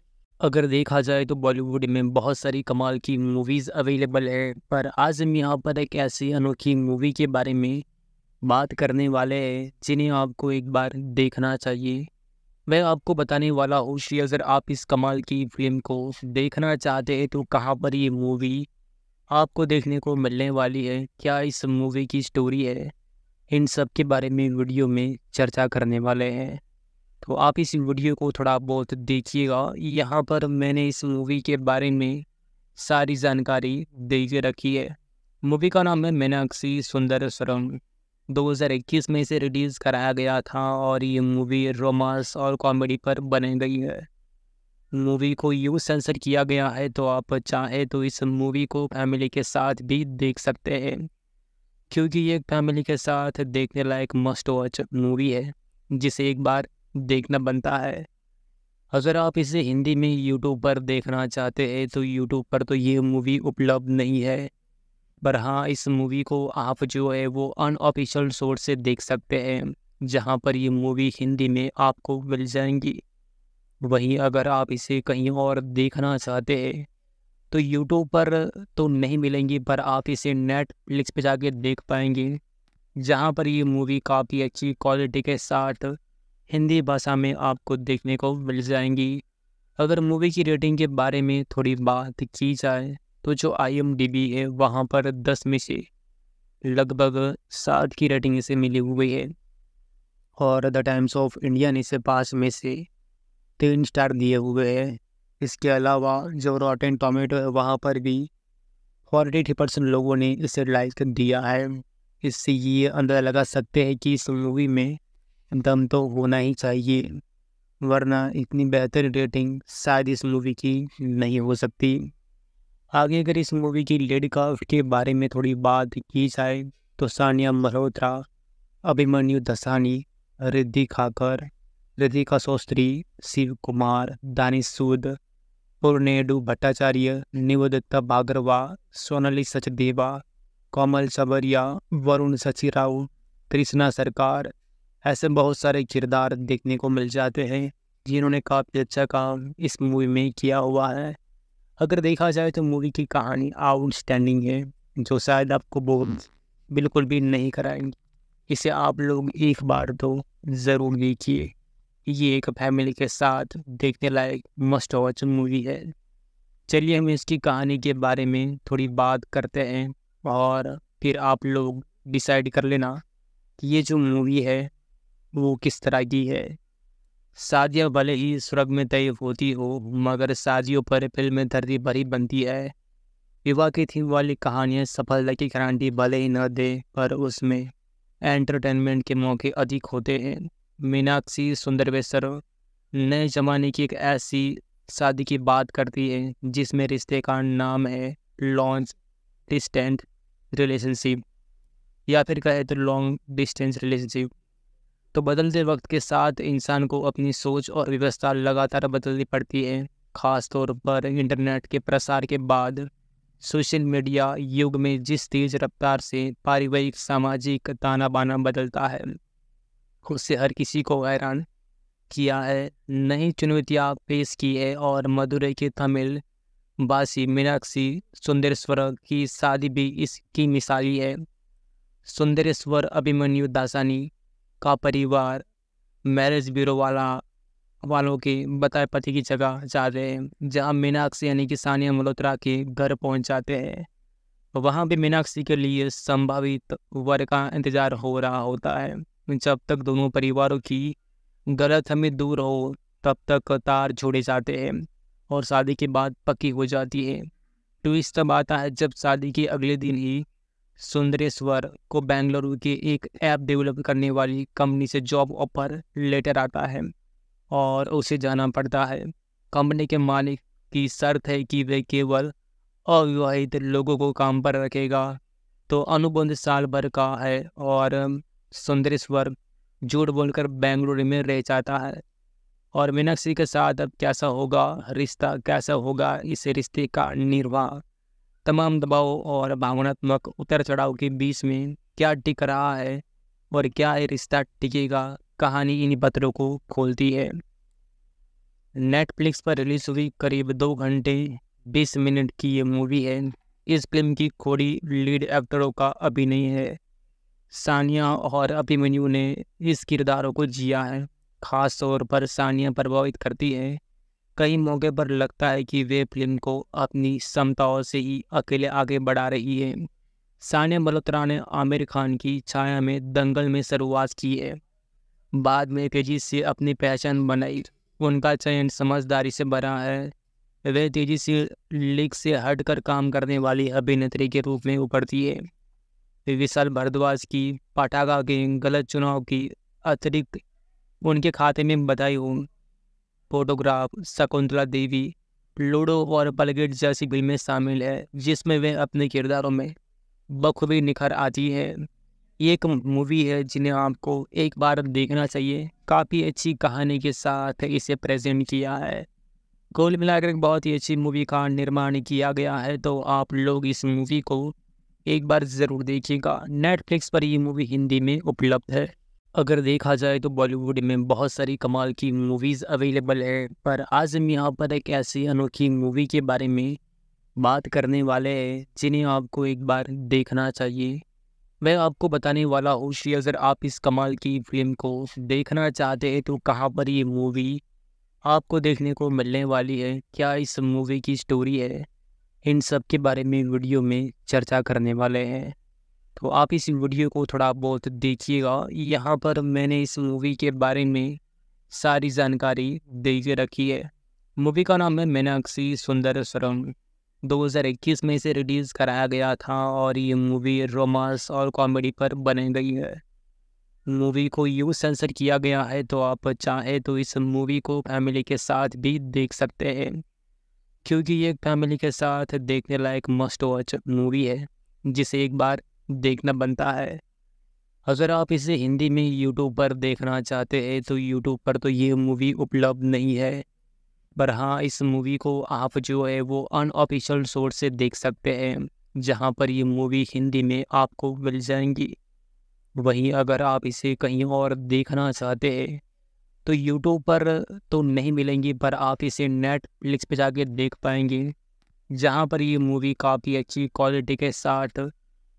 अगर देखा जाए तो बॉलीवुड में बहुत सारी कमाल की मूवीज़ अवेलेबल है पर आज हम यहाँ पर एक ऐसी अनोखी मूवी के बारे में बात करने वाले हैं जिन्हें आपको एक बार देखना चाहिए मैं आपको बताने वाला हूँ श्री अगर आप इस कमाल की फिल्म को देखना चाहते हैं तो कहाँ पर ये मूवी आपको देखने को मिलने वाली है क्या इस मूवी की स्टोरी है इन सब के बारे में वीडियो में चर्चा करने वाले हैं तो आप इस वीडियो को थोड़ा बहुत देखिएगा यहाँ पर मैंने इस मूवी के बारे में सारी जानकारी दे के रखी है मूवी का नाम है मीनाक्षी सुंदर स्वरम 2021 में इसे रिलीज़ कराया गया था और ये मूवी रोमांस और कॉमेडी पर बनी गई है मूवी को यू सेंसर किया गया है तो आप चाहे तो इस मूवी को फैमिली के साथ भी देख सकते हैं क्योंकि ये फैमिली के साथ देखने लायक मस्ट वॉच मूवी है जिसे एक बार देखना बनता है अगर आप इसे हिंदी में यूट्यूब पर देखना चाहते हैं तो यूट्यूब पर तो ये मूवी उपलब्ध नहीं है पर हाँ इस मूवी को आप जो है वो अनऑफिशियल सोर्स से देख सकते हैं जहाँ पर ये मूवी हिंदी में आपको मिल जाएंगी वहीं अगर आप इसे कहीं और देखना चाहते हैं तो यूट्यूब पर तो नहीं मिलेंगी पर आप इसे नेटफ्लिक्स पे जाके देख पाएंगे जहाँ पर ये मूवी काफ़ी अच्छी क्वालिटी के साथ हिंदी भाषा में आपको देखने को मिल जाएंगी अगर मूवी की रेटिंग के बारे में थोड़ी बात की जाए तो जो आई एम डी बी है वहाँ पर दस में से लगभग सात की रेटिंग इसे मिली हुई है और द टाइम्स ऑफ इंडिया ने इसे पाँच में से तीन स्टार दिए हुए हैं इसके अलावा जो रॉटेन टोमेटो है वहाँ पर भी फोर्टी थ्री परसेंट लोगों ने इसे लाइक दिया है इससे ये अंदाज़ा लगा सकते हैं कि इस मूवी में दम तो होना ही चाहिए वरना इतनी बेहतर रेटिंग शायद इस मूवी की नहीं हो सकती आगे अगर इस मूवी की लेड क्राफ्ट के बारे में थोड़ी बात की जाए तो सानिया मल्होत्रा अभिमन्यु दसानी रिद्धि खाकर रिधिका शोस्त्री शिव कुमार दानिश सूद पूर्णेडू भट्टाचार्य निवदत्ता बागरवा सोनाली सचदेवा कोमल सबरिया वरुण सचिराव कृष्णा सरकार ऐसे बहुत सारे किरदार देखने को मिल जाते हैं जिन्होंने काफ़ी अच्छा काम इस मूवी में किया हुआ है अगर देखा जाए तो मूवी की कहानी आउटस्टैंडिंग है जो शायद आपको बहुत हम्म। बिल्कुल भी नहीं कराएंगी इसे आप लोग एक बार तो ज़रूर देखिए ये एक फैमिली के साथ देखने लायक मस्ट वॉच मूवी है चलिए हम इसकी कहानी के बारे में थोड़ी बात करते हैं और फिर आप लोग डिसाइड कर लेना कि ये जो मूवी है वो किस तरह की है शादियाँ भले ही सुरग में तय होती हो मगर साजियों पर फिल्म धरती भरी बनती है विवाह की थीम वाली कहानियाँ सफलता की गारंटी भले ही न दे पर उसमें एंटरटेनमेंट के मौके अधिक होते हैं मीनाक्षी सुंदरवेसर नए ज़माने की एक ऐसी शादी की बात करती है जिसमें रिश्ते का नाम है लॉन्च डिस्टेंट रिलेशनशिप या फिर कहे तो लॉन्ग डिस्टेंस रिलेशनशिप तो बदलते वक्त के साथ इंसान को अपनी सोच और व्यवस्था लगातार बदलनी पड़ती है ख़ास तौर पर इंटरनेट के प्रसार के बाद सोशल मीडिया युग में जिस तेज़ रफ्तार से पारिवारिक सामाजिक ताना बाना बदलता है उससे हर किसी को हैरान किया है नई चुनौतियाँ पेश की है और मदुरई के तमिल बासी मीनाक्षी सुंदरेश्वर की शादी भी इसकी मिसाली है सुंदरेश्वर अभिमन्यु दासानी का परिवार मैरिज ब्यूरो वाला वालों के बताए पति की जगह जा रहे हैं जहाँ मीनाक्षी यानी कि सानिया मल्होत्रा के घर पहुँच जाते हैं वहाँ भी मीनाक्षी के लिए संभावित वर का इंतज़ार हो रहा होता है जब तक दोनों परिवारों की गलत हमें दूर हो तब तक तार छोड़े जाते हैं और शादी के बाद पक्की हो जाती है ट्विस्ट तब आता है जब शादी के अगले दिन ही सुंदरेश्वर को बेंगलुरु के एक ऐप डेवलप करने वाली कंपनी से जॉब ऑफर लेटर आता है और उसे जाना पड़ता है कंपनी के मालिक की शर्त है कि वे केवल अविवाहित लोगों को काम पर रखेगा तो अनुबंध साल भर का है और सुंदरेश्वर झूठ बोलकर बेंगलुरु में रह जाता है और मीनाक्षी के साथ अब कैसा होगा रिश्ता कैसा होगा इस रिश्ते का निर्वाह तमाम दबाव और भावनात्मक उतर चढ़ाव के बीच में क्या टिक रहा है और क्या ये रिश्ता टिकेगा कहानी इन पत्रों को खोलती है नेटफ्लिक्स पर रिलीज हुई करीब दो घंटे बीस मिनट की ये मूवी है इस फिल्म की खोड़ी लीड एक्टरों का अभिनय है सानिया और अभिमन्यु ने इस किरदारों को जिया है खास तौर पर सानिया प्रभावित करती है कई मौके पर लगता है कि वे फिल्म को अपनी क्षमताओं से ही अकेले आगे बढ़ा रही है सानिया मल्होत्रा ने आमिर खान की छाया में दंगल में शुरुआत की है बाद में तेजी से अपनी पहचान बनाई उनका चयन समझदारी से भरा है वे तेजी से लीग से हटकर काम करने वाली अभिनेत्री के रूप में उभरती है विशाल भारद्वाज की पटाखा के गलत चुनाव की अतिरिक्त उनके खाते में बधाई हूँ फोटोग्राफ शकुंतला देवी लूडो और बलगेट जैसी फिल्में शामिल है जिसमें वे अपने किरदारों में बखूबी निखर आती है एक मूवी है जिन्हें आपको एक बार देखना चाहिए काफ़ी अच्छी कहानी के साथ इसे प्रेजेंट किया है कुल मिलाकर एक बहुत ही अच्छी मूवी का निर्माण किया गया है तो आप लोग इस मूवी को एक बार ज़रूर देखिएगा नेटफ्लिक्स पर ये मूवी हिंदी में उपलब्ध है अगर देखा जाए तो बॉलीवुड में बहुत सारी कमाल की मूवीज़ अवेलेबल है पर आज हम यहाँ पर एक ऐसी अनोखी मूवी के बारे में बात करने वाले हैं जिन्हें आपको एक बार देखना चाहिए मैं आपको बताने वाला हूँ श्री अगर आप इस कमाल की फिल्म को देखना चाहते हैं तो कहाँ पर ये मूवी आपको देखने को मिलने वाली है क्या इस मूवी की स्टोरी है इन सब के बारे में वीडियो में चर्चा करने वाले हैं तो आप इस वीडियो को थोड़ा बहुत देखिएगा यहाँ पर मैंने इस मूवी के बारे में सारी जानकारी दे के रखी है मूवी का नाम है मीनाक्षी सुंदर स्वरम 2021 में इसे रिलीज़ कराया गया था और ये मूवी रोमांस और कॉमेडी पर बनी गई है मूवी को यू सेंसर किया गया है तो आप चाहे तो इस मूवी को फैमिली के साथ भी देख सकते हैं क्योंकि ये फैमिली के साथ देखने लायक मस्ट वॉच मूवी है जिसे एक बार देखना बनता है अगर आप इसे हिंदी में यूट्यूब पर देखना चाहते हैं तो यूट्यूब पर तो ये मूवी उपलब्ध नहीं है पर हाँ इस मूवी को आप जो है वो अनऑफिशियल सोर्स से देख सकते हैं जहाँ पर ये मूवी हिंदी में आपको मिल जाएंगी वहीं अगर आप इसे कहीं और देखना चाहते हैं तो यूट्यूब पर तो नहीं मिलेंगी पर आप इसे नेटफ्लिक्स पे जाके देख पाएंगे जहाँ पर ये मूवी काफ़ी अच्छी क्वालिटी के साथ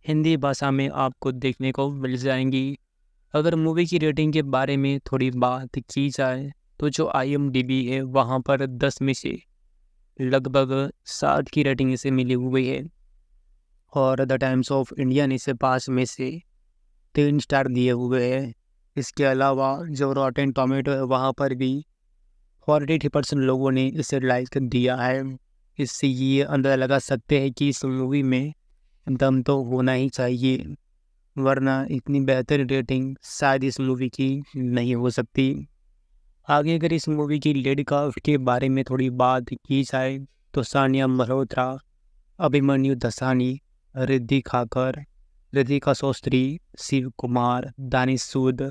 हिंदी भाषा में आपको देखने को मिल जाएंगी अगर मूवी की रेटिंग के बारे में थोड़ी बात की जाए तो जो आई है वहाँ पर दस में से लगभग सात की रेटिंग इसे मिली हुई है और द टाइम्स ऑफ इंडिया ने इसे पाँच में से तीन स्टार दिए हुए हैं इसके अलावा जो रॉटेन टोमेटो है वहाँ पर भी फोर्टी थ्री परसेंट लोगों ने इसे लाइक दिया है इससे ये अंदाज़ा लगा सकते हैं कि इस मूवी में दम तो होना ही चाहिए वरना इतनी बेहतर रेटिंग शायद इस मूवी की नहीं हो सकती आगे अगर इस मूवी की लेड काफ्ट के बारे में थोड़ी बात की जाए तो सानिया मल्होत्रा अभिमन्यु दसानी रिद्धि खाकर रिधिका शोस्त्री शिव कुमार दानिश सूद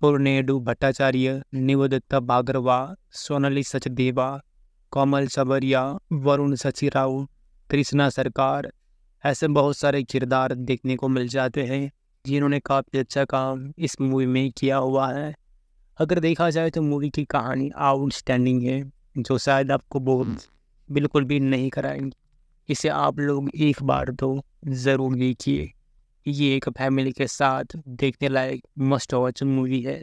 पूर्णेडु भट्टाचार्य निवदत्ता बागरवा सोनाली सचदेवा कोमल सबरिया वरुण सचिराव राव कृष्णा सरकार ऐसे बहुत सारे किरदार देखने को मिल जाते हैं जिन्होंने काफ़ी अच्छा काम इस मूवी में किया हुआ है अगर देखा जाए तो मूवी की कहानी आउटस्टैंडिंग है जो शायद आपको बहुत हम्म। बिल्कुल भी नहीं कराएंगी इसे आप लोग एक बार तो ज़रूर देखिए ये एक फैमिली के साथ देखने लायक मस्ट वॉच मूवी है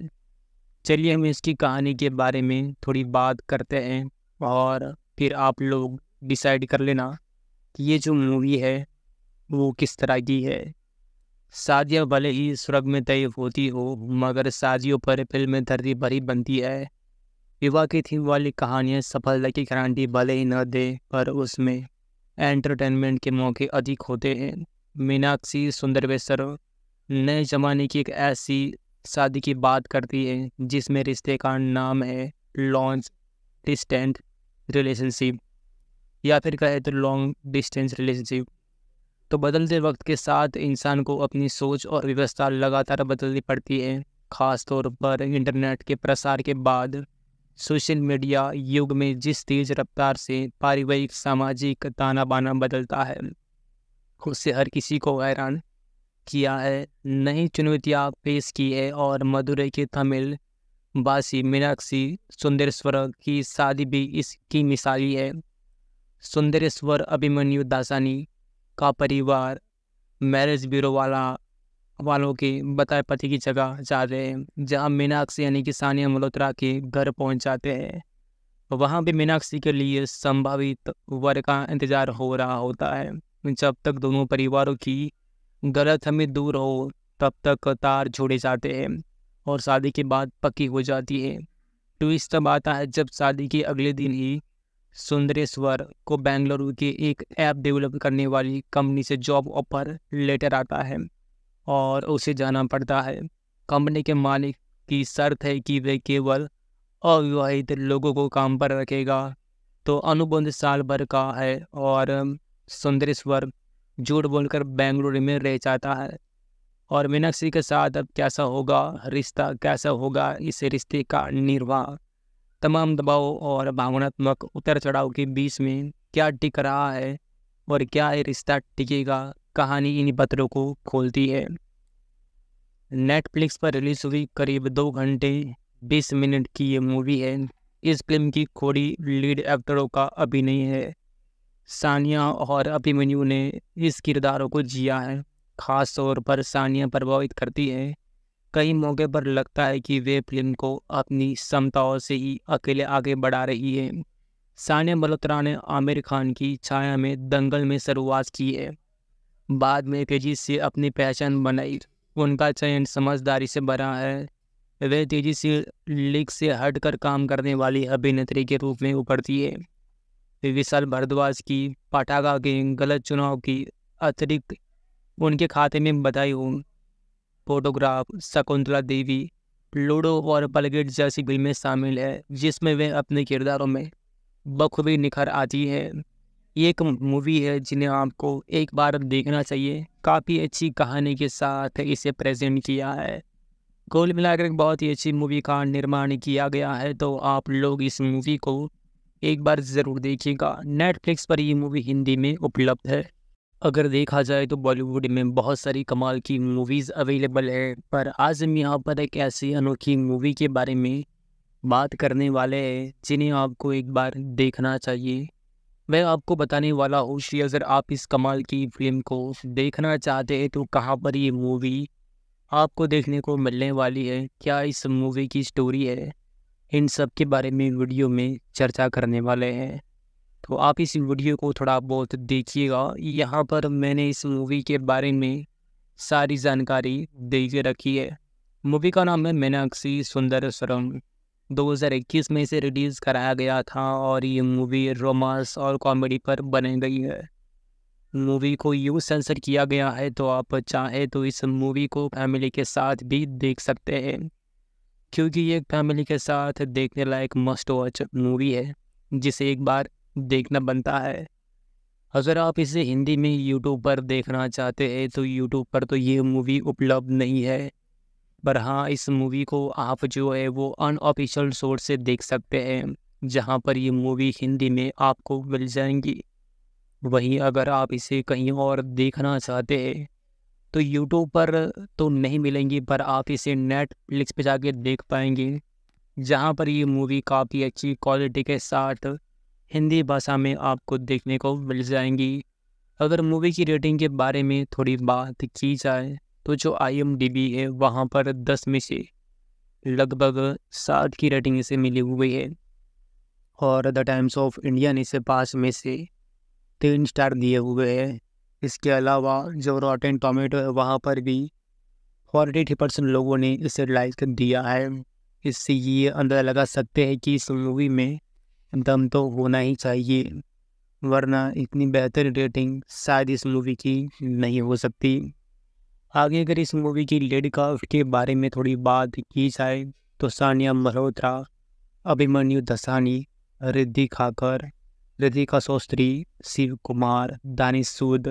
चलिए हम इसकी कहानी के बारे में थोड़ी बात करते हैं और फिर आप लोग डिसाइड कर लेना कि ये जो मूवी है वो किस तरह की है साजिया भले ही सुरग में तय होती हो मगर साजियों पर फिल्म धरती भरी बनती है विवाह की थीम वाली कहानियाँ सफलता की गारंटी भले ही न दे पर उसमें एंटरटेनमेंट के मौके अधिक होते हैं मीनाक्षी सुंदरवेसर नए ज़माने की एक ऐसी शादी की बात करती है जिसमें रिश्ते का नाम है लॉन्च डिस्टेंट रिलेशनशिप या फिर कहे तो लॉन्ग डिस्टेंस रिलेशनशिप तो बदलते वक्त के साथ इंसान को अपनी सोच और व्यवस्था लगातार बदलनी पड़ती है ख़ास तौर पर इंटरनेट के प्रसार के बाद सोशल मीडिया युग में जिस तेज़ रफ्तार से पारिवारिक सामाजिक ताना बाना बदलता है उससे हर किसी को हैरान किया है नई चुनौतियाँ पेश की है और मदुरई के तमिल बासी मीनाक्षी सुंदरेश्वर की शादी भी इसकी मिसाली है सुंदरेश्वर अभिमन्यु दासानी का परिवार मैरिज ब्यूरो वाला वालों के बताए पति की जगह जा रहे हैं जहाँ मीनाक्षी यानी कि सानिया मल्होत्रा के घर पहुँच जाते हैं वहाँ भी मीनाक्षी के लिए संभावित वर का इंतज़ार हो रहा होता है जब तक दोनों परिवारों की गलत हमें दूर हो तब तक तार छोड़े जाते हैं और शादी के बाद पक्की हो जाती है ट्विस्ट तब आता है जब शादी के अगले दिन ही सुंदरेश्वर को बेंगलुरु की एक ऐप डेवलप करने वाली कंपनी से जॉब ऑफर लेटर आता है और उसे जाना पड़ता है कंपनी के मालिक की शर्त है कि वे केवल अविवाहित लोगों को काम पर रखेगा तो अनुबंध साल भर का है और सुंदरेश्वर झूठ बोलकर बेंगलुरु में रह जाता है और मीनाक्षी के साथ अब कैसा होगा रिश्ता कैसा होगा इस रिश्ते का निर्वाह तमाम दबाव और भावनात्मक उतर चढ़ाव के बीच में क्या टिक रहा है और क्या ये रिश्ता टिकेगा कहानी इन पत्रों को खोलती है नेटफ्लिक्स पर रिलीज हुई करीब दो घंटे बीस मिनट की ये मूवी है इस फिल्म की खोड़ी लीड एक्टरों का अभिनय है सानिया और अभिमन्यु ने इस किरदारों को जिया है खास तौर पर सानिया प्रभावित करती है कई मौके पर लगता है कि वे फिल्म को अपनी क्षमताओं से ही अकेले आगे बढ़ा रही है सानिया मल्होत्रा ने आमिर खान की छाया में दंगल में शुरुआत की है बाद में तेजी से अपनी पहचान बनाई उनका चयन समझदारी से बना है वे तेजी से लीग से हटकर काम करने वाली अभिनेत्री के रूप में उभरती है विशाल भारद्वाज की पाठागा के गलत चुनाव की अतिरिक्त उनके खाते में बधाई हूँ फोटोग्राफ शकुंतला देवी लूडो और पलगेट जैसी फिल्में शामिल है जिसमें वे अपने किरदारों में बखूबी निखर आती है ये एक मूवी है जिन्हें आपको एक बार देखना चाहिए काफ़ी अच्छी कहानी के साथ इसे प्रेजेंट किया है कुल मिलाकर एक बहुत ही अच्छी मूवी का निर्माण किया गया है तो आप लोग इस मूवी को एक बार ज़रूर देखिएगा नेटफ्लिक्स पर ये मूवी हिंदी में उपलब्ध है अगर देखा जाए तो बॉलीवुड में बहुत सारी कमाल की मूवीज़ अवेलेबल है पर आज हम यहाँ पर एक ऐसी अनोखी मूवी के बारे में बात करने वाले हैं जिन्हें आपको एक बार देखना चाहिए मैं आपको बताने वाला हूँ श्री अगर आप इस कमाल की फिल्म को देखना चाहते हैं तो कहाँ पर ये मूवी आपको देखने को मिलने वाली है क्या इस मूवी की स्टोरी है इन सब के बारे में वीडियो में चर्चा करने वाले हैं तो आप इस वीडियो को थोड़ा बहुत देखिएगा यहाँ पर मैंने इस मूवी के बारे में सारी जानकारी दे के रखी है मूवी का नाम है मीनाक्षी सुंदर सरम 2021 में इसे रिलीज़ कराया गया था और ये मूवी रोमांस और कॉमेडी पर बनी गई है मूवी को यू सेंसर किया गया है तो आप चाहे तो इस मूवी को फैमिली के साथ भी देख सकते हैं क्योंकि ये फैमिली के साथ देखने लायक मस्ट वॉच मूवी है जिसे एक बार देखना बनता है अगर आप इसे हिंदी में यूट्यूब पर देखना चाहते हैं तो यूट्यूब पर तो ये मूवी उपलब्ध नहीं है पर हाँ इस मूवी को आप जो है वो अनऑफिशियल सोर्स से देख सकते हैं जहाँ पर ये मूवी हिंदी में आपको मिल जाएंगी वहीं अगर आप इसे कहीं और देखना चाहते हैं तो यूट्यूब पर तो नहीं मिलेंगी पर आप इसे नेटफ्लिक्स पर जाके देख पाएंगे जहाँ पर ये मूवी काफ़ी अच्छी क्वालिटी के साथ हिंदी भाषा में आपको देखने को मिल जाएंगी अगर मूवी की रेटिंग के बारे में थोड़ी बात की जाए तो जो आई एम डी बी है वहाँ पर दस में से लगभग सात की रेटिंग इसे मिली हुई है और द टाइम्स ऑफ इंडिया ने इसे पाँच में से तीन स्टार दिए हुए हैं इसके अलावा जो रॉटन टोमेटो है वहाँ पर भी फोर्टी थ्री परसेंट लोगों ने इसे लाइक दिया है इससे ये अंदाज़ा लगा सकते हैं कि इस मूवी में दम तो होना ही चाहिए वरना इतनी बेहतर रेटिंग शायद इस मूवी की नहीं हो सकती आगे अगर इस मूवी की लेड काफ्ट के बारे में थोड़ी बात की जाए तो सानिया मल्होत्रा अभिमन्यु दसानी रिद्धि खाकर रिधिका शोस्त्री शिव कुमार दानिश सूद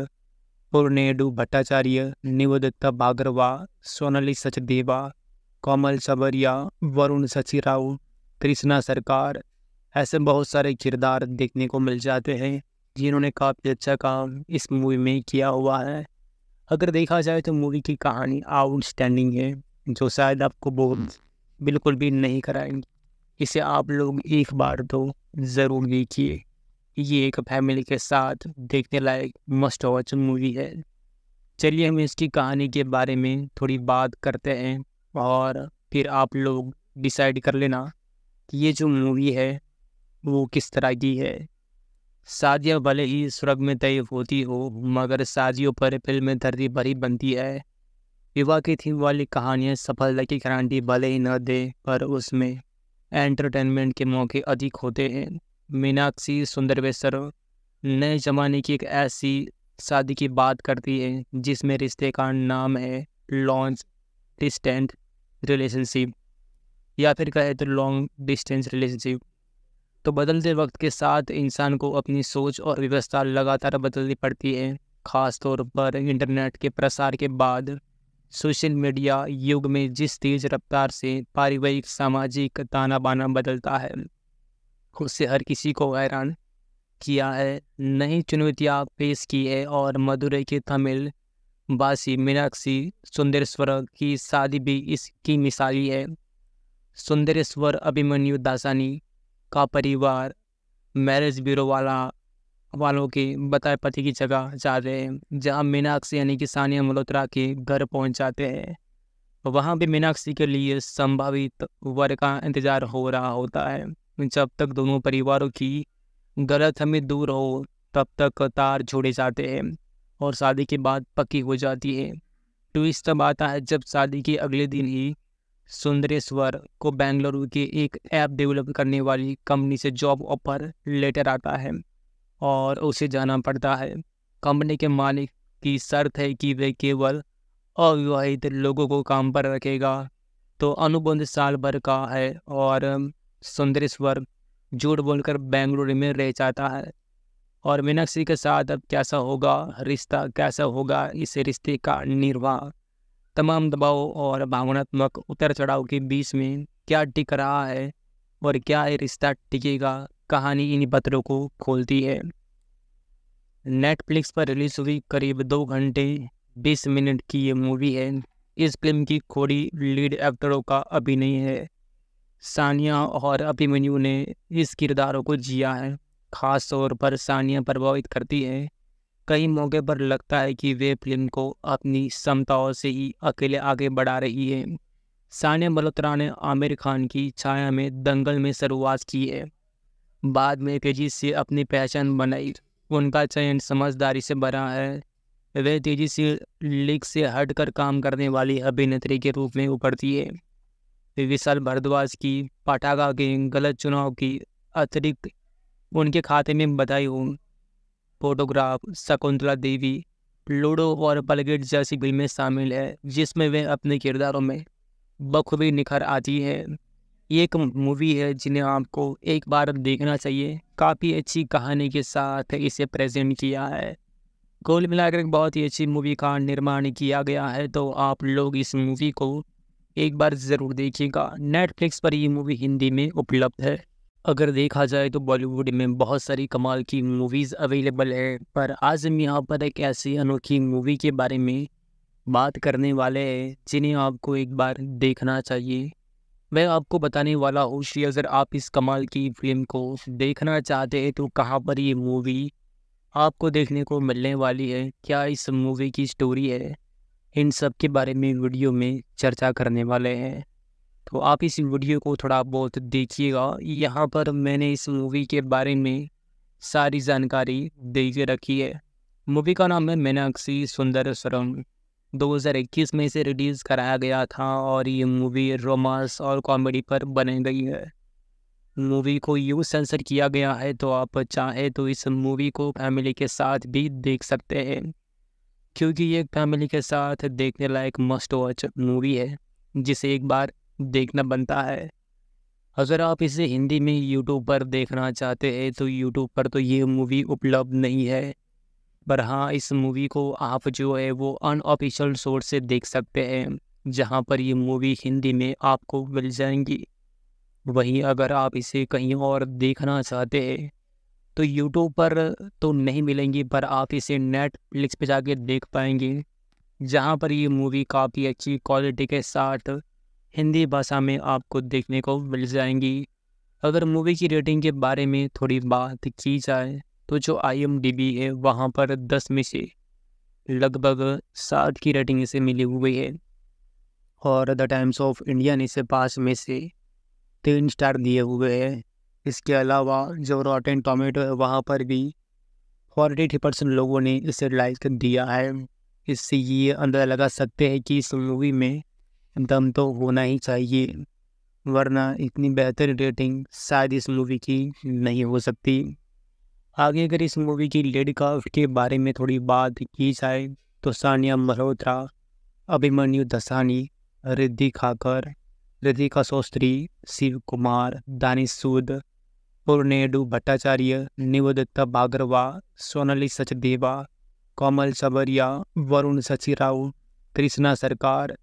पुरनेडू भट्टाचार्य निवदत्ता बागरवा सोनाली सचदेवा कोमल सबरिया वरुण सचिराव कृष्णा सरकार ऐसे बहुत सारे किरदार देखने को मिल जाते हैं जिन्होंने काफ़ी अच्छा काम इस मूवी में किया हुआ है अगर देखा जाए तो मूवी की कहानी आउटस्टैंडिंग है जो शायद आपको बहुत हम्म। बिल्कुल भी नहीं कराएंगी इसे आप लोग एक बार तो ज़रूर देखिए ये एक फैमिली के साथ देखने लायक मस्ट वॉच मूवी है चलिए हम इसकी कहानी के बारे में थोड़ी बात करते हैं और फिर आप लोग डिसाइड कर लेना कि ये जो मूवी है वो किस तरह की है शादियाँ भले ही सुरग में तय होती हो मगर साजियों पर फिल्म धरती भरी बनती है विवाह की थीम वाली कहानियाँ सफलता की गारंटी भले ही न दे पर उसमें एंटरटेनमेंट के मौके अधिक होते हैं मीनाक्षी बेसर नए ज़माने की एक ऐसी शादी की बात करती है जिसमें रिश्ते का नाम है लॉन्च डिस्टेंट रिलेशनशिप या फिर कहे तो लॉन्ग डिस्टेंस रिलेशनशिप तो बदलते वक्त के साथ इंसान को अपनी सोच और व्यवस्था लगातार बदलनी पड़ती है ख़ास तौर पर इंटरनेट के प्रसार के बाद सोशल मीडिया युग में जिस तेज़ रफ्तार से पारिवारिक सामाजिक ताना बाना बदलता है उससे हर किसी को हैरान किया है नई चुनौतियाँ पेश की है और मदुरई के तमिल बासी मीनाक्षी सुंदरेश्वर की शादी भी इसकी मिसाली है सुंदरेश्वर अभिमन्यु दासानी का परिवार मैरिज ब्यूरो वाला वालों के बताए पति की जगह जा रहे हैं जहाँ मीनाक्षी यानी कि सानिया मल्होत्रा के घर पहुँच जाते हैं वहाँ भी मीनाक्षी के लिए संभावित वर का इंतज़ार हो रहा होता है जब तक दोनों परिवारों की गलत हमें दूर हो तब तक तार छोड़े जाते हैं और शादी के बाद पक्की हो जाती है ट्विस्ट तब आता है जब शादी के अगले दिन ही सुंदरेश्वर को बेंगलुरु के एक ऐप डेवलप करने वाली कंपनी से जॉब ऑफर लेटर आता है और उसे जाना पड़ता है कंपनी के मालिक की शर्त है कि वे केवल अविवाहित लोगों को काम पर रखेगा तो अनुबंध साल भर का है और सुंदरेश्वर झूठ बोलकर बेंगलुरु में रह जाता है और मीनाक्षी के साथ अब कैसा होगा रिश्ता कैसा होगा इस रिश्ते का निर्वाह तमाम दबाव और भावनात्मक उतर चढ़ाव के बीच में क्या टिक रहा है और क्या ये रिश्ता टिकेगा कहानी इन पत्रों को खोलती है नेटफ्लिक्स पर रिलीज हुई करीब दो घंटे बीस मिनट की ये मूवी है इस फिल्म की खोड़ी लीड एक्टरों का अभिनय है सानिया और अभिमन्यु ने इस किरदारों को जिया है खास तौर पर सानिया प्रभावित करती है कई मौके पर लगता है कि वे फिल्म को अपनी क्षमताओं से ही अकेले आगे बढ़ा रही है सानिया मल्होत्रा ने आमिर खान की छाया में दंगल में शुरुआत की है बाद में तेजी से अपनी पहचान बनाई उनका चयन समझदारी से बना है वे तेजी से लीग से हटकर काम करने वाली अभिनेत्री के रूप में उभरती है विशाल भारद्वाज की पाठागा के गलत चुनाव की अतिरिक्त उनके खाते में बधाई हूँ फोटोग्राफ शकुंतला देवी लूडो और बलगेट जैसी फिल्में शामिल है जिसमें वे अपने किरदारों में बखूबी निखर आती है ये एक मूवी है जिन्हें आपको एक बार देखना चाहिए काफ़ी अच्छी कहानी के साथ इसे प्रेजेंट किया है कुल मिलाकर एक बहुत ही अच्छी मूवी का निर्माण किया गया है तो आप लोग इस मूवी को एक बार ज़रूर देखिएगा नेटफ्लिक्स पर ये मूवी हिंदी में उपलब्ध है अगर देखा जाए तो बॉलीवुड में बहुत सारी कमाल की मूवीज़ अवेलेबल है पर आज हम यहाँ पर एक ऐसी अनोखी मूवी के बारे में बात करने वाले हैं जिन्हें आपको एक बार देखना चाहिए मैं आपको बताने वाला हूँ कि अगर आप इस कमाल की फिल्म को देखना चाहते हैं तो कहाँ पर ये मूवी आपको देखने को मिलने वाली है क्या इस मूवी की स्टोरी है इन सब के बारे में वीडियो में चर्चा करने वाले हैं तो आप इस वीडियो को थोड़ा बहुत देखिएगा यहाँ पर मैंने इस मूवी के बारे में सारी जानकारी दे के रखी है मूवी का नाम है मीनाक्षी सुंदर स्वरम दो में इसे रिलीज़ कराया गया था और ये मूवी रोमांस और कॉमेडी पर बनी गई है मूवी को यू सेंसर किया गया है तो आप चाहे तो इस मूवी को फैमिली के साथ भी देख सकते हैं क्योंकि ये फैमिली के साथ देखने लायक मस्ट वॉच मूवी है जिसे एक बार देखना बनता है अगर आप इसे हिंदी में यूट्यूब पर देखना चाहते हैं तो यूट्यूब पर तो ये मूवी उपलब्ध नहीं है पर हाँ इस मूवी को आप जो है वो अनऑफिशियल सोर्स से देख सकते हैं जहाँ पर ये मूवी हिंदी में आपको मिल जाएंगी वहीं अगर आप इसे कहीं और देखना चाहते हैं तो यूट्यूब पर तो नहीं मिलेंगी पर आप इसे नेटफ्लिक्स पे जाके देख पाएंगे जहाँ पर ये मूवी काफ़ी अच्छी क्वालिटी के साथ हिंदी भाषा में आपको देखने को मिल जाएंगी अगर मूवी की रेटिंग के बारे में थोड़ी बात की जाए तो जो आई है वहाँ पर दस में से लगभग साठ की रेटिंग इसे मिली हुई है और द टाइम्स ऑफ इंडिया ने इसे पाँच में से तीन स्टार दिए हुए हैं इसके अलावा जो रॉटेन टोमेटो है वहाँ पर भी फोर्टी एट परसेंट लोगों ने इसे लाइक दिया है इससे ये अंदाज़ा लगा सकते हैं कि इस मूवी में दम तो होना ही चाहिए वरना इतनी बेहतर रेटिंग शायद इस मूवी की नहीं हो सकती आगे अगर इस मूवी की लेड क्राफ्ट के बारे में थोड़ी बात की जाए तो सानिया मल्होत्रा अभिमन्यु दसानी रिद्धि खाकर रिधिका शोस्त्री शिव कुमार दानिश सूद पूर्णेडू भट्टाचार्य निवदत्ता बागरवा सोनाली सचदेवा कोमल सबरिया वरुण सचिराव राव कृष्णा सरकार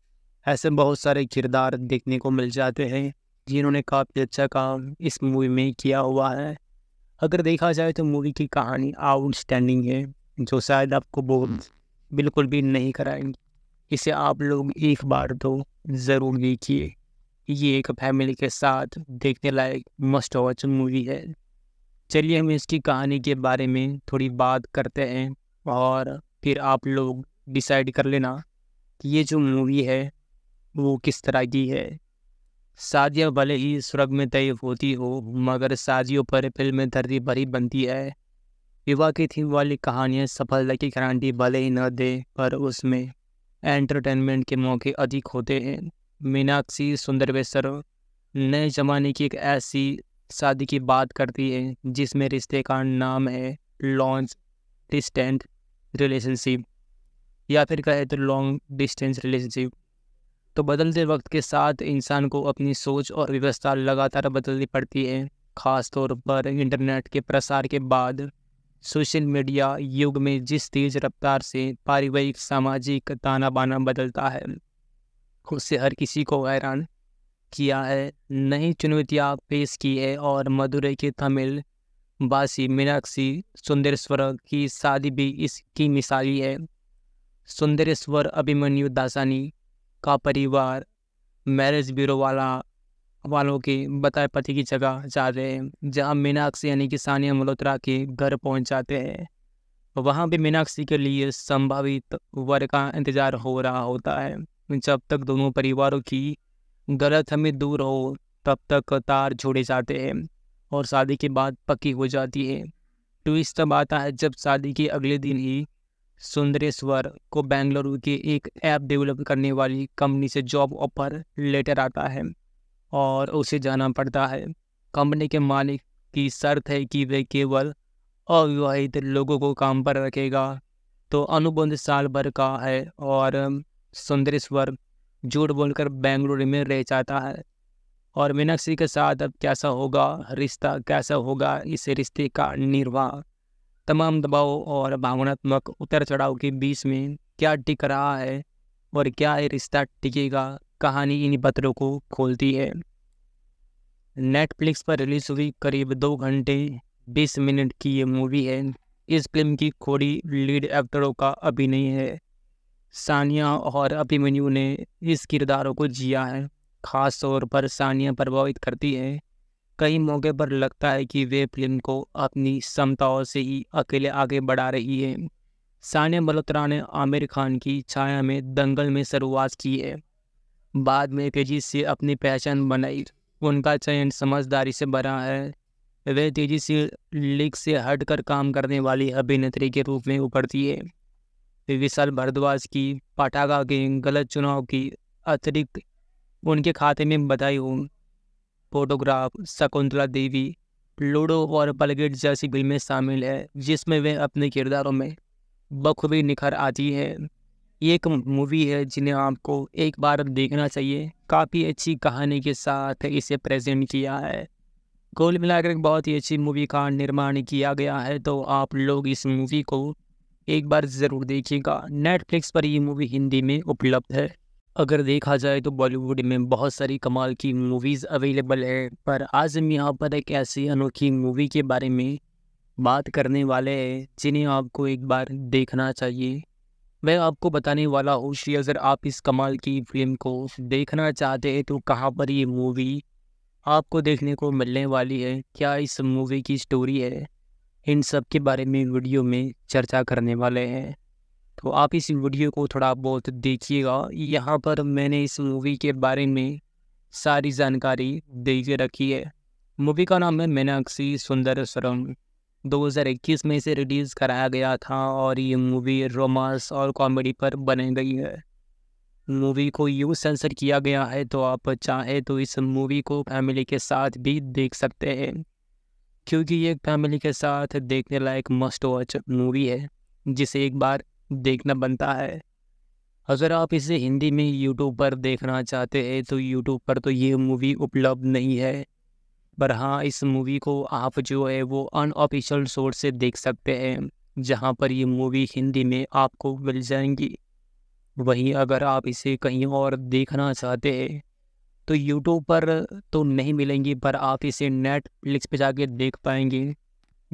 ऐसे बहुत सारे किरदार देखने को मिल जाते हैं जिन्होंने काफ़ी अच्छा काम इस मूवी में किया हुआ है अगर देखा जाए तो मूवी की कहानी आउटस्टैंडिंग है जो शायद आपको बहुत हम्म। बिल्कुल भी नहीं कराएंगी इसे आप लोग एक बार तो ज़रूर देखिए ये एक फैमिली के साथ देखने लायक मस्ट वॉच मूवी है चलिए हम इसकी कहानी के बारे में थोड़ी बात करते हैं और फिर आप लोग डिसाइड कर लेना कि ये जो मूवी है वो किस तरह की है शादियाँ भले ही सुरग में तय होती हो मगर साजियों पर फिल्म धरती भरी बनती है विवाह की थीम वाली कहानियाँ सफलता की गारंटी भले ही न दे पर उसमें एंटरटेनमेंट के मौके अधिक होते हैं मीनाक्षी बेसर नए ज़माने की एक ऐसी शादी की बात करती है जिसमें रिश्ते का नाम है लॉन्च डिस्टेंट रिलेशनशिप या फिर कहे तो लॉन्ग डिस्टेंस रिलेशनशिप तो बदलते वक्त के साथ इंसान को अपनी सोच और व्यवस्था लगातार बदलनी पड़ती है ख़ास तौर पर इंटरनेट के प्रसार के बाद सोशल मीडिया युग में जिस तेज़ रफ्तार से पारिवारिक सामाजिक ताना बाना बदलता है उससे हर किसी को हैरान किया है नई चुनौतियाँ पेश की है और मदुरई के तमिल बासी मीनाक्षी सुंदरेश्वर की शादी भी इसकी मिसाली है सुंदरेश्वर अभिमन्यु दासानी का परिवार मैरिज ब्यूरो वाला वालों के बताए पति की जगह जा रहे हैं जहाँ मीनाक्षी यानी कि सानिया मल्होत्रा के घर पहुँच जाते हैं वहाँ भी मीनाक्षी के लिए संभावित वर का इंतज़ार हो रहा होता है जब तक दोनों परिवारों की गलत हमें दूर हो तब तक तार छोड़े जाते हैं और शादी के बाद पक्की हो जाती है ट्विस्ट तब आता है जब शादी के अगले दिन ही सुंदरेश्वर को बेंगलुरु की एक ऐप डेवलप करने वाली कंपनी से जॉब ऑफर लेटर आता है और उसे जाना पड़ता है कंपनी के मालिक की शर्त है कि वे केवल अविवाहित लोगों को काम पर रखेगा तो अनुबंध साल भर का है और सुंदरेश्वर झूठ बोलकर बेंगलुरु में रह जाता है और मीनाक्षी के साथ अब कैसा होगा रिश्ता कैसा होगा इस रिश्ते का निर्वाह तमाम दबाव और भावनात्मक उतर चढ़ाव के बीच में क्या टिक रहा है और क्या रिश्ता टिकेगा कहानी इन पत्रों को खोलती है नेटफ्लिक्स पर रिलीज हुई करीब दो घंटे बीस मिनट की ये मूवी है इस फिल्म की खोड़ी लीड एक्टरों का अभिनय है सानिया और अभिमन्यु ने इस किरदारों को जिया है खास तौर पर सानिया प्रभावित करती है कई मौके पर लगता है कि वे फिल्म को अपनी क्षमताओं से ही अकेले आगे बढ़ा रही है सानिया मल्होत्रा ने आमिर खान की छाया में दंगल में शुरुआत की है बाद में तेजी से अपनी पहचान बनाई उनका चयन समझदारी से भरा है वे तेजी से लीग से हटकर काम करने वाली अभिनेत्री के रूप में उभरती है विशाल भारद्वाज की पटाखा के गलत चुनाव की अतिरिक्त उनके खाते में बधाई हूँ फोटोग्राफ शकुंतला देवी लूडो और बलगेट जैसी फिल्में शामिल है जिसमें वे अपने किरदारों में बखूबी निखर आती है ये एक मूवी है जिन्हें आपको एक बार देखना चाहिए काफ़ी अच्छी कहानी के साथ इसे प्रेजेंट किया है कुल मिलाकर एक बहुत ही अच्छी मूवी का निर्माण किया गया है तो आप लोग इस मूवी को एक बार ज़रूर देखिएगा नेटफ्लिक्स पर ये मूवी हिंदी में उपलब्ध है अगर देखा जाए तो बॉलीवुड में बहुत सारी कमाल की मूवीज़ अवेलेबल है पर आज हम यहाँ पर एक ऐसी अनोखी मूवी के बारे में बात करने वाले हैं जिन्हें आपको एक बार देखना चाहिए मैं आपको बताने वाला हूँ श्री अगर आप इस कमाल की फिल्म को देखना चाहते हैं तो कहाँ पर ये मूवी आपको देखने को मिलने वाली है क्या इस मूवी की स्टोरी है इन सब के बारे में वीडियो में चर्चा करने वाले हैं तो आप इस वीडियो को थोड़ा बहुत देखिएगा यहाँ पर मैंने इस मूवी के बारे में सारी जानकारी दे के रखी है मूवी का नाम है मीनाक्षी सुंदर स्वरम 2021 में इसे रिलीज़ कराया गया था और ये मूवी रोमांस और कॉमेडी पर बनी गई है मूवी को यू सेंसर किया गया है तो आप चाहे तो इस मूवी को फैमिली के साथ भी देख सकते हैं क्योंकि ये फैमिली के साथ देखने लायक मस्ट वॉच मूवी है जिसे एक बार देखना बनता है अगर आप इसे हिंदी में यूट्यूब पर देखना चाहते हैं तो यूट्यूब पर तो ये मूवी उपलब्ध नहीं है पर हाँ इस मूवी को आप जो है वो अनऑफिशियल सोर्स से देख सकते हैं जहाँ पर ये मूवी हिंदी में आपको मिल जाएंगी वहीं अगर आप इसे कहीं और देखना चाहते हैं तो यूट्यूब पर तो नहीं मिलेंगी पर आप इसे नेटफ्लिक्स पे जाके देख पाएंगे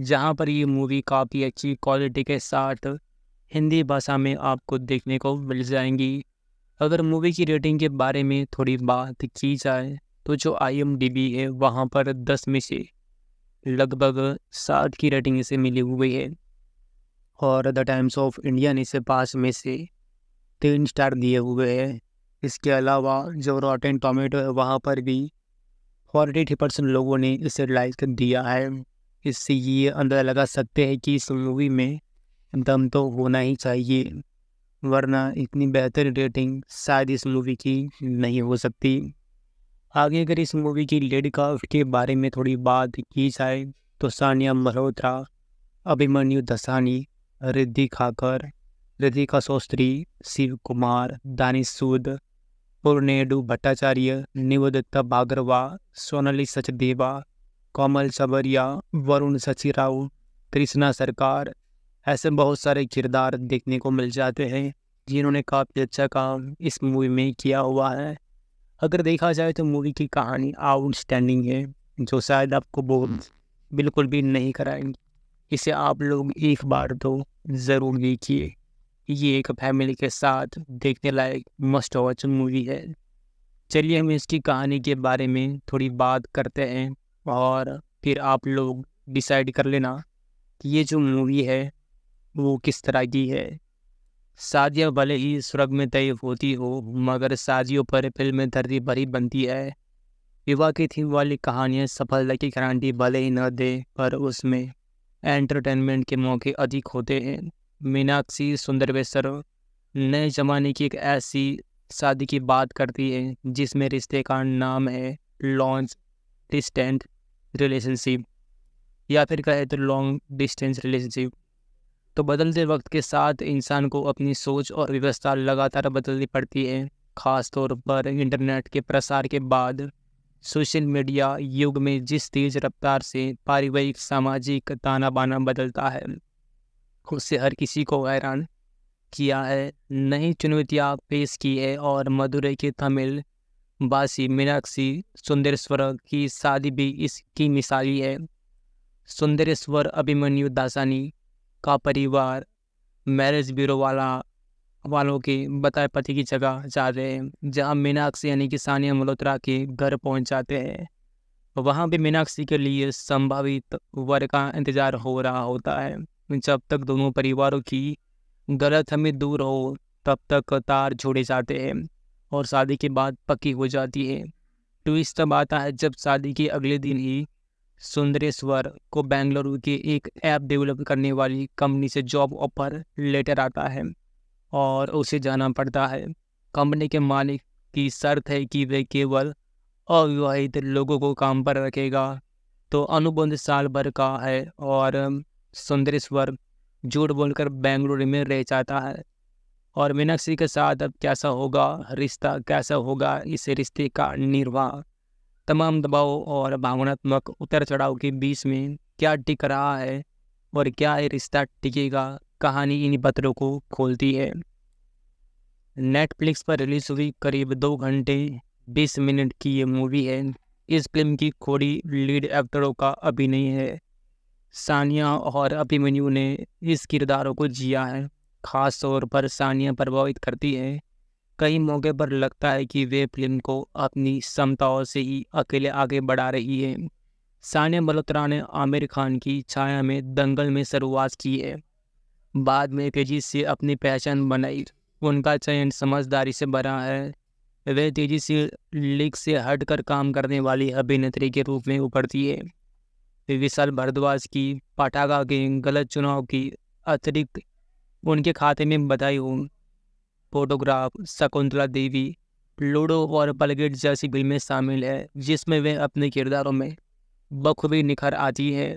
जहाँ पर ये मूवी काफ़ी अच्छी क्वालिटी के साथ हिंदी भाषा में आपको देखने को मिल जाएंगी अगर मूवी की रेटिंग के बारे में थोड़ी बात की जाए तो जो आई है वहाँ पर दस में से लगभग साठ की रेटिंग इसे मिली हुई है और द टाइम्स ऑफ इंडिया ने इसे पाँच में से तीन स्टार दिए हुए हैं इसके अलावा जो एंड टोमेटो है वहाँ पर भी फोर्टी थ्री परसेंट लोगों ने इसे लाइक दिया है इससे ये अंदाज़ा लगा सकते हैं कि इस मूवी में दम तो होना ही चाहिए वरना इतनी बेहतर रेटिंग शायद इस मूवी की नहीं हो सकती आगे अगर इस मूवी की लेड के बारे में थोड़ी बात की जाए तो सानिया मल्होत्रा अभिमन्यु दसानी रिद्धि खाकर रिधिका शोस्त्री शिव कुमार दानिश सूद पुरनेडू भट्टाचार्य निवदत्ता बागरवा सोनाली सचदेवा कोमल सबरिया वरुण सचिराव कृष्णा सरकार ऐसे बहुत सारे किरदार देखने को मिल जाते हैं जिन्होंने काफ़ी अच्छा काम इस मूवी में किया हुआ है अगर देखा जाए तो मूवी की कहानी आउटस्टैंडिंग है जो शायद आपको बहुत बिल्कुल भी नहीं कराएंगी इसे आप लोग एक बार तो ज़रूर देखिए ये एक फैमिली के साथ देखने लायक मस्ट वॉच मूवी है चलिए हम इसकी कहानी के बारे में थोड़ी बात करते हैं और फिर आप लोग डिसाइड कर लेना कि ये जो मूवी है वो किस तरह की है शादियाँ भले ही सुरग में तय होती हो मगर साजियों पर फिल्म धरती भरी बनती है विवाह की थीम वाली कहानियाँ सफलता की गारंटी भले ही न दे पर उसमें एंटरटेनमेंट के मौके अधिक होते हैं मीनाक्षी सुंदरवेसर नए ज़माने की एक ऐसी शादी की बात करती है जिसमें रिश्ते का नाम है लॉन्च डिस्टेंट रिलेशनशिप या फिर कहे तो लॉन्ग डिस्टेंस रिलेशनशिप तो बदलते वक्त के साथ इंसान को अपनी सोच और व्यवस्था लगातार बदलनी पड़ती है ख़ास तौर पर इंटरनेट के प्रसार के बाद सोशल मीडिया युग में जिस तेज़ रफ्तार से पारिवारिक सामाजिक ताना बाना बदलता है उससे हर किसी को हैरान किया है नई चुनौतियाँ पेश की है और मदुरई के तमिल बासी मीनाक्षी सुंदरेश्वर की शादी भी इसकी मिसाली है सुंदरेश्वर अभिमन्यु दासानी का परिवार मैरिज ब्यूरो वाला वालों के बताए पति की जगह जा रहे हैं जहाँ मीनाक्षी यानी कि सानिया मल्होत्रा के घर पहुँच जाते हैं वहाँ भी मीनाक्षी के लिए संभावित वर का इंतज़ार हो रहा होता है जब तक दोनों परिवारों की गलत हमें दूर हो तब तक तार छोड़े जाते हैं और शादी के बाद पक्की हो जाती है ट्विस्ट तब आता है जब शादी के अगले दिन ही सुंदरेश्वर को बेंगलुरु की एक ऐप डेवलप करने वाली कंपनी से जॉब ऑफर लेटर आता है और उसे जाना पड़ता है कंपनी के मालिक की शर्त है कि वे केवल अविवाहित लोगों को काम पर रखेगा तो अनुबंध साल भर का है और सुंदरेश्वर झूठ बोलकर बेंगलुरु में रह जाता है और मीनाक्षी के साथ अब कैसा होगा रिश्ता कैसा होगा इस रिश्ते का निर्वाह तमाम दबाव और भावनात्मक उतर चढ़ाव के बीच में क्या टिक रहा है और क्या ये रिश्ता टिकेगा कहानी इन पत्रों को खोलती है नेटफ्लिक्स पर रिलीज हुई करीब दो घंटे बीस मिनट की ये मूवी है इस फिल्म की खोड़ी लीड एक्टरों का अभिनय है सानिया और अभिमन्यु ने इस किरदारों को जिया है खास तौर पर सानिया प्रभावित करती है कई मौके पर लगता है कि वे फिल्म को अपनी क्षमताओं से ही अकेले आगे बढ़ा रही है सानिया मल्होत्रा ने आमिर खान की छाया में दंगल में शुरुआत की है बाद में तेजी से अपनी पहचान बनाई उनका चयन समझदारी से बना है वे तेजी से लीग से हटकर काम करने वाली अभिनेत्री के रूप में उभरती है विशाल भारद्वाज की पटाखा के गलत चुनाव की अतिरिक्त उनके खाते में बधाई हूँ फोटोग्राफ शकुंतला देवी लूडो और बलगेट जैसी फिल्में शामिल है जिसमें वे अपने किरदारों में बखूबी निखर आती हैं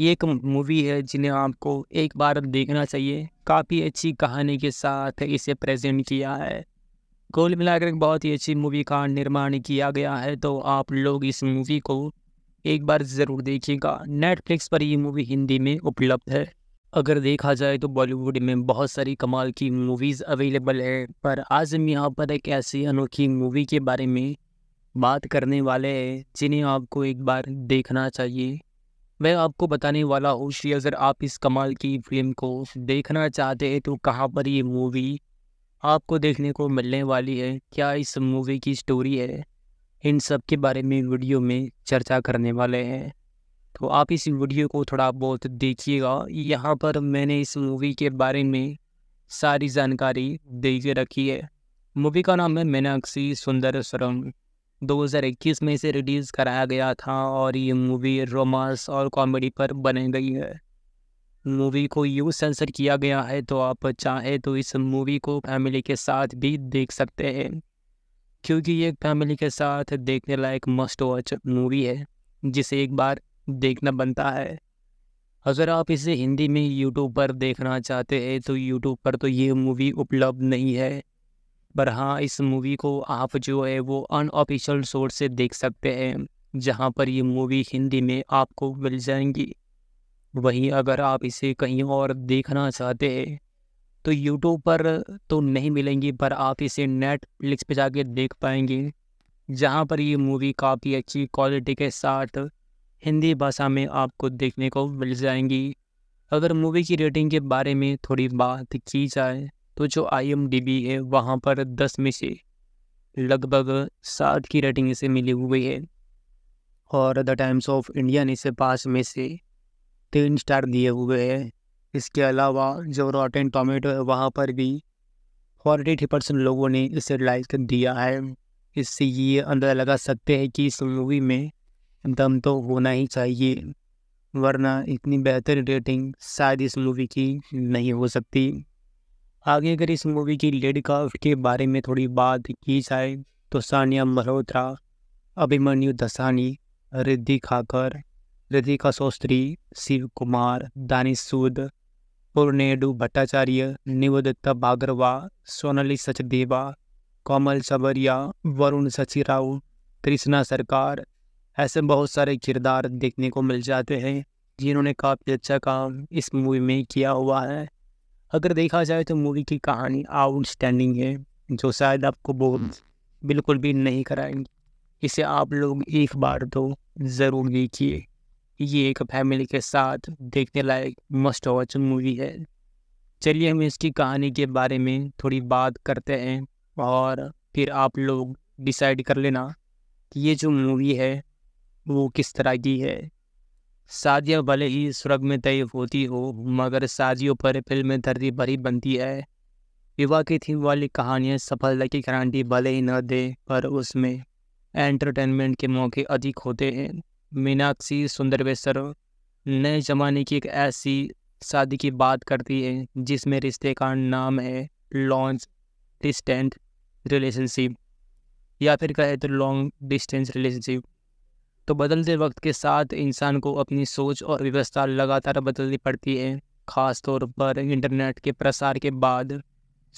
ये एक मूवी है जिन्हें आपको एक बार देखना चाहिए काफ़ी अच्छी कहानी के साथ इसे प्रेजेंट किया है कुल मिलाकर एक बहुत ही अच्छी मूवी का निर्माण किया गया है तो आप लोग इस मूवी को एक बार ज़रूर देखिएगा नेटफ्लिक्स पर ये मूवी हिंदी में उपलब्ध है अगर देखा जाए तो बॉलीवुड में बहुत सारी कमाल की मूवीज़ अवेलेबल है पर आज हम यहाँ पर एक ऐसी अनोखी मूवी के बारे में बात करने वाले हैं जिन्हें आपको एक बार देखना चाहिए मैं आपको बताने वाला हूँ श्री अगर आप इस कमाल की फिल्म को देखना चाहते हैं तो कहाँ पर ये मूवी आपको देखने को मिलने वाली है क्या इस मूवी की स्टोरी है इन सब के बारे में वीडियो में चर्चा करने वाले हैं तो आप इस वीडियो को थोड़ा बहुत देखिएगा यहाँ पर मैंने इस मूवी के बारे में सारी जानकारी दे के रखी है मूवी का नाम है मीनाक्षी सुंदर सुरंग 2021 में इसे रिलीज़ कराया गया था और ये मूवी रोमांस और कॉमेडी पर बनी गई है मूवी को यू सेंसर किया गया है तो आप चाहे तो इस मूवी को फैमिली के साथ भी देख सकते हैं क्योंकि ये फैमिली के साथ देखने लायक मस्ट वॉच मूवी है जिसे एक बार देखना बनता है अगर आप इसे हिंदी में यूट्यूब पर देखना चाहते हैं तो यूट्यूब पर तो ये मूवी उपलब्ध नहीं है पर हाँ इस मूवी को आप जो है वो अनऑफिशियल सोर्स से देख सकते हैं जहाँ पर ये मूवी हिंदी में आपको मिल जाएंगी वहीं अगर आप इसे कहीं और देखना चाहते हैं तो यूट्यूब पर तो नहीं मिलेंगी पर आप इसे नेटफ्लिक्स पे जाके देख पाएंगे जहाँ पर ये मूवी काफ़ी अच्छी क्वालिटी के साथ हिंदी भाषा में आपको देखने को मिल जाएंगी अगर मूवी की रेटिंग के बारे में थोड़ी बात की जाए तो जो आई एम डी बी है वहाँ पर दस में से लगभग सात की रेटिंग इसे मिली हुई है और द टाइम्स ऑफ इंडिया ने इसे पाँच में से तीन स्टार दिए हुए हैं इसके अलावा जो रॉटेन टोमेटो है वहाँ पर भी फोर्टी थ्री परसेंट लोगों ने इसे लाइक दिया है इससे ये अंदाज़ा लगा सकते हैं कि इस मूवी में दम तो होना ही चाहिए वरना इतनी बेहतर रेटिंग शायद इस मूवी की नहीं हो सकती आगे अगर इस मूवी की लेड क्राफ्ट के बारे में थोड़ी बात की जाए तो सानिया मल्होत्रा अभिमन्यु दसानी रिद्धि खाकर रिधिका शोस्त्री शिव कुमार दानिश सूद पूर्णेडू भट्टाचार्य निवदत्ता बागरवा सोनाली सचदेवा कोमल सबरिया वरुण सचिराव कृष्णा सरकार ऐसे बहुत सारे किरदार देखने को मिल जाते हैं जिन्होंने काफ़ी अच्छा काम इस मूवी में किया हुआ है अगर देखा जाए तो मूवी की कहानी आउटस्टैंडिंग है जो शायद आपको बोल हम्म। बिल्कुल भी नहीं कराएंगे इसे आप लोग एक बार तो ज़रूर देखिए ये एक फैमिली के साथ देखने लायक मस्ट वॉच मूवी है चलिए हम इसकी कहानी के बारे में थोड़ी बात करते हैं और फिर आप लोग डिसाइड कर लेना कि ये जो मूवी है वो किस तरह की है साजिया भले ही सुरग में तय होती हो मगर साजियों पर फिल्म धरती भरी बनती है विवाह की थीम वाली कहानियाँ सफलता की गारंटी भले ही न दे पर उसमें एंटरटेनमेंट के मौके अधिक होते हैं मीनाक्षी बेसर नए जमाने की एक ऐसी शादी की बात करती है जिसमें रिश्ते का नाम है लॉन्च डिस्टेंट रिलेशनशिप या फिर कहे तो लॉन्ग डिस्टेंस रिलेशनशिप तो बदलते वक्त के साथ इंसान को अपनी सोच और व्यवस्था लगातार बदलनी पड़ती है ख़ास तौर पर इंटरनेट के प्रसार के बाद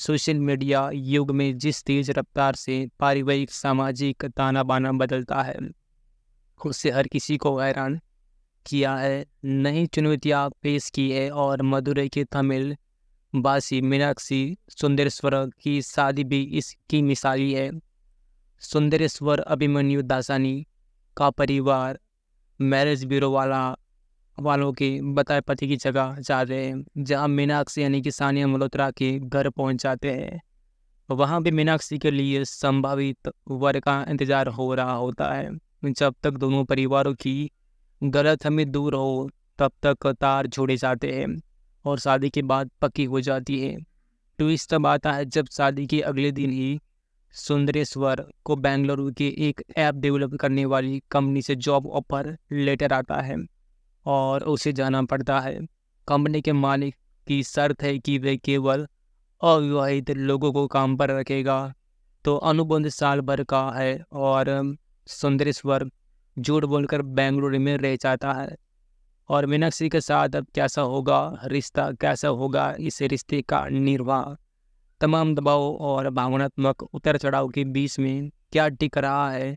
सोशल मीडिया युग में जिस तेज़ रफ्तार से पारिवारिक सामाजिक ताना बाना बदलता है उससे हर किसी को हैरान किया है नई चुनौतियाँ पेश की है और मदुरई के तमिल बासी मीनाक्षी सुंदरेश्वर की शादी भी इसकी मिसाली है सुंदरेश्वर अभिमन्यु दासानी का परिवार मैरिज ब्यूरो वाला वालों के बताए पति की जगह जा रहे हैं जहाँ मीनाक्षी यानी कि सानिया मल्होत्रा के घर पहुँच जाते हैं वहाँ भी मीनाक्षी के लिए संभावित वर का इंतज़ार हो रहा होता है जब तक दोनों परिवारों की गलत हमें दूर हो तब तक तार छोड़े जाते हैं और शादी के बाद पक्की हो जाती है ट्विस्ट तब आता है जब शादी के अगले दिन ही सुंदरेश्वर को बेंगलुरु की एक ऐप डेवलप करने वाली कंपनी से जॉब ऑफर लेटर आता है और उसे जाना पड़ता है कंपनी के मालिक की शर्त है कि वे केवल अविवाहित लोगों को काम पर रखेगा तो अनुबंध साल भर का है और सुंदरेश्वर झूठ बोलकर बेंगलुरु में रह जाता है और मीनाक्षी के साथ अब कैसा होगा रिश्ता कैसा होगा इस रिश्ते का निर्वाह तमाम दबाव और भावनात्मक उतर चढ़ाव के बीच में क्या टिक रहा है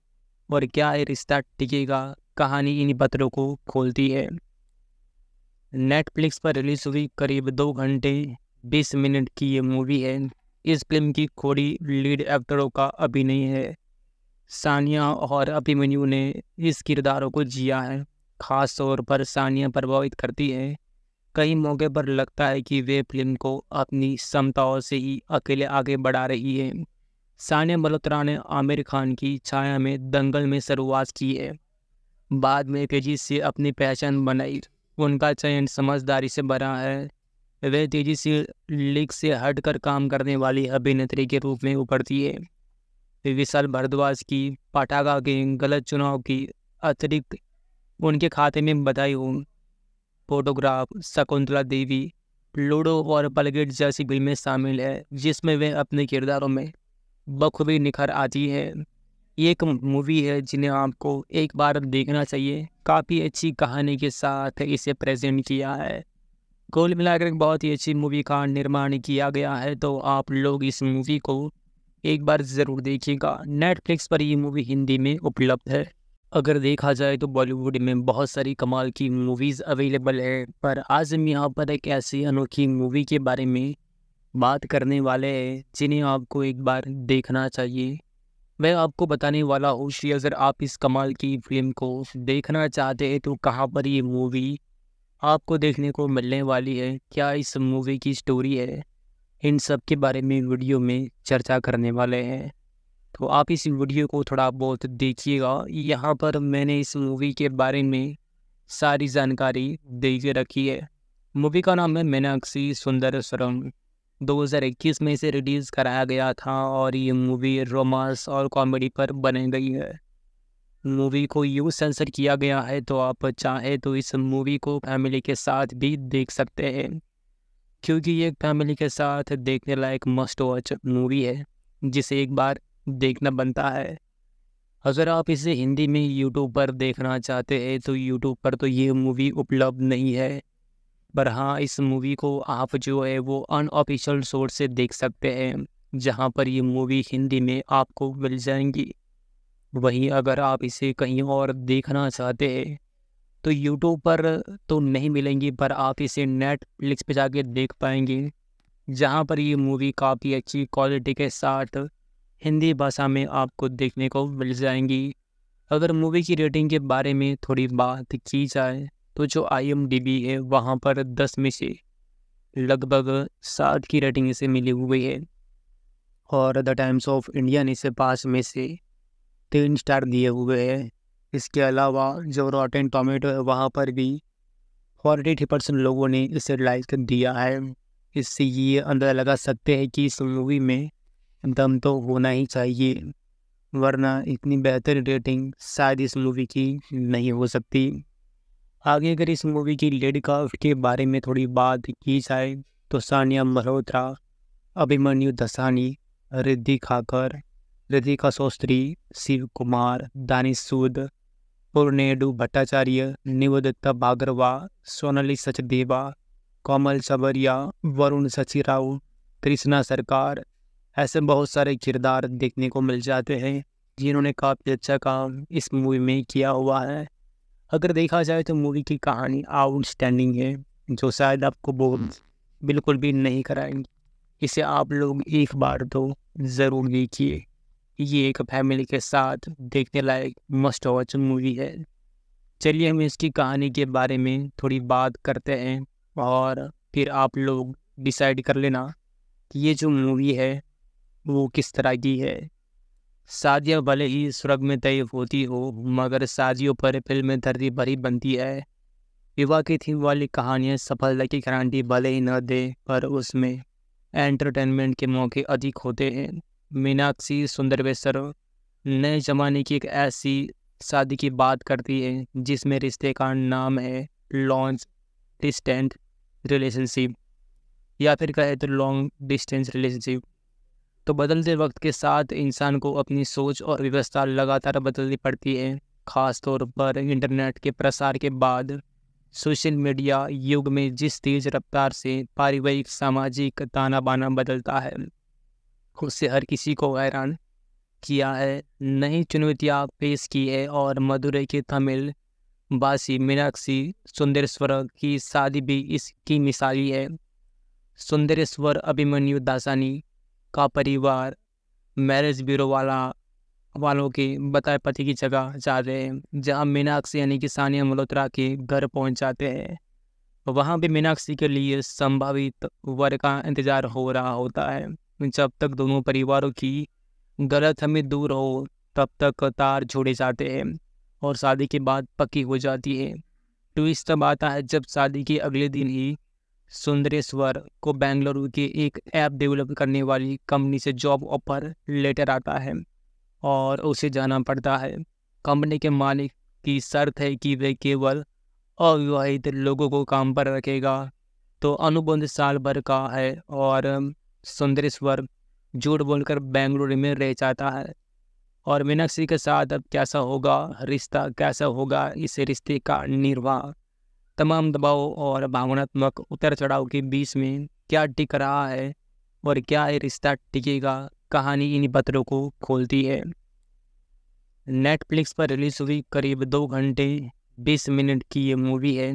और क्या ये रिश्ता टिकेगा कहानी इन पत्रों को खोलती है नेटफ्लिक्स पर रिलीज हुई करीब दो घंटे बीस मिनट की ये मूवी है इस फिल्म की खोड़ी लीड एक्टरों का अभिनय है सानिया और अभिमन्यु ने इस किरदारों को जिया है खास तौर पर सानिया प्रभावित करती है कई मौके पर लगता है कि वे फिल्म को अपनी क्षमताओं से ही अकेले आगे बढ़ा रही है सानिया मल्होत्रा ने आमिर खान की छाया में दंगल में शुरुआत की है बाद में तेजी से अपनी पहचान बनाई उनका चयन समझदारी से बना है वे तेजी से लीग से हटकर काम करने वाली अभिनेत्री के रूप में उभरती है विशाल भारद्वाज की पटाखा के गलत चुनाव की अतिरिक्त उनके खाते में बधाई हूँ फोटोग्राफ शकुंतला देवी लूडो और बलगेट जैसी फिल्में शामिल है जिसमें वे अपने किरदारों में बखूबी निखर आती है एक मूवी है जिन्हें आपको एक बार देखना चाहिए काफ़ी अच्छी कहानी के साथ इसे प्रेजेंट किया है कुल मिलाकर बहुत ही अच्छी मूवी का निर्माण किया गया है तो आप लोग इस मूवी को एक बार ज़रूर देखिएगा नेटफ्लिक्स पर ये मूवी हिंदी में उपलब्ध है अगर देखा जाए तो बॉलीवुड में बहुत सारी कमाल की मूवीज़ अवेलेबल है पर आज हम यहाँ पर एक ऐसी अनोखी मूवी के बारे में बात करने वाले हैं जिन्हें आपको एक बार देखना चाहिए मैं आपको बताने वाला हूँ श्री अगर आप इस कमाल की फिल्म को देखना चाहते हैं तो कहाँ पर ये मूवी आपको देखने को मिलने वाली है क्या इस मूवी की स्टोरी है इन सब के बारे में वीडियो में चर्चा करने वाले हैं तो आप इस वीडियो को थोड़ा बहुत देखिएगा यहाँ पर मैंने इस मूवी के बारे में सारी जानकारी दे के रखी है मूवी का नाम है मीनाक्षी सुंदर स्वरम 2021 में इसे रिलीज़ कराया गया था और ये मूवी रोमांस और कॉमेडी पर बनी गई है मूवी को यू सेंसर किया गया है तो आप चाहे तो इस मूवी को फैमिली के साथ भी देख सकते हैं क्योंकि ये फैमिली के साथ देखने लायक मस्ट वॉच मूवी है जिसे एक बार देखना बनता है अगर आप इसे हिंदी में यूट्यूब पर देखना चाहते हैं तो यूट्यूब पर तो ये मूवी उपलब्ध नहीं है पर हाँ इस मूवी को आप जो है वो अनऑफिशियल सोर्स से देख सकते हैं जहाँ पर ये मूवी हिंदी में आपको मिल जाएंगी वहीं अगर आप इसे कहीं और देखना चाहते हैं तो यूट्यूब पर तो नहीं मिलेंगी पर आप इसे नेटफ्लिक्स पे जाके देख पाएंगे जहाँ पर ये मूवी काफ़ी अच्छी क्वालिटी के साथ हिंदी भाषा में आपको देखने को मिल जाएंगी अगर मूवी की रेटिंग के बारे में थोड़ी बात की जाए तो जो आई है वहाँ पर दस में से लगभग सात की रेटिंग इसे मिली हुई है और द टाइम्स ऑफ इंडिया ने इसे पाँच में से तीन स्टार दिए हुए हैं इसके अलावा जो रॉटेन टोमेटो है वहाँ पर भी फोर्टी एटी परसेंट लोगों ने इसे लाइक दिया है इससे ये अंदाज़ा लगा सकते हैं कि इस मूवी में दम तो होना ही चाहिए वरना इतनी बेहतर रेटिंग शायद इस मूवी की नहीं हो सकती आगे अगर इस मूवी की लेड काफ्ट के बारे में थोड़ी बात की जाए तो सानिया मल्होत्रा अभिमन्यु दसानी रिद्धि खाकर रिधिका शोस्त्री शिव कुमार दानिश सूद पूर्णेडू भट्टाचार्य निवदत्ता बागरवा सोनाली सचदेवा कोमल सबरिया वरुण सचिराव कृष्णा सरकार ऐसे बहुत सारे किरदार देखने को मिल जाते हैं जिन्होंने काफ़ी अच्छा काम इस मूवी में किया हुआ है अगर देखा जाए तो मूवी की कहानी आउटस्टैंडिंग है जो शायद आपको बहुत बिल्कुल भी नहीं कराएंगी इसे आप लोग एक बार तो ज़रूर देखिए ये एक फैमिली के साथ देखने लायक मस्ट वॉच मूवी है चलिए हम इसकी कहानी के बारे में थोड़ी बात करते हैं और फिर आप लोग डिसाइड कर लेना कि ये जो मूवी है वो किस तरह की है शादियाँ भले ही सुरग में तय होती हो मगर शादियों पर फिल्म धरती भरी बनती है विवाह की थीम वाली कहानियाँ सफलता की गारंटी भले ही न दे पर उसमें एंटरटेनमेंट के मौके अधिक होते हैं मीनाक्षी सुंदरवेश्वर नए जमाने की एक ऐसी शादी की बात करती है जिसमें रिश्ते का नाम है लॉन्च डिस्टेंट रिलेशनशिप या फिर कहे तो लॉन्ग डिस्टेंस रिलेशनशिप तो बदलते वक्त के साथ इंसान को अपनी सोच और व्यवस्था लगातार बदलनी पड़ती है ख़ास तौर पर इंटरनेट के प्रसार के बाद सोशल मीडिया युग में जिस तेज़ रफ्तार से पारिवारिक सामाजिक ताना बाना बदलता है उससे हर किसी को हैरान किया है नई चुनौतियाँ पेश की है और मदुरई के तमिल बासी मीनाक्षी सुंदरेश्वर की शादी भी इसकी मिसाली है सुंदरेश्वर अभिमन्यु दासानी का परिवार मैरिज ब्यूरो वाला वालों के बताए पति की जगह जा रहे हैं जहाँ मीनाक्षी यानी कि सानिया मल्होत्रा के घर पहुँच जाते हैं वहाँ भी मीनाक्षी के लिए संभावित वर का इंतज़ार हो रहा होता है जब तक दोनों परिवारों की गलत हमें दूर हो तब तक तार छोड़े जाते हैं और शादी के बाद पक्की हो जाती है ट्विस्ट तब आता है जब शादी के अगले दिन ही सुंदरेश्वर को बेंगलुरु की एक ऐप डेवलप करने वाली कंपनी से जॉब ऑफर लेटर आता है और उसे जाना पड़ता है कंपनी के मालिक की शर्त है कि वे केवल अविवाहित लोगों को काम पर रखेगा तो अनुबंध साल भर का है और सुंदरेश्वर झूठ बोलकर बेंगलुरु में रह जाता है और मीनाक्षी के साथ अब कैसा होगा रिश्ता कैसा होगा इस रिश्ते का निर्वाह तमाम दबाव और भावनात्मक उतर चढ़ाव के बीच में क्या टिक रहा है और क्या ये रिश्ता टिकेगा कहानी इन पत्रों को खोलती है नेटफ्लिक्स पर रिलीज हुई करीब दो घंटे बीस मिनट की ये मूवी है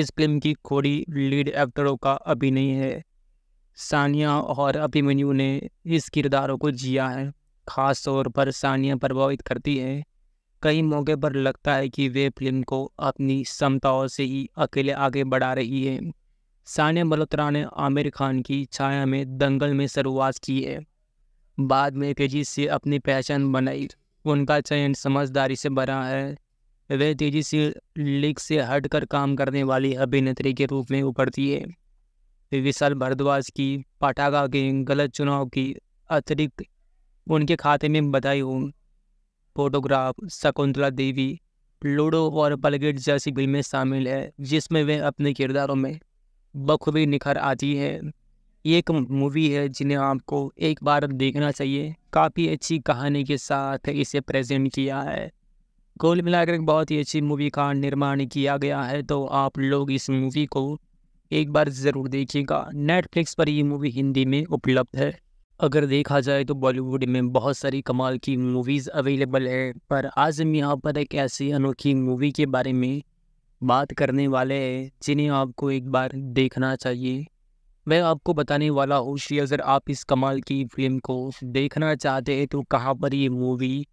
इस फिल्म की खोड़ी लीड एक्टरों का अभिनय है सानिया और अभिमन्यु ने इस किरदारों को जिया है खास तौर पर सानिया प्रभावित करती है कई मौके पर लगता है कि वे फिल्म को अपनी क्षमताओं से ही अकेले आगे बढ़ा रही है सानिया मल्होत्रा ने आमिर खान की छाया में दंगल में शुरुआत की है बाद में तेजी से अपनी पहचान बनाई उनका चयन समझदारी से भरा है वे तेजी से लीग से हटकर काम करने वाली अभिनेत्री के रूप में उभरती है विशाल भारद्वाज की पटाखा के गलत चुनाव की अतिरिक्त उनके खाते में बधाई हूँ फोटोग्राफ शकुंतला देवी लूडो और पलगेट जैसी फिल्में शामिल है जिसमें वे अपने किरदारों में बखूबी निखर आती हैं एक मूवी है जिन्हें आपको एक बार देखना चाहिए काफ़ी अच्छी कहानी के साथ इसे प्रेजेंट किया है कुल मिलाकर बहुत ही अच्छी मूवी का निर्माण किया गया है तो आप लोग इस मूवी को एक बार ज़रूर देखिएगा नेटफ्लिक्स पर ये मूवी हिंदी में उपलब्ध है अगर देखा जाए तो बॉलीवुड में बहुत सारी कमाल की मूवीज़ अवेलेबल है पर आज हम यहाँ पर एक ऐसी अनोखी मूवी के बारे में बात करने वाले हैं जिन्हें आपको एक बार देखना चाहिए मैं आपको बताने वाला हूँ श्री अगर आप इस कमाल की फिल्म को देखना चाहते हैं तो कहाँ पर ये मूवी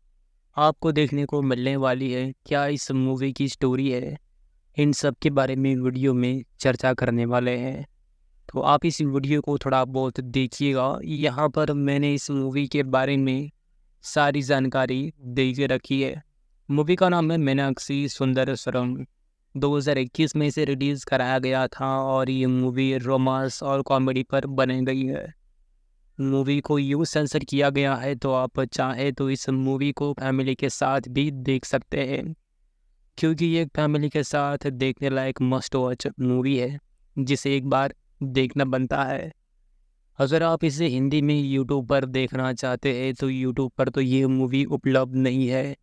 आपको देखने को मिलने वाली है क्या इस मूवी की स्टोरी है इन सब के बारे में वीडियो में चर्चा करने वाले हैं तो आप इस वीडियो को थोड़ा बहुत देखिएगा यहाँ पर मैंने इस मूवी के बारे में सारी जानकारी दे के रखी है मूवी का नाम है मीनाक्षी सुंदर स्वरम दो में इसे रिलीज़ कराया गया था और ये मूवी रोमांस और कॉमेडी पर बनी गई है मूवी को यू सेंसर किया गया है तो आप चाहे तो इस मूवी को फैमिली के साथ भी देख सकते हैं क्योंकि ये फैमिली के साथ देखने लायक मस्ट वॉच मूवी है जिसे एक बार देखना बनता है अगर आप इसे हिंदी में यूट्यूब पर देखना चाहते हैं तो यूट्यूब पर तो ये मूवी उपलब्ध नहीं है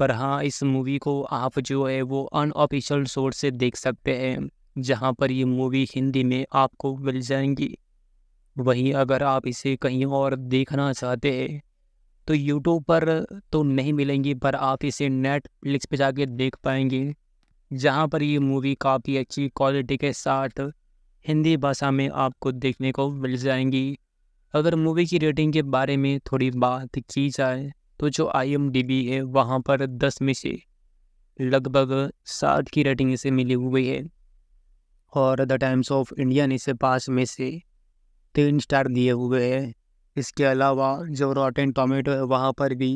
पर हाँ इस मूवी को आप जो है वो अनऑफिशियल सोर्स से देख सकते हैं जहाँ पर ये मूवी हिंदी में आपको मिल जाएंगी वहीं अगर आप इसे कहीं और देखना चाहते हैं तो यूट्यूब पर तो नहीं मिलेंगी पर आप इसे नेटफ्लिक्स पे जाके देख पाएंगे जहाँ पर ये मूवी काफ़ी अच्छी क्वालिटी के साथ हिंदी भाषा में आपको देखने को मिल जाएंगी अगर मूवी की रेटिंग के बारे में थोड़ी बात की जाए तो जो आई है वहाँ पर दस में से लगभग सात की रेटिंग इसे मिली हुई है और द टाइम्स ऑफ इंडिया ने इसे पाँच में से तीन स्टार दिए हुए हैं इसके अलावा जो रॉटेन टोमेटो है वहाँ पर भी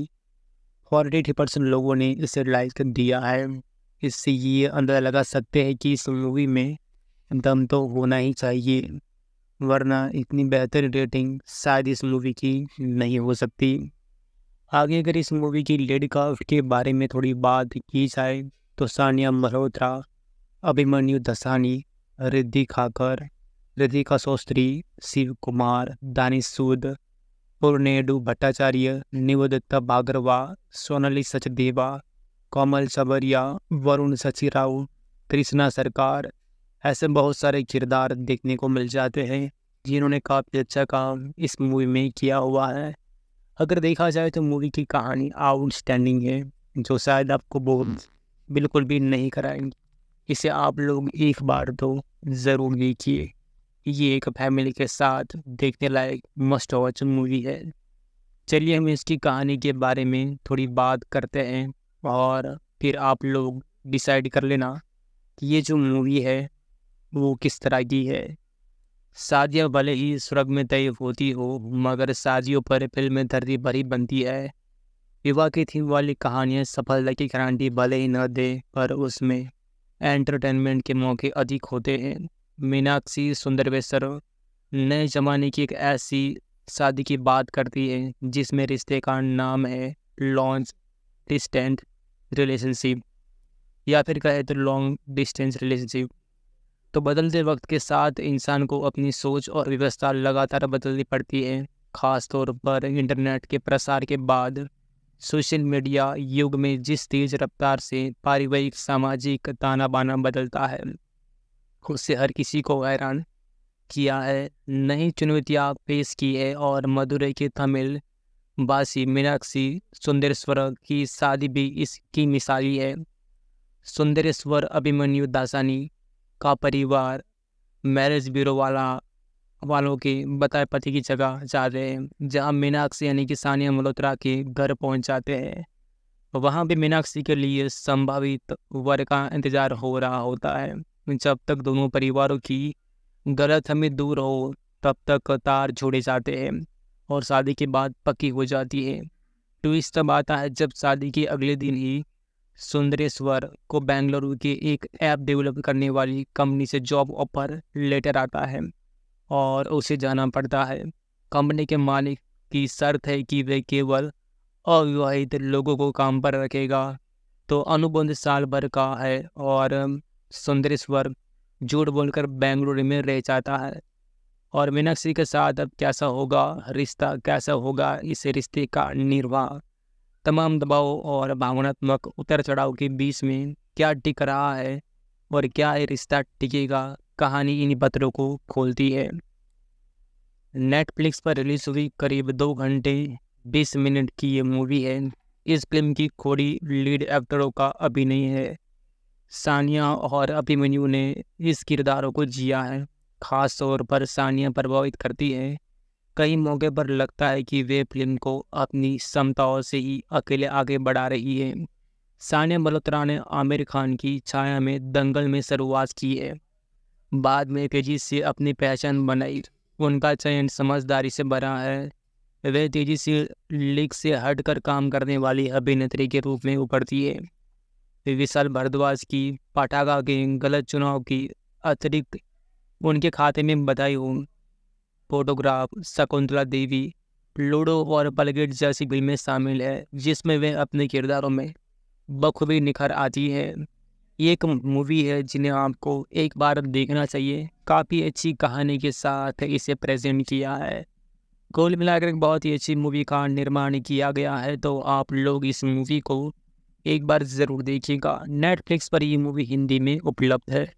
फोर्टी थ्री परसेंट लोगों ने इसे लाइक दिया है इससे ये अंदाज़ा लगा सकते हैं कि इस मूवी में दम तो होना ही चाहिए वरना इतनी बेहतर रेटिंग शायद इस मूवी की नहीं हो सकती आगे अगर इस मूवी की लेड काफ्ट के बारे में थोड़ी बात की जाए तो सानिया मल्होत्रा अभिमन्यु दसानी रिद्धि खाकर रिधिका शोस्त्री शिव कुमार दानिश सूद पूर्णेडू भट्टाचार्य निवदत्ता बागरवा सोनाली सचदेवा कोमल सबरिया वरुण सचिराव कृष्णा सरकार ऐसे बहुत सारे किरदार देखने को मिल जाते हैं जिन्होंने काफ़ी अच्छा काम इस मूवी में किया हुआ है अगर देखा जाए तो मूवी की कहानी आउटस्टैंडिंग है जो शायद आपको बहुत हम्म। बिल्कुल भी नहीं कराएंगी इसे आप लोग एक बार तो ज़रूर देखिए ये एक फैमिली के साथ देखने लायक मस्ट वॉच मूवी है चलिए हम इसकी कहानी के बारे में थोड़ी बात करते हैं और फिर आप लोग डिसाइड कर लेना कि ये जो मूवी है वो किस तरह की है शादियाँ भले ही सुरग में तय होती हो मगर साजियों पर फिल्म धरती भरी बनती है विवाह की थीम वाली कहानियाँ सफलता की गारंटी भले ही न दे पर उसमें एंटरटेनमेंट के मौके अधिक होते हैं मीनाक्षी बेसर नए जमाने की एक ऐसी शादी की बात करती है जिसमें रिश्ते का नाम है लॉन्च डिस्टेंट रिलेशनशिप या फिर कहे तो लॉन्ग डिस्टेंस रिलेशनशिप तो बदलते वक्त के साथ इंसान को अपनी सोच और व्यवस्था लगातार बदलनी पड़ती है ख़ास तौर पर इंटरनेट के प्रसार के बाद सोशल मीडिया युग में जिस तेज़ रफ्तार से पारिवारिक सामाजिक ताना बाना बदलता है उससे हर किसी को हैरान किया है नई चुनौतियाँ पेश की है और मदुरई के तमिल बासी मीनाक्षी सुंदरेश्वर की शादी भी इसकी मिसाली है सुंदरेश्वर अभिमन्यु दासानी का परिवार मैरिज ब्यूरो वाला वालों के बताए पति की जगह जा रहे हैं जहाँ मीनाक्षी यानी कि सानिया मल्होत्रा के घर पहुँच जाते हैं वहाँ भी मीनाक्षी के लिए संभावित वर का इंतज़ार हो रहा होता है जब तक दोनों परिवारों की गलत हमें दूर हो तब तक तार छोड़े जाते हैं और शादी के बाद पक्की हो जाती है ट्विस्ट तब आता है जब शादी के अगले दिन ही सुंदरेश्वर को बेंगलुरु के एक ऐप डेवलप करने वाली कंपनी से जॉब ऑफर लेटर आता है और उसे जाना पड़ता है कंपनी के मालिक की शर्त है कि वे केवल अविवाहित लोगों को काम पर रखेगा तो अनुबंध साल भर का है और सुंदरेश्वर झूठ बोलकर बेंगलुरु में रह जाता है और मीनाक्षी के साथ अब कैसा होगा रिश्ता कैसा होगा इस रिश्ते का निर्वाह तमाम दबाव और भावनात्मक उतर चढ़ाव के बीच में क्या टिक रहा है और क्या ये रिश्ता टिकेगा कहानी इन पत्रों को खोलती है नेटफ्लिक्स पर रिलीज हुई करीब दो घंटे बीस मिनट की ये मूवी है इस फिल्म की खोड़ी लीड एक्टरों का अभिनय है सानिया और अभिमन्यु ने इस किरदारों को जिया है खास तौर पर सानिया प्रभावित करती है कई मौके पर लगता है कि वे फिल्म को अपनी क्षमताओं से ही अकेले आगे बढ़ा रही है सानिया मल्होत्रा ने आमिर खान की छाया में दंगल में शुरुआत की है बाद में तेजी से अपनी पहचान बनाई उनका चयन समझदारी से भरा है वे तेजी से लीग से हटकर काम करने वाली अभिनेत्री के रूप में उभरती है विशाल भारद्वाज की पटाखा के गलत चुनाव की अतिरिक्त उनके खाते में बधाई हूँ फोटोग्राफ शकुंतला देवी लूडो और बलगेट जैसी फिल्में शामिल है जिसमें वे अपने किरदारों में बखूबी निखर आती है ये एक मूवी है जिन्हें आपको एक बार देखना चाहिए काफ़ी अच्छी कहानी के साथ इसे प्रेजेंट किया है कुल मिलाकर बहुत ही अच्छी मूवी का निर्माण किया गया है तो आप लोग इस मूवी को एक बार ज़रूर देखिएगा नेटफ्लिक्स पर ये मूवी हिंदी में उपलब्ध है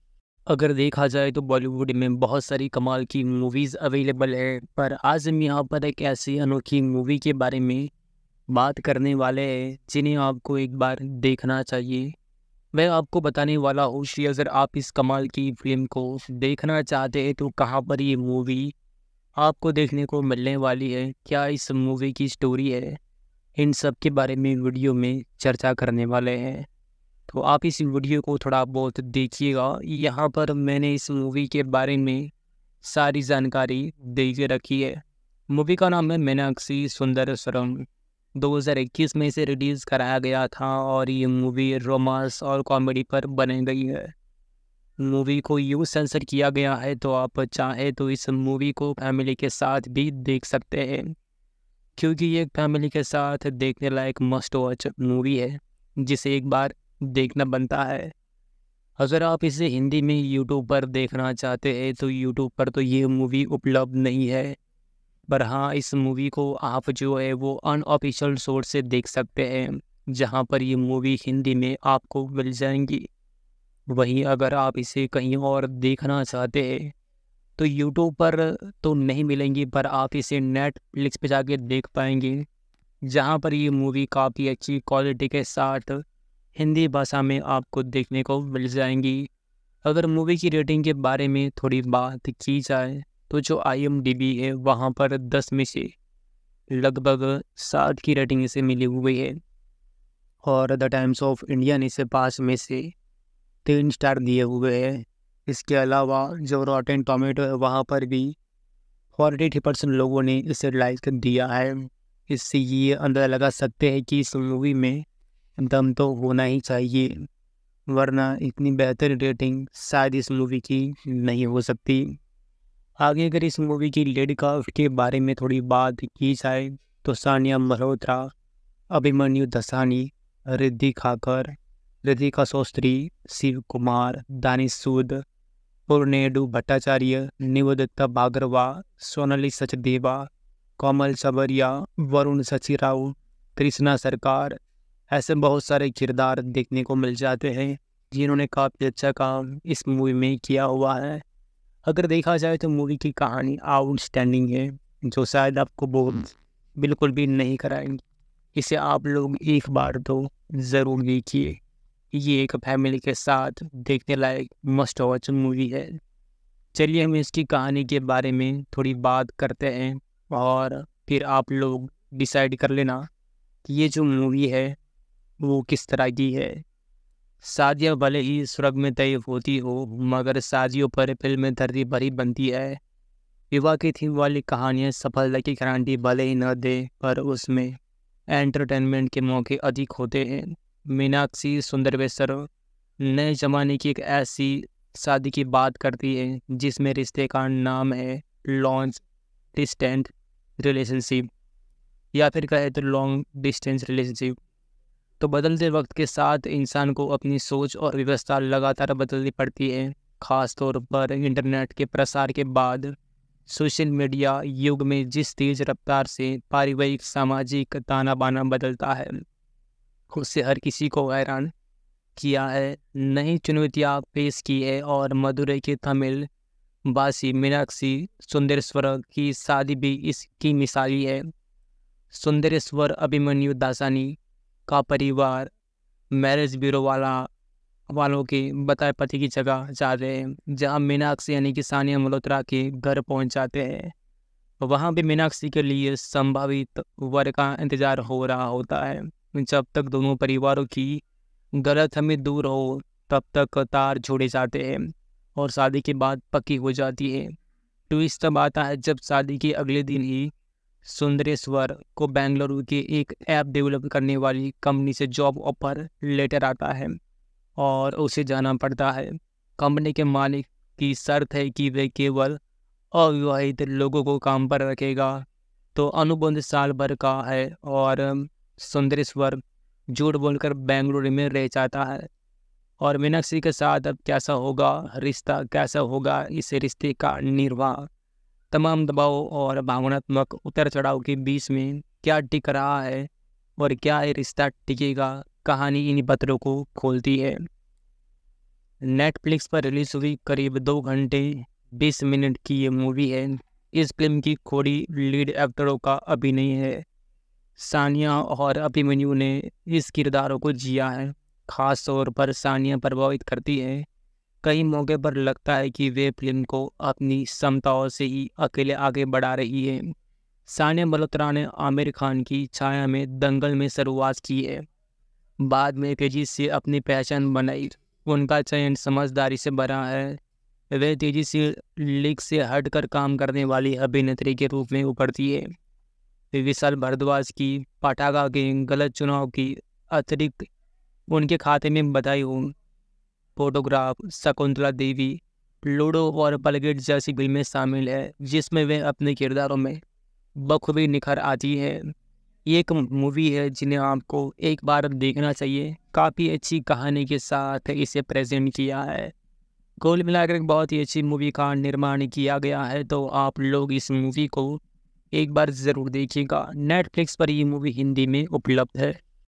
अगर देखा जाए तो बॉलीवुड में बहुत सारी कमाल की मूवीज़ अवेलेबल है पर आज हम यहाँ पर एक ऐसी अनोखी मूवी के बारे में बात करने वाले हैं जिन्हें आपको एक बार देखना चाहिए मैं आपको बताने वाला हूँ श्री अगर आप इस कमाल की फिल्म को देखना चाहते हैं तो कहाँ पर ये मूवी आपको देखने को मिलने वाली है क्या इस मूवी की स्टोरी है इन सब के बारे में वीडियो में चर्चा करने वाले हैं तो आप इस वीडियो को थोड़ा बहुत देखिएगा यहाँ पर मैंने इस मूवी के बारे में सारी जानकारी दे के रखी है मूवी का नाम है मीनाक्षी सुंदर स्वरम दो में इसे रिलीज़ कराया गया था और ये मूवी रोमांस और कॉमेडी पर बनी गई है मूवी को यू सेंसर किया गया है तो आप चाहे तो इस मूवी को फैमिली के साथ भी देख सकते हैं क्योंकि ये फैमिली के साथ देखने लायक मस्ट वॉच मूवी है जिसे एक बार देखना बनता है अगर आप इसे हिंदी में यूट्यूब पर देखना चाहते हैं तो यूट्यूब पर तो ये मूवी उपलब्ध नहीं है पर हाँ इस मूवी को आप जो है वो अनऑफिशियल सोर्स से देख सकते हैं जहाँ पर ये मूवी हिंदी में आपको मिल जाएंगी वहीं अगर आप इसे कहीं और देखना चाहते हैं तो यूट्यूब पर तो नहीं मिलेंगी पर आप इसे नेटफ्लिक्स पे जाके देख पाएंगे जहाँ पर ये मूवी काफ़ी अच्छी क्वालिटी के साथ हिंदी भाषा में आपको देखने को मिल जाएंगी अगर मूवी की रेटिंग के बारे में थोड़ी बात की जाए तो जो आई है वहाँ पर दस में से लगभग सात की रेटिंग इसे मिली हुई है और द टाइम्स ऑफ इंडिया ने इसे पाँच में से तीन स्टार दिए हुए हैं इसके अलावा जो रॉटेन टोमेटो है वहाँ पर भी फोर्टी एटी परसेंट लोगों ने इसे लाइक दिया है इससे ये अंदाज़ा लगा सकते हैं कि इस मूवी में दम तो होना ही चाहिए वरना इतनी बेहतर रेटिंग शायद इस मूवी की नहीं हो सकती आगे अगर इस मूवी की लेडी काफ्ट के बारे में थोड़ी बात की जाए तो सानिया मल्होत्रा अभिमन्यु दसानी रिद्धि खाकर रिधिका शोस्त्री शिव कुमार दानिश सूद पूर्णेडू भट्टाचार्य निवदत्ता बागरवा सोनाली सचदेवा कोमल सबरिया वरुण सचिराव राव कृष्णा सरकार ऐसे बहुत सारे किरदार देखने को मिल जाते हैं जिन्होंने काफ़ी अच्छा काम इस मूवी में किया हुआ है अगर देखा जाए तो मूवी की कहानी आउटस्टैंडिंग है जो शायद आपको बोल हम्म। बिल्कुल भी नहीं कराएंगी इसे आप लोग एक बार तो ज़रूर देखिए ये एक फैमिली के साथ देखने लायक मस्ट वॉच मूवी है चलिए हम इसकी कहानी के बारे में थोड़ी बात करते हैं और फिर आप लोग डिसाइड कर लेना कि ये जो मूवी है वो किस तरह की है शादियाँ भले ही सुरग में तय होती हो मगर शादियों पर फिल्म धरती भरी बनती है विवाह की थीम वाली कहानियाँ सफलता की गारंटी भले ही न दे पर उसमें एंटरटेनमेंट के मौके अधिक होते हैं मीनाक्षी बेसर नए ज़माने की एक ऐसी शादी की बात करती है जिसमें रिश्ते का नाम है लॉन्च डिस्टेंट रिलेशनशिप या फिर कहे तो लॉन्ग डिस्टेंस रिलेशनशिप तो बदलते वक्त के साथ इंसान को अपनी सोच और व्यवस्था लगातार बदलनी पड़ती है ख़ास तौर पर इंटरनेट के प्रसार के बाद सोशल मीडिया युग में जिस तेज़ रफ्तार से पारिवारिक सामाजिक ताना बाना बदलता है उससे हर किसी को हैरान किया है नई चुनौतियाँ पेश की है और मदुरई के तमिल बासी मीनाक्षी सुंदरेश्वर की शादी भी इसकी मिसाली है सुंदरेश्वर अभिमन्यु दासानी का परिवार मैरिज ब्यूरो वाला वालों के बताए पति की जगह जा रहे हैं जहाँ मीनाक्षी यानी कि सानिया मल्होत्रा के घर पहुँच जाते हैं वहाँ भी मीनाक्षी के लिए संभावित वर का इंतज़ार हो रहा होता है जब तक दोनों परिवारों की गलत हमें दूर हो तब तक तार छोड़े जाते हैं और शादी के बाद पक्की हो जाती है ट्विस्ट तब आता है जब शादी के अगले दिन ही सुंदरेश्वर को बेंगलुरु की एक ऐप डेवलप करने वाली कंपनी से जॉब ऑफर लेटर आता है और उसे जाना पड़ता है कंपनी के मालिक की शर्त है कि वे केवल अविवाहित लोगों को काम पर रखेगा तो अनुबंध साल भर का है और सुंदरेश्वर झूठ बोलकर बेंगलुरु में रह जाता है और मीनाक्षी के साथ अब कैसा होगा रिश्ता कैसा होगा इस रिश्ते का निर्वाह तमाम दबाव और भावनात्मक उतर चढ़ाव के बीच में क्या टिक रहा है और क्या ये रिश्ता टिकेगा कहानी इन पत्रों को खोलती है नेटफ्लिक्स पर रिलीज हुई करीब दो घंटे बीस मिनट की ये मूवी है इस फिल्म की खोड़ी लीड एक्टरों का अभिनय है सानिया और अभिमन्यु ने इस किरदारों को जिया है खास तौर पर सानिया प्रभावित करती है कई मौके पर लगता है कि वे फिल्म को अपनी क्षमताओं से ही अकेले आगे बढ़ा रही है सानिया मल्होत्रा ने आमिर खान की छाया में दंगल में शुरुआत की है बाद में तेजी से अपनी पहचान बनाई उनका चयन समझदारी से बना है वे तेजी से लीग से हटकर काम करने वाली अभिनेत्री के रूप में उभरती है विशाल भारद्वाज की पटाखा के गलत चुनाव की अतिरिक्त उनके खाते में बधाई हूँ फोटोग्राफ शकुंतला देवी लूडो और पलगेट जैसी फिल्में शामिल है जिसमें वे अपने किरदारों में बखूबी निखर आती है ये एक मूवी है जिन्हें आपको एक बार देखना चाहिए काफ़ी अच्छी कहानी के साथ इसे प्रेजेंट किया है कुल मिलाकर बहुत ही अच्छी मूवी का निर्माण किया गया है तो आप लोग इस मूवी को एक बार ज़रूर देखिएगा नेटफ्लिक्स पर ये मूवी हिंदी में उपलब्ध है